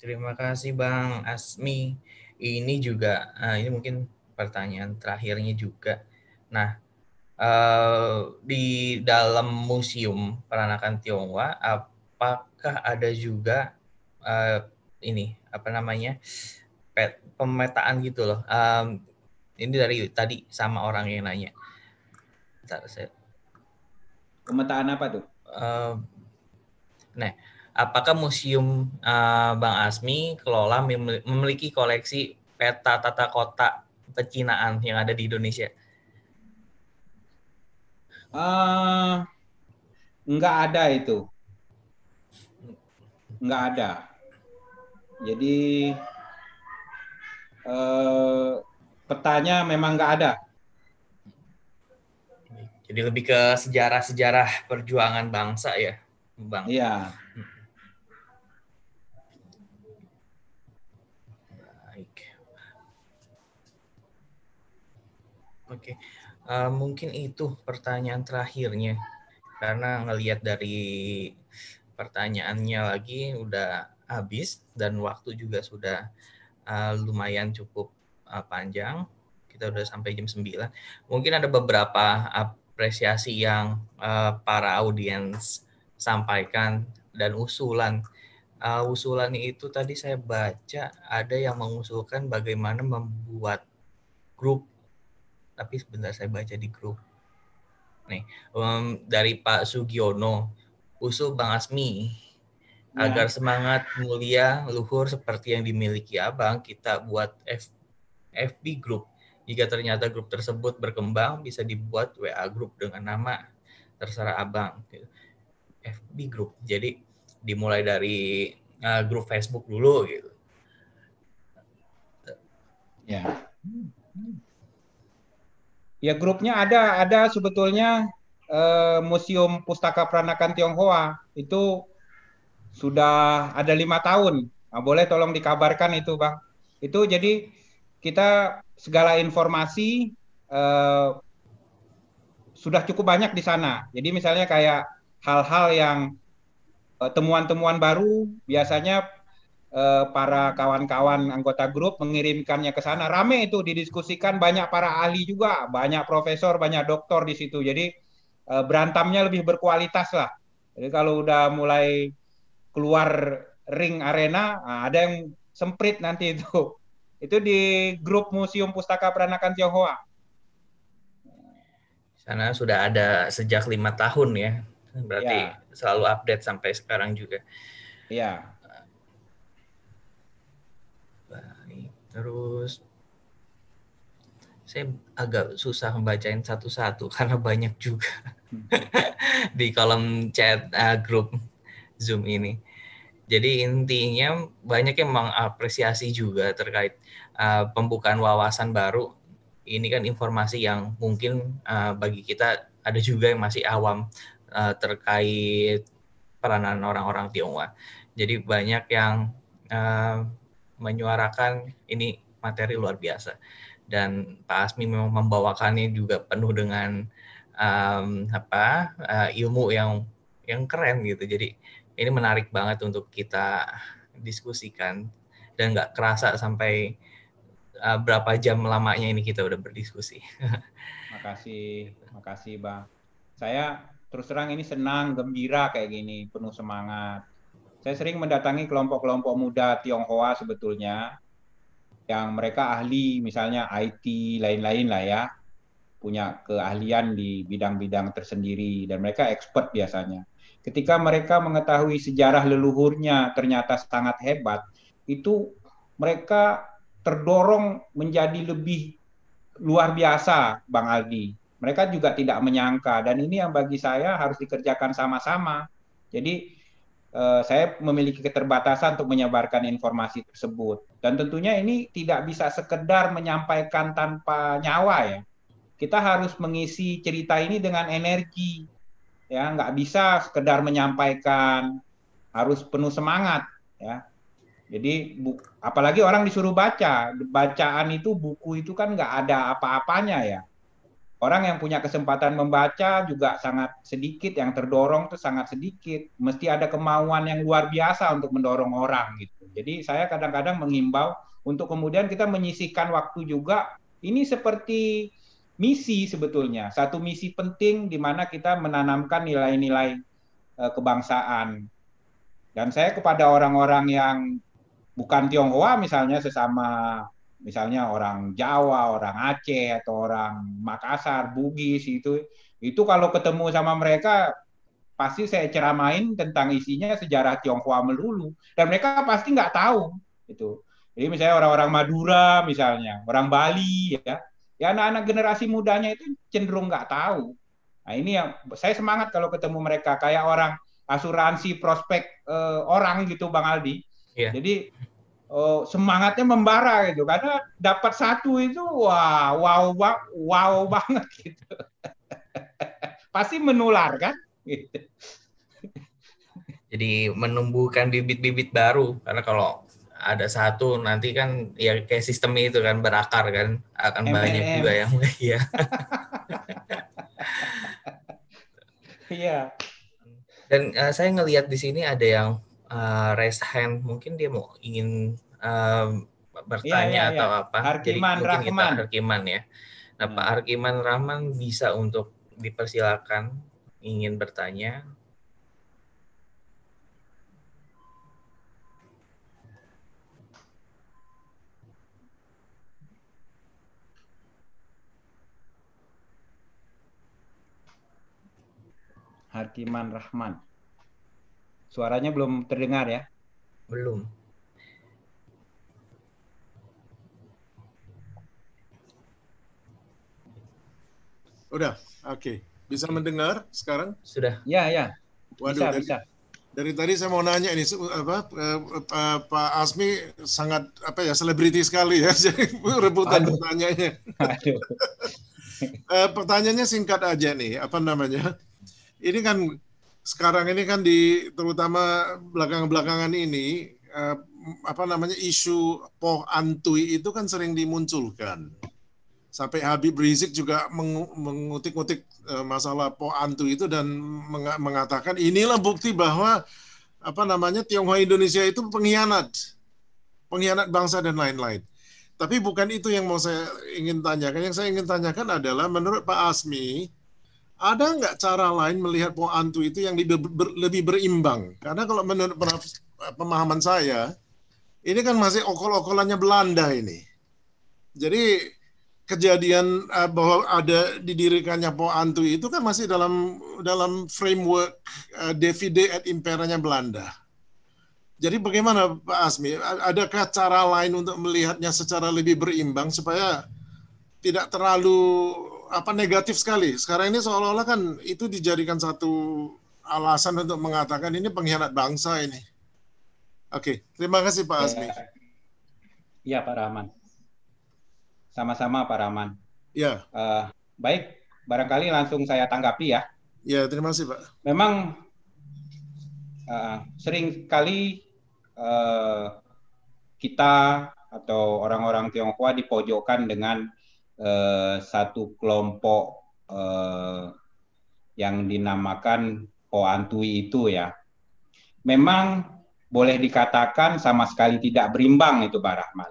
Terima kasih Bang Asmi. Ini juga eh, ini mungkin pertanyaan terakhirnya juga. Nah, eh, di dalam museum peranakan Tionghoa apakah ada juga eh, ini apa namanya? Pet, pemetaan gitu loh. ini dari tadi sama orang yang nanya. Bentar, Pemetaan apa tuh? Nah, apakah museum uh, Bang Asmi kelola memiliki koleksi peta tata kota pecinaan yang ada di Indonesia? Uh, eh, enggak ada itu, enggak ada. Jadi uh, petanya memang enggak ada. Jadi lebih ke sejarah-sejarah perjuangan bangsa ya. Bang. Iya. Baik. Oke, okay. uh, eh, mungkin itu pertanyaan terakhirnya karena ngelihat dari pertanyaannya lagi udah habis dan waktu juga sudah uh, lumayan cukup uh, panjang. Kita udah sampai jam 9. Mungkin ada beberapa apresiasi yang uh, para audiens sampaikan dan usulan. Uh, usulan itu tadi saya baca ada yang mengusulkan bagaimana membuat grup, tapi sebentar saya baca di grup. Nih um, dari Pak Sugiono, usul Bang Asmi ya. agar semangat mulia luhur seperti yang dimiliki Abang kita buat F, FB grup Jika ternyata grup tersebut berkembang, bisa dibuat WA grup dengan nama terserah Abang. Gitu FB group. Jadi dimulai dari uh, grup Facebook dulu gitu. Ya. Ya grupnya ada ada sebetulnya uh, Museum Pustaka Peranakan Tionghoa itu sudah ada lima tahun. Nah, boleh tolong dikabarkan itu bang. Itu jadi kita segala informasi uh, sudah cukup banyak di sana. Jadi misalnya kayak hal-hal yang eh, temuan-temuan baru biasanya eh, para kawan-kawan anggota grup mengirimkannya ke sana. Rame itu didiskusikan banyak para ahli juga, banyak profesor, banyak doktor di situ. Jadi eh, berantamnya lebih berkualitas lah. Jadi kalau udah mulai keluar ring arena, ah, ada yang semprit nanti itu. Itu di grup Museum Pustaka Peranakan Tionghoa. Sana sudah ada sejak lima tahun ya berarti yeah. selalu update sampai sekarang juga. Iya. Baik, terus saya agak susah membacain satu-satu karena banyak juga di kolom chat uh, grup Zoom ini. Jadi intinya banyak yang mengapresiasi juga terkait uh, pembukaan wawasan baru. Ini kan informasi yang mungkin uh, bagi kita ada juga yang masih awam uh, terkait peranan orang-orang Tionghoa. Jadi banyak yang uh, menyuarakan ini materi luar biasa dan Pak Asmi memang membawakannya juga penuh dengan um, apa uh, ilmu yang yang keren gitu. Jadi ini menarik banget untuk kita diskusikan dan nggak kerasa sampai uh, berapa jam lamanya ini kita udah berdiskusi. makasih, makasih bang. Saya terus terang ini senang, gembira kayak gini, penuh semangat. Saya sering mendatangi kelompok-kelompok muda Tionghoa sebetulnya, yang mereka ahli misalnya IT, lain-lain lah ya, punya keahlian di bidang-bidang tersendiri, dan mereka expert biasanya. Ketika mereka mengetahui sejarah leluhurnya ternyata sangat hebat, itu mereka terdorong menjadi lebih luar biasa, Bang Aldi mereka juga tidak menyangka dan ini yang bagi saya harus dikerjakan sama-sama. Jadi eh, saya memiliki keterbatasan untuk menyebarkan informasi tersebut dan tentunya ini tidak bisa sekedar menyampaikan tanpa nyawa ya. Kita harus mengisi cerita ini dengan energi, ya nggak bisa sekedar menyampaikan harus penuh semangat ya jadi bu, apalagi orang disuruh baca bacaan itu buku itu kan nggak ada apa-apanya ya orang yang punya kesempatan membaca juga sangat sedikit, yang terdorong itu sangat sedikit. Mesti ada kemauan yang luar biasa untuk mendorong orang gitu. Jadi saya kadang-kadang mengimbau untuk kemudian kita menyisihkan waktu juga. Ini seperti misi sebetulnya, satu misi penting di mana kita menanamkan nilai-nilai eh, kebangsaan. Dan saya kepada orang-orang yang bukan Tionghoa misalnya sesama misalnya orang Jawa, orang Aceh atau orang Makassar, Bugis itu itu kalau ketemu sama mereka pasti saya ceramain tentang isinya sejarah Tionghoa melulu dan mereka pasti nggak tahu itu. Jadi misalnya orang-orang Madura misalnya, orang Bali ya, ya anak-anak generasi mudanya itu cenderung nggak tahu. Nah ini yang saya semangat kalau ketemu mereka kayak orang asuransi prospek eh, orang gitu Bang Aldi. Yeah. Jadi uh, semangatnya membara gitu karena dapat satu itu wah wow wow, wow banget gitu pasti menular kan gitu. jadi menumbuhkan bibit-bibit baru karena kalau ada satu nanti kan ya kayak sistem itu kan berakar kan akan MLM. banyak juga yang ya iya dan uh, saya ngelihat di sini ada yang uh, raise hand mungkin dia mau ingin uh, bertanya ya, ya, ya. atau iya. apa Harkiman, Jadi mungkin gitu, Rahman. kita Harkiman ya nah Pak hmm. Harkiman Rahman bisa untuk dipersilakan ingin bertanya Harkiman Rahman. Suaranya belum terdengar ya? Belum. Udah, oke. Okay. Bisa mendengar sekarang? Sudah. Ya, ya. Waduh, bisa, dari, bisa. Dari tadi saya mau nanya ini apa eh, eh Pak Asmi sangat apa ya selebriti sekali ya jadi rebutan pertanyaannya. Aduh. eh, pertanyaannya singkat aja nih, apa namanya? Ini kan sekarang ini kan di terutama belakang-belakangan ini eh, apa namanya isu poh antui itu kan sering dimunculkan. Sampai Habib Rizik juga mengutik-utik eh, masalah poh antui itu dan meng mengatakan inilah bukti bahwa apa namanya Tionghoa Indonesia itu pengkhianat. Pengkhianat bangsa dan lain-lain. Tapi bukan itu yang mau saya ingin tanyakan. Yang saya ingin tanyakan adalah menurut Pak Asmi, ada nggak cara lain melihat pohon antu itu yang lebih, ber, lebih berimbang? Karena kalau menurut pemahaman saya, ini kan masih okol-okolannya Belanda ini. Jadi kejadian eh, bahwa ada didirikannya Po Antu itu kan masih dalam dalam framework uh, Davide et Imperanya Belanda. Jadi bagaimana Pak Asmi, adakah cara lain untuk melihatnya secara lebih berimbang supaya tidak terlalu apa negatif sekali. Sekarang ini seolah-olah kan itu dijadikan satu alasan untuk mengatakan ini pengkhianat bangsa ini. Oke, okay. terima kasih Pak Azmi. Iya, iya Pak Rahman. Sama-sama Pak Rahman. Ya. Uh, baik, barangkali langsung saya tanggapi ya. Ya, terima kasih Pak. Memang uh, sering kali uh, kita atau orang-orang Tionghoa dipojokkan dengan Eh, satu kelompok eh, yang dinamakan Poantui itu ya. Memang boleh dikatakan sama sekali tidak berimbang itu Pak Rahmat.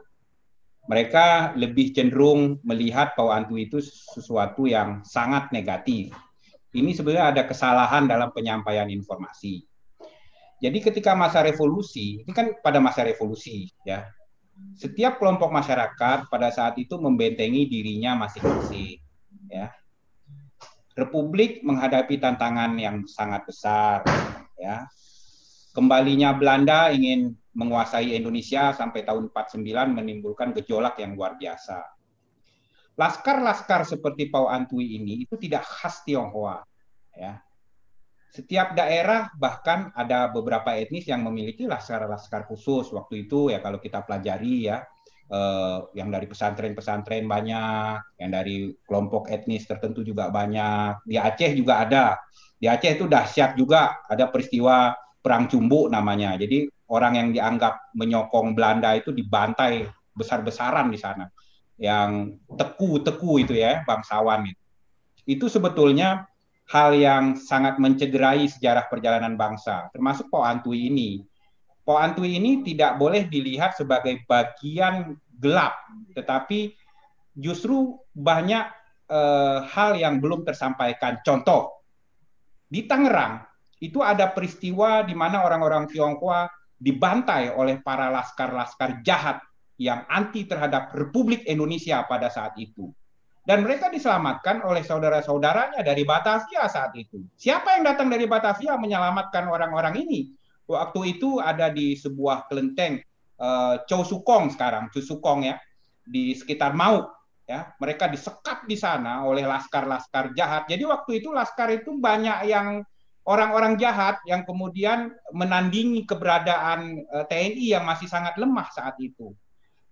Mereka lebih cenderung melihat Poantui itu sesuatu yang sangat negatif. Ini sebenarnya ada kesalahan dalam penyampaian informasi. Jadi ketika masa revolusi, ini kan pada masa revolusi ya, setiap kelompok masyarakat pada saat itu membentengi dirinya masing-masing ya Republik menghadapi tantangan yang sangat besar ya kembalinya Belanda ingin menguasai Indonesia sampai tahun 49 menimbulkan gejolak yang luar biasa laskar-laskar seperti Pau Antui ini itu tidak khas Tionghoa ya setiap daerah bahkan ada beberapa etnis yang memiliki laskar-laskar khusus waktu itu ya kalau kita pelajari ya eh, yang dari pesantren-pesantren banyak, yang dari kelompok etnis tertentu juga banyak. Di Aceh juga ada. Di Aceh itu dahsyat juga ada peristiwa perang cumbu namanya. Jadi orang yang dianggap menyokong Belanda itu dibantai besar-besaran di sana. Yang teku-teku itu ya bangsawan itu. Itu sebetulnya hal yang sangat mencederai sejarah perjalanan bangsa, termasuk Po Antui ini. Po Antui ini tidak boleh dilihat sebagai bagian gelap, tetapi justru banyak eh, hal yang belum tersampaikan. Contoh, di Tangerang itu ada peristiwa di mana orang-orang Tionghoa dibantai oleh para laskar-laskar jahat yang anti terhadap Republik Indonesia pada saat itu dan mereka diselamatkan oleh saudara-saudaranya dari Batavia saat itu. Siapa yang datang dari Batavia menyelamatkan orang-orang ini? Waktu itu ada di sebuah kelenteng uh, eh, Chow Sukong sekarang, Chow Sukong ya, di sekitar Mau. Ya, mereka disekap di sana oleh laskar-laskar jahat. Jadi waktu itu laskar itu banyak yang orang-orang jahat yang kemudian menandingi keberadaan eh, TNI yang masih sangat lemah saat itu.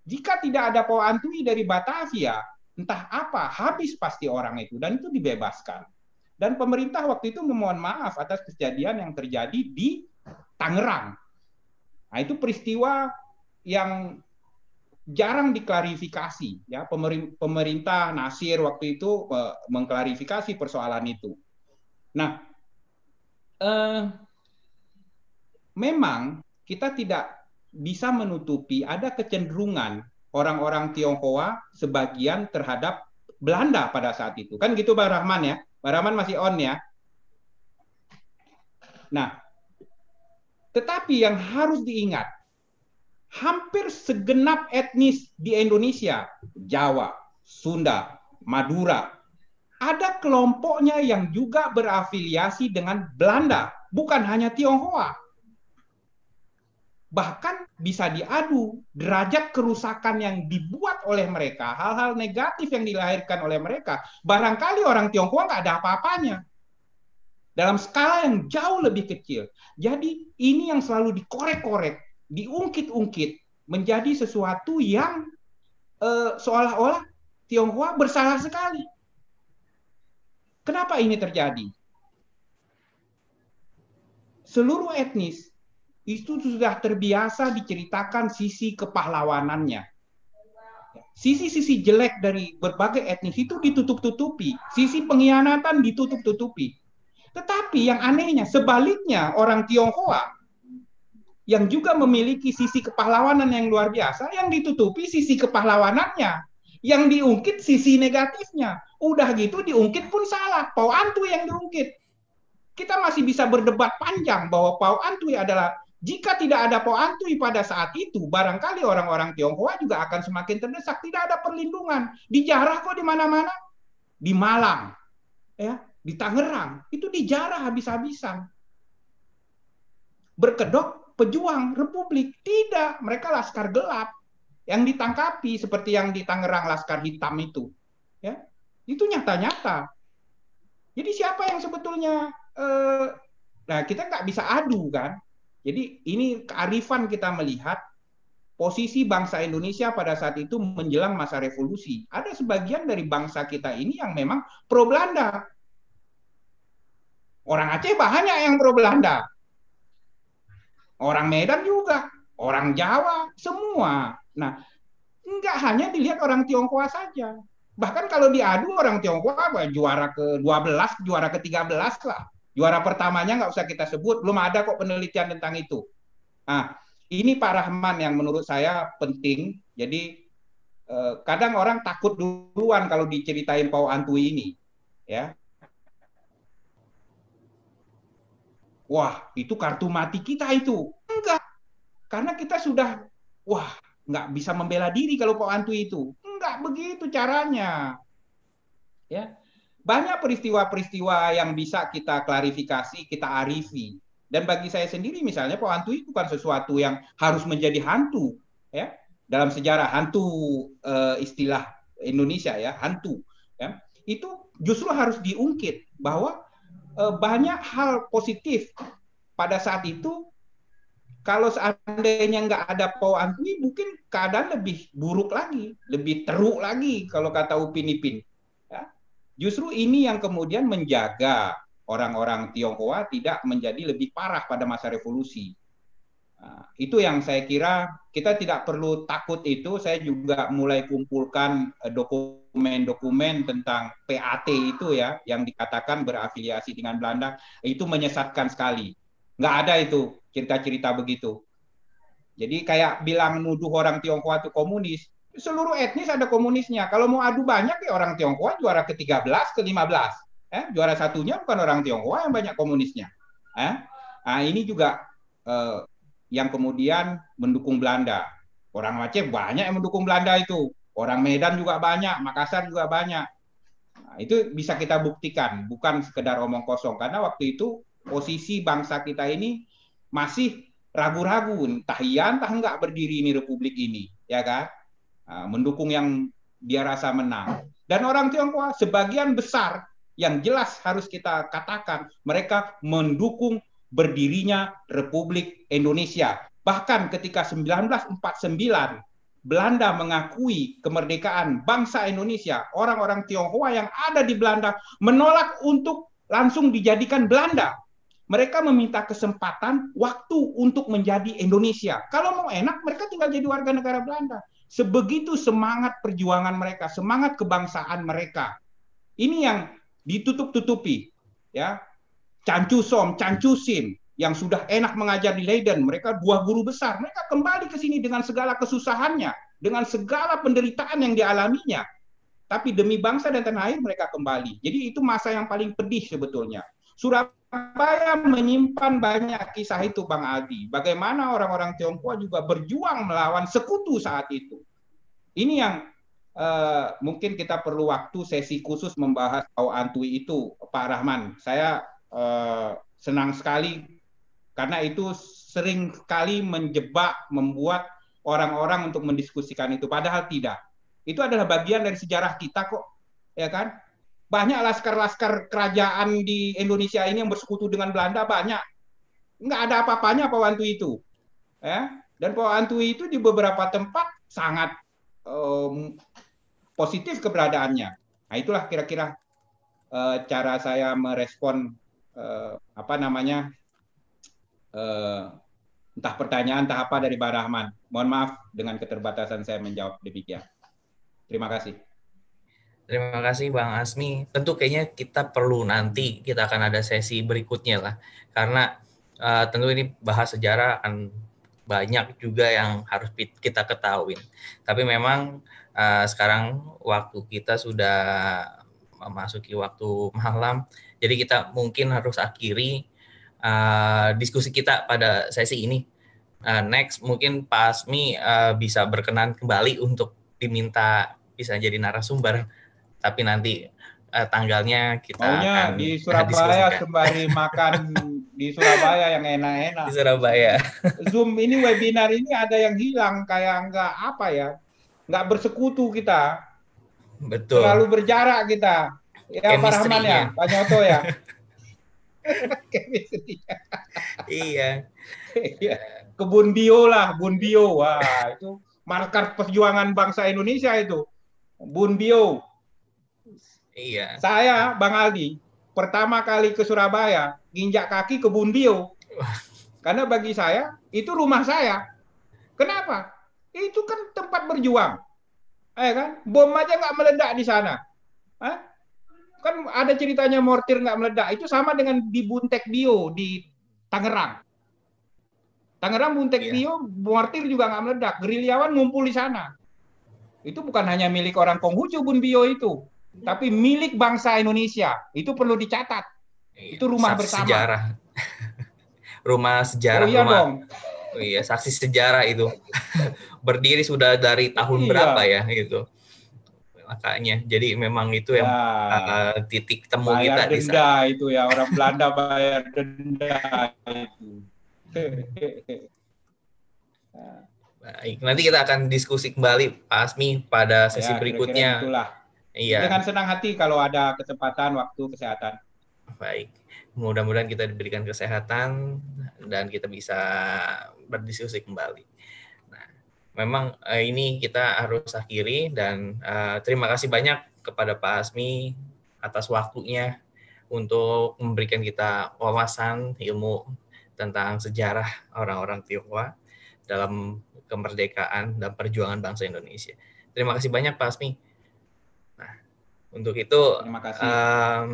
Jika tidak ada Poantui dari Batavia, entah apa habis pasti orang itu dan itu dibebaskan. Dan pemerintah waktu itu memohon maaf atas kejadian yang terjadi di Tangerang. Nah, itu peristiwa yang jarang diklarifikasi ya pemerintah Nasir waktu itu mengklarifikasi persoalan itu. Nah, eh, memang kita tidak bisa menutupi ada kecenderungan orang-orang Tionghoa sebagian terhadap Belanda pada saat itu. Kan gitu Bang Rahman ya. Bang Rahman masih on ya. Nah, tetapi yang harus diingat, hampir segenap etnis di Indonesia, Jawa, Sunda, Madura, ada kelompoknya yang juga berafiliasi dengan Belanda, bukan hanya Tionghoa bahkan bisa diadu derajat kerusakan yang dibuat oleh mereka, hal-hal negatif yang dilahirkan oleh mereka. Barangkali orang Tionghoa nggak ada apa-apanya. Dalam skala yang jauh lebih kecil. Jadi ini yang selalu dikorek-korek, diungkit-ungkit, menjadi sesuatu yang e, seolah-olah Tionghoa bersalah sekali. Kenapa ini terjadi? Seluruh etnis itu sudah terbiasa diceritakan sisi kepahlawanannya. Sisi-sisi jelek dari berbagai etnis itu ditutup-tutupi, sisi pengkhianatan ditutup-tutupi. Tetapi yang anehnya sebaliknya orang Tionghoa yang juga memiliki sisi kepahlawanan yang luar biasa yang ditutupi sisi kepahlawanannya, yang diungkit sisi negatifnya. Udah gitu diungkit pun salah, Pau Antui yang diungkit. Kita masih bisa berdebat panjang bahwa Pau Antui adalah jika tidak ada Poantui pada saat itu, barangkali orang-orang Tionghoa juga akan semakin terdesak. Tidak ada perlindungan. Dijarah kok di mana-mana. Di Malang, ya, di Tangerang, itu dijarah habis-habisan. Berkedok pejuang Republik. Tidak, mereka laskar gelap yang ditangkapi seperti yang di Tangerang laskar hitam itu. Ya, itu nyata-nyata. Jadi siapa yang sebetulnya eh, nah kita nggak bisa adu kan? Jadi ini kearifan kita melihat posisi bangsa Indonesia pada saat itu menjelang masa revolusi. Ada sebagian dari bangsa kita ini yang memang pro Belanda. Orang Aceh banyak yang pro Belanda. Orang Medan juga, orang Jawa, semua. Nah, enggak hanya dilihat orang Tionghoa saja. Bahkan kalau diadu orang Tionghoa juara ke-12, juara ke-13 lah. Juara pertamanya nggak usah kita sebut, belum ada kok penelitian tentang itu. nah ini Pak Rahman yang menurut saya penting. Jadi eh, kadang orang takut duluan kalau diceritain Pau Antui ini, ya. Wah, itu kartu mati kita itu. Enggak. Karena kita sudah wah, nggak bisa membela diri kalau Pau Antui itu. Enggak begitu caranya. Ya banyak peristiwa-peristiwa yang bisa kita klarifikasi, kita arifi. Dan bagi saya sendiri misalnya itu bukan sesuatu yang harus menjadi hantu ya. Dalam sejarah hantu e, istilah Indonesia ya, hantu ya. Itu justru harus diungkit bahwa e, banyak hal positif pada saat itu kalau seandainya nggak ada pohantui mungkin keadaan lebih buruk lagi, lebih teruk lagi kalau kata Upin Ipin Justru ini yang kemudian menjaga orang-orang Tionghoa tidak menjadi lebih parah pada masa revolusi. Nah, itu yang saya kira kita tidak perlu takut itu. Saya juga mulai kumpulkan eh, dokumen-dokumen tentang PAT itu ya, yang dikatakan berafiliasi dengan Belanda. Itu menyesatkan sekali. Nggak ada itu cerita-cerita begitu. Jadi kayak bilang nuduh orang Tionghoa itu komunis, seluruh etnis ada komunisnya. Kalau mau adu banyak ya orang Tionghoa juara ke-13, ke-15. Eh, juara satunya bukan orang Tionghoa yang banyak komunisnya. Eh? Nah, ini juga eh, yang kemudian mendukung Belanda. Orang Aceh banyak yang mendukung Belanda itu. Orang Medan juga banyak, Makassar juga banyak. Nah, itu bisa kita buktikan, bukan sekedar omong kosong. Karena waktu itu posisi bangsa kita ini masih ragu-ragu, entah iya, entah enggak berdiri ini republik ini, ya kan? Ah, mendukung yang dia rasa menang. Dan orang Tionghoa sebagian besar yang jelas harus kita katakan mereka mendukung berdirinya Republik Indonesia. Bahkan ketika 1949 Belanda mengakui kemerdekaan bangsa Indonesia, orang-orang Tionghoa yang ada di Belanda menolak untuk langsung dijadikan Belanda. Mereka meminta kesempatan waktu untuk menjadi Indonesia. Kalau mau enak, mereka tinggal jadi warga negara Belanda sebegitu semangat perjuangan mereka, semangat kebangsaan mereka. Ini yang ditutup-tutupi, ya. Cancu Som, Cancu Sim yang sudah enak mengajar di Leiden, mereka buah guru besar, mereka kembali ke sini dengan segala kesusahannya, dengan segala penderitaan yang dialaminya. Tapi demi bangsa dan tanah air mereka kembali. Jadi itu masa yang paling pedih sebetulnya. Surabaya yang menyimpan banyak kisah itu Bang Aldi. Bagaimana orang-orang Tionghoa juga berjuang melawan sekutu saat itu. Ini yang eh, mungkin kita perlu waktu sesi khusus membahas Tao Antui itu, Pak Rahman. Saya eh, senang sekali karena itu sering sekali menjebak, membuat orang-orang untuk mendiskusikan itu. Padahal tidak. Itu adalah bagian dari sejarah kita kok, ya kan? banyak laskar-laskar kerajaan di Indonesia ini yang bersekutu dengan Belanda banyak. Nggak ada apa-apanya Wantu itu. Ya. Dan Wantu itu di beberapa tempat sangat um, positif keberadaannya. Nah itulah kira-kira uh, cara saya merespon uh, apa namanya uh, entah pertanyaan entah apa dari Pak Rahman. Mohon maaf dengan keterbatasan saya menjawab demikian. Terima kasih. Terima kasih Bang Asmi. Tentu kayaknya kita perlu nanti kita akan ada sesi berikutnya lah. Karena uh, tentu ini bahas sejarah akan banyak juga yang harus kita ketahui. Tapi memang uh, sekarang waktu kita sudah memasuki waktu malam. Jadi kita mungkin harus akhiri uh, diskusi kita pada sesi ini. Uh, next mungkin Pak Asmi uh, bisa berkenan kembali untuk diminta bisa jadi narasumber tapi nanti uh, tanggalnya kita Maunya akan di Surabaya sembari makan di Surabaya yang enak-enak. Di Surabaya. Zoom ini webinar ini ada yang hilang kayak nggak apa ya, nggak bersekutu kita. Betul. Terlalu berjarak kita. Ya Pak Rahman ya, Pak Nyoto ya. Iya. iya. Kebun bio lah, Bun Bio. Wah, itu markas perjuangan bangsa Indonesia itu. Bun Bio Iya. Saya Bang Aldi pertama kali ke Surabaya nginjak kaki ke Bundio. Karena bagi saya itu rumah saya. Kenapa? Itu kan tempat berjuang. Eh kan? Bom aja nggak meledak di sana. Hah? Kan ada ceritanya mortir nggak meledak. Itu sama dengan di Buntek Bio di Tangerang. Tangerang Buntek yeah. Bio mortir juga nggak meledak. Gerilyawan ngumpul di sana. Itu bukan hanya milik orang Konghucu Bun Bio itu Iya. tapi milik bangsa Indonesia. Itu perlu dicatat. Iya, itu rumah saksi bersama. Sejarah. rumah sejarah. Oh, iya rumah. dong. Oh, iya, saksi sejarah itu. Berdiri sudah dari tahun iya. berapa ya gitu. Makanya, jadi memang itu yang ya. uh, titik temu bayar kita denda di sana. itu ya orang Belanda bayar denda itu. Baik, nanti kita akan diskusi kembali Pak Asmi pada sesi ya, berikutnya. Kira -kira itulah. Iya. Dengan senang hati kalau ada kesempatan waktu kesehatan. Baik. Mudah-mudahan kita diberikan kesehatan dan kita bisa berdiskusi kembali. Nah, memang eh, ini kita harus akhiri dan eh, terima kasih banyak kepada Pak Asmi atas waktunya untuk memberikan kita wawasan ilmu tentang sejarah orang-orang Tionghoa dalam kemerdekaan dan perjuangan bangsa Indonesia. Terima kasih banyak Pak Asmi. Untuk itu, terima kasih. Um,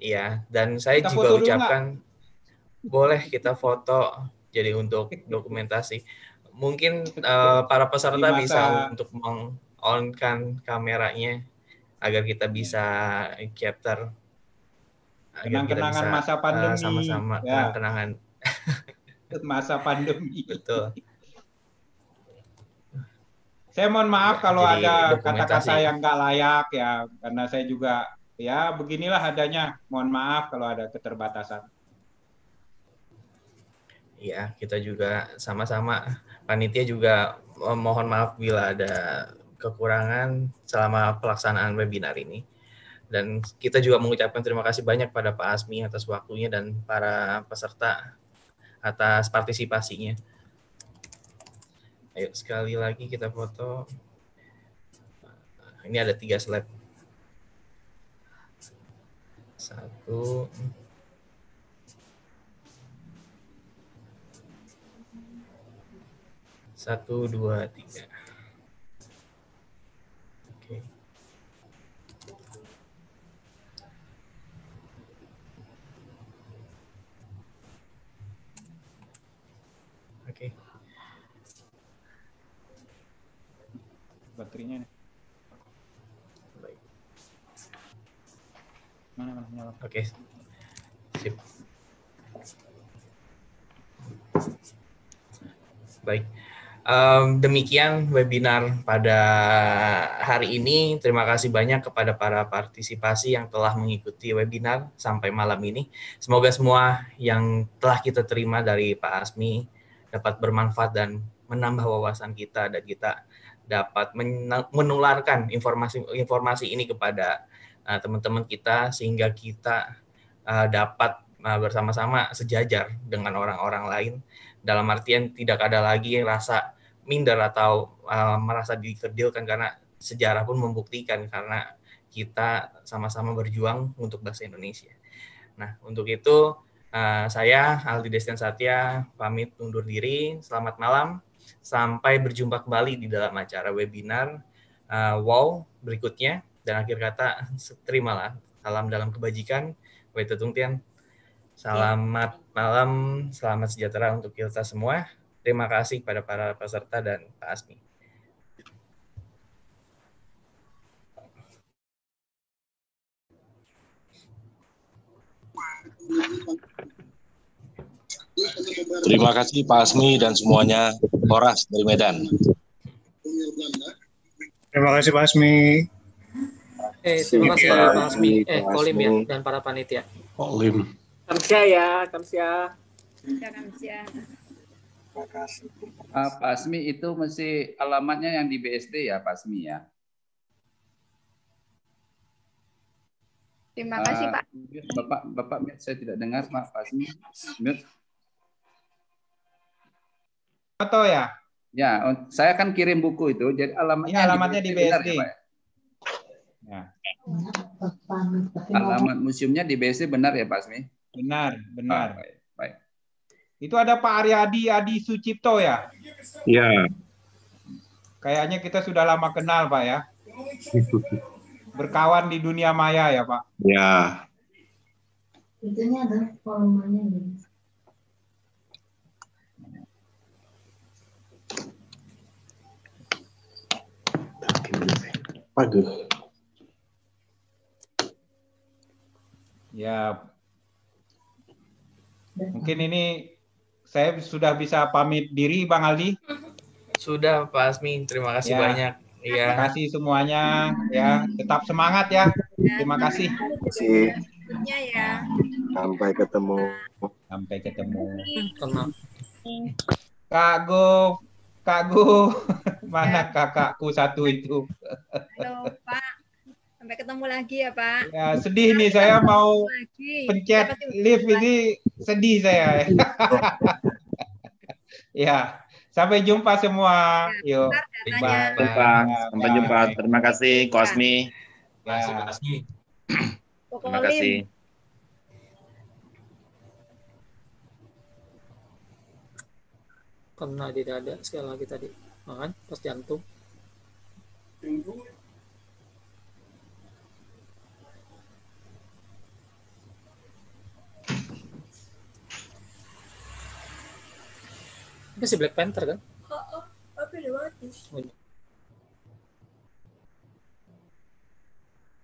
iya, dan saya kita juga ucapkan juga. boleh kita foto. Jadi untuk dokumentasi, mungkin uh, para peserta bisa untuk meng-onkan kameranya agar kita bisa capture agar kita bisa masa eh, pandemi sama sama uh, ya. kenangan masa pandemi betul saya mohon maaf iya, kalau ada kata-kata yang nggak layak ya karena saya juga ya beginilah adanya mohon maaf kalau ada keterbatasan Iya, kita juga sama-sama panitia juga eh, mohon maaf bila ada kekurangan selama pelaksanaan webinar ini dan kita juga mengucapkan terima kasih banyak pada Pak Asmi atas waktunya dan para peserta atas partisipasinya. Ayo sekali lagi kita foto. Nah, ini ada tiga slide. Satu. Satu, dua, tiga. baterainya nih. Baik. Mana mana nyala. Oke. Okay. Sip. Baik. Um, demikian webinar pada hari ini. Terima kasih banyak kepada para partisipasi yang telah mengikuti webinar sampai malam ini. Semoga semua yang telah kita terima dari Pak Asmi dapat bermanfaat dan menambah wawasan kita dan kita dapat menularkan informasi-informasi ini kepada eh, teman-teman uh, kita sehingga kita uh, dapat uh, bersama-sama sejajar dengan orang-orang lain dalam artian tidak ada lagi rasa minder atau uh, merasa dikerdilkan karena sejarah pun membuktikan karena kita sama-sama berjuang untuk bahasa Indonesia. Nah, untuk itu uh, saya Aldi Destian Satya pamit undur diri. Selamat malam. Sampai berjumpa kembali di dalam acara webinar uh, WOW berikutnya. Dan akhir kata, terimalah salam dalam kebajikan. Tung Tian selamat ya. malam, selamat sejahtera untuk kita semua. Terima kasih kepada para peserta dan Pak Asmi. Thank you. Terima kasih Pak Asmi dan semuanya Horas dari Medan. Terima kasih Pak Asmi. Eh, terima kasih Pak Asmi, eh, Kolim ya, dan para panitia. Kolim. Kamsia ya, Kamsia. Ya, Kamsia. Terima kasih. Uh, Pak Asmi itu mesti alamatnya yang di BSD ya Pak Asmi ya. Terima kasih ah, Pak. Uh, Bapak, Bapak, saya tidak dengar Pak Asmi. Mute atau ya? Ya, saya akan kirim buku itu. Jadi alamatnya, ya, alamatnya di Di BSD. Benar, ya, Pak? Ya? ya. Alamat museumnya di BSD benar ya, Pak Asmi? Benar, benar. Ah, baik, baik. Itu ada Pak Aryadi Adi Sucipto ya? Iya. Kayaknya kita sudah lama kenal, Pak ya. Berkawan di dunia maya ya, Pak? Ya. Itunya ada forumnya. Aduh. Ya, mungkin ini saya sudah bisa pamit diri, Bang Aldi. Sudah, Pak Asmi. Terima kasih ya. banyak. Ya. Terima kasih semuanya. Ya, tetap semangat ya. Terima kasih. Terima kasih. Ya. Sampai ketemu. Sampai ketemu. Kak Gov, Kak Gu, mana ya. kakakku satu itu? Halo Pak, sampai ketemu lagi ya Pak. Ya sedih nih saya mau lagi. pencet lift ini sedih saya. ya sampai jumpa semua. Ya, Yuk. jumpa. Pak, Sampai jumpa. Terima kasih Kosmi. Ya. Terima kasih. Terima kasih. kena di dada sekali lagi tadi kan pas jantung Ini si Black Panther kan? Oh, oh, tapi udah mati.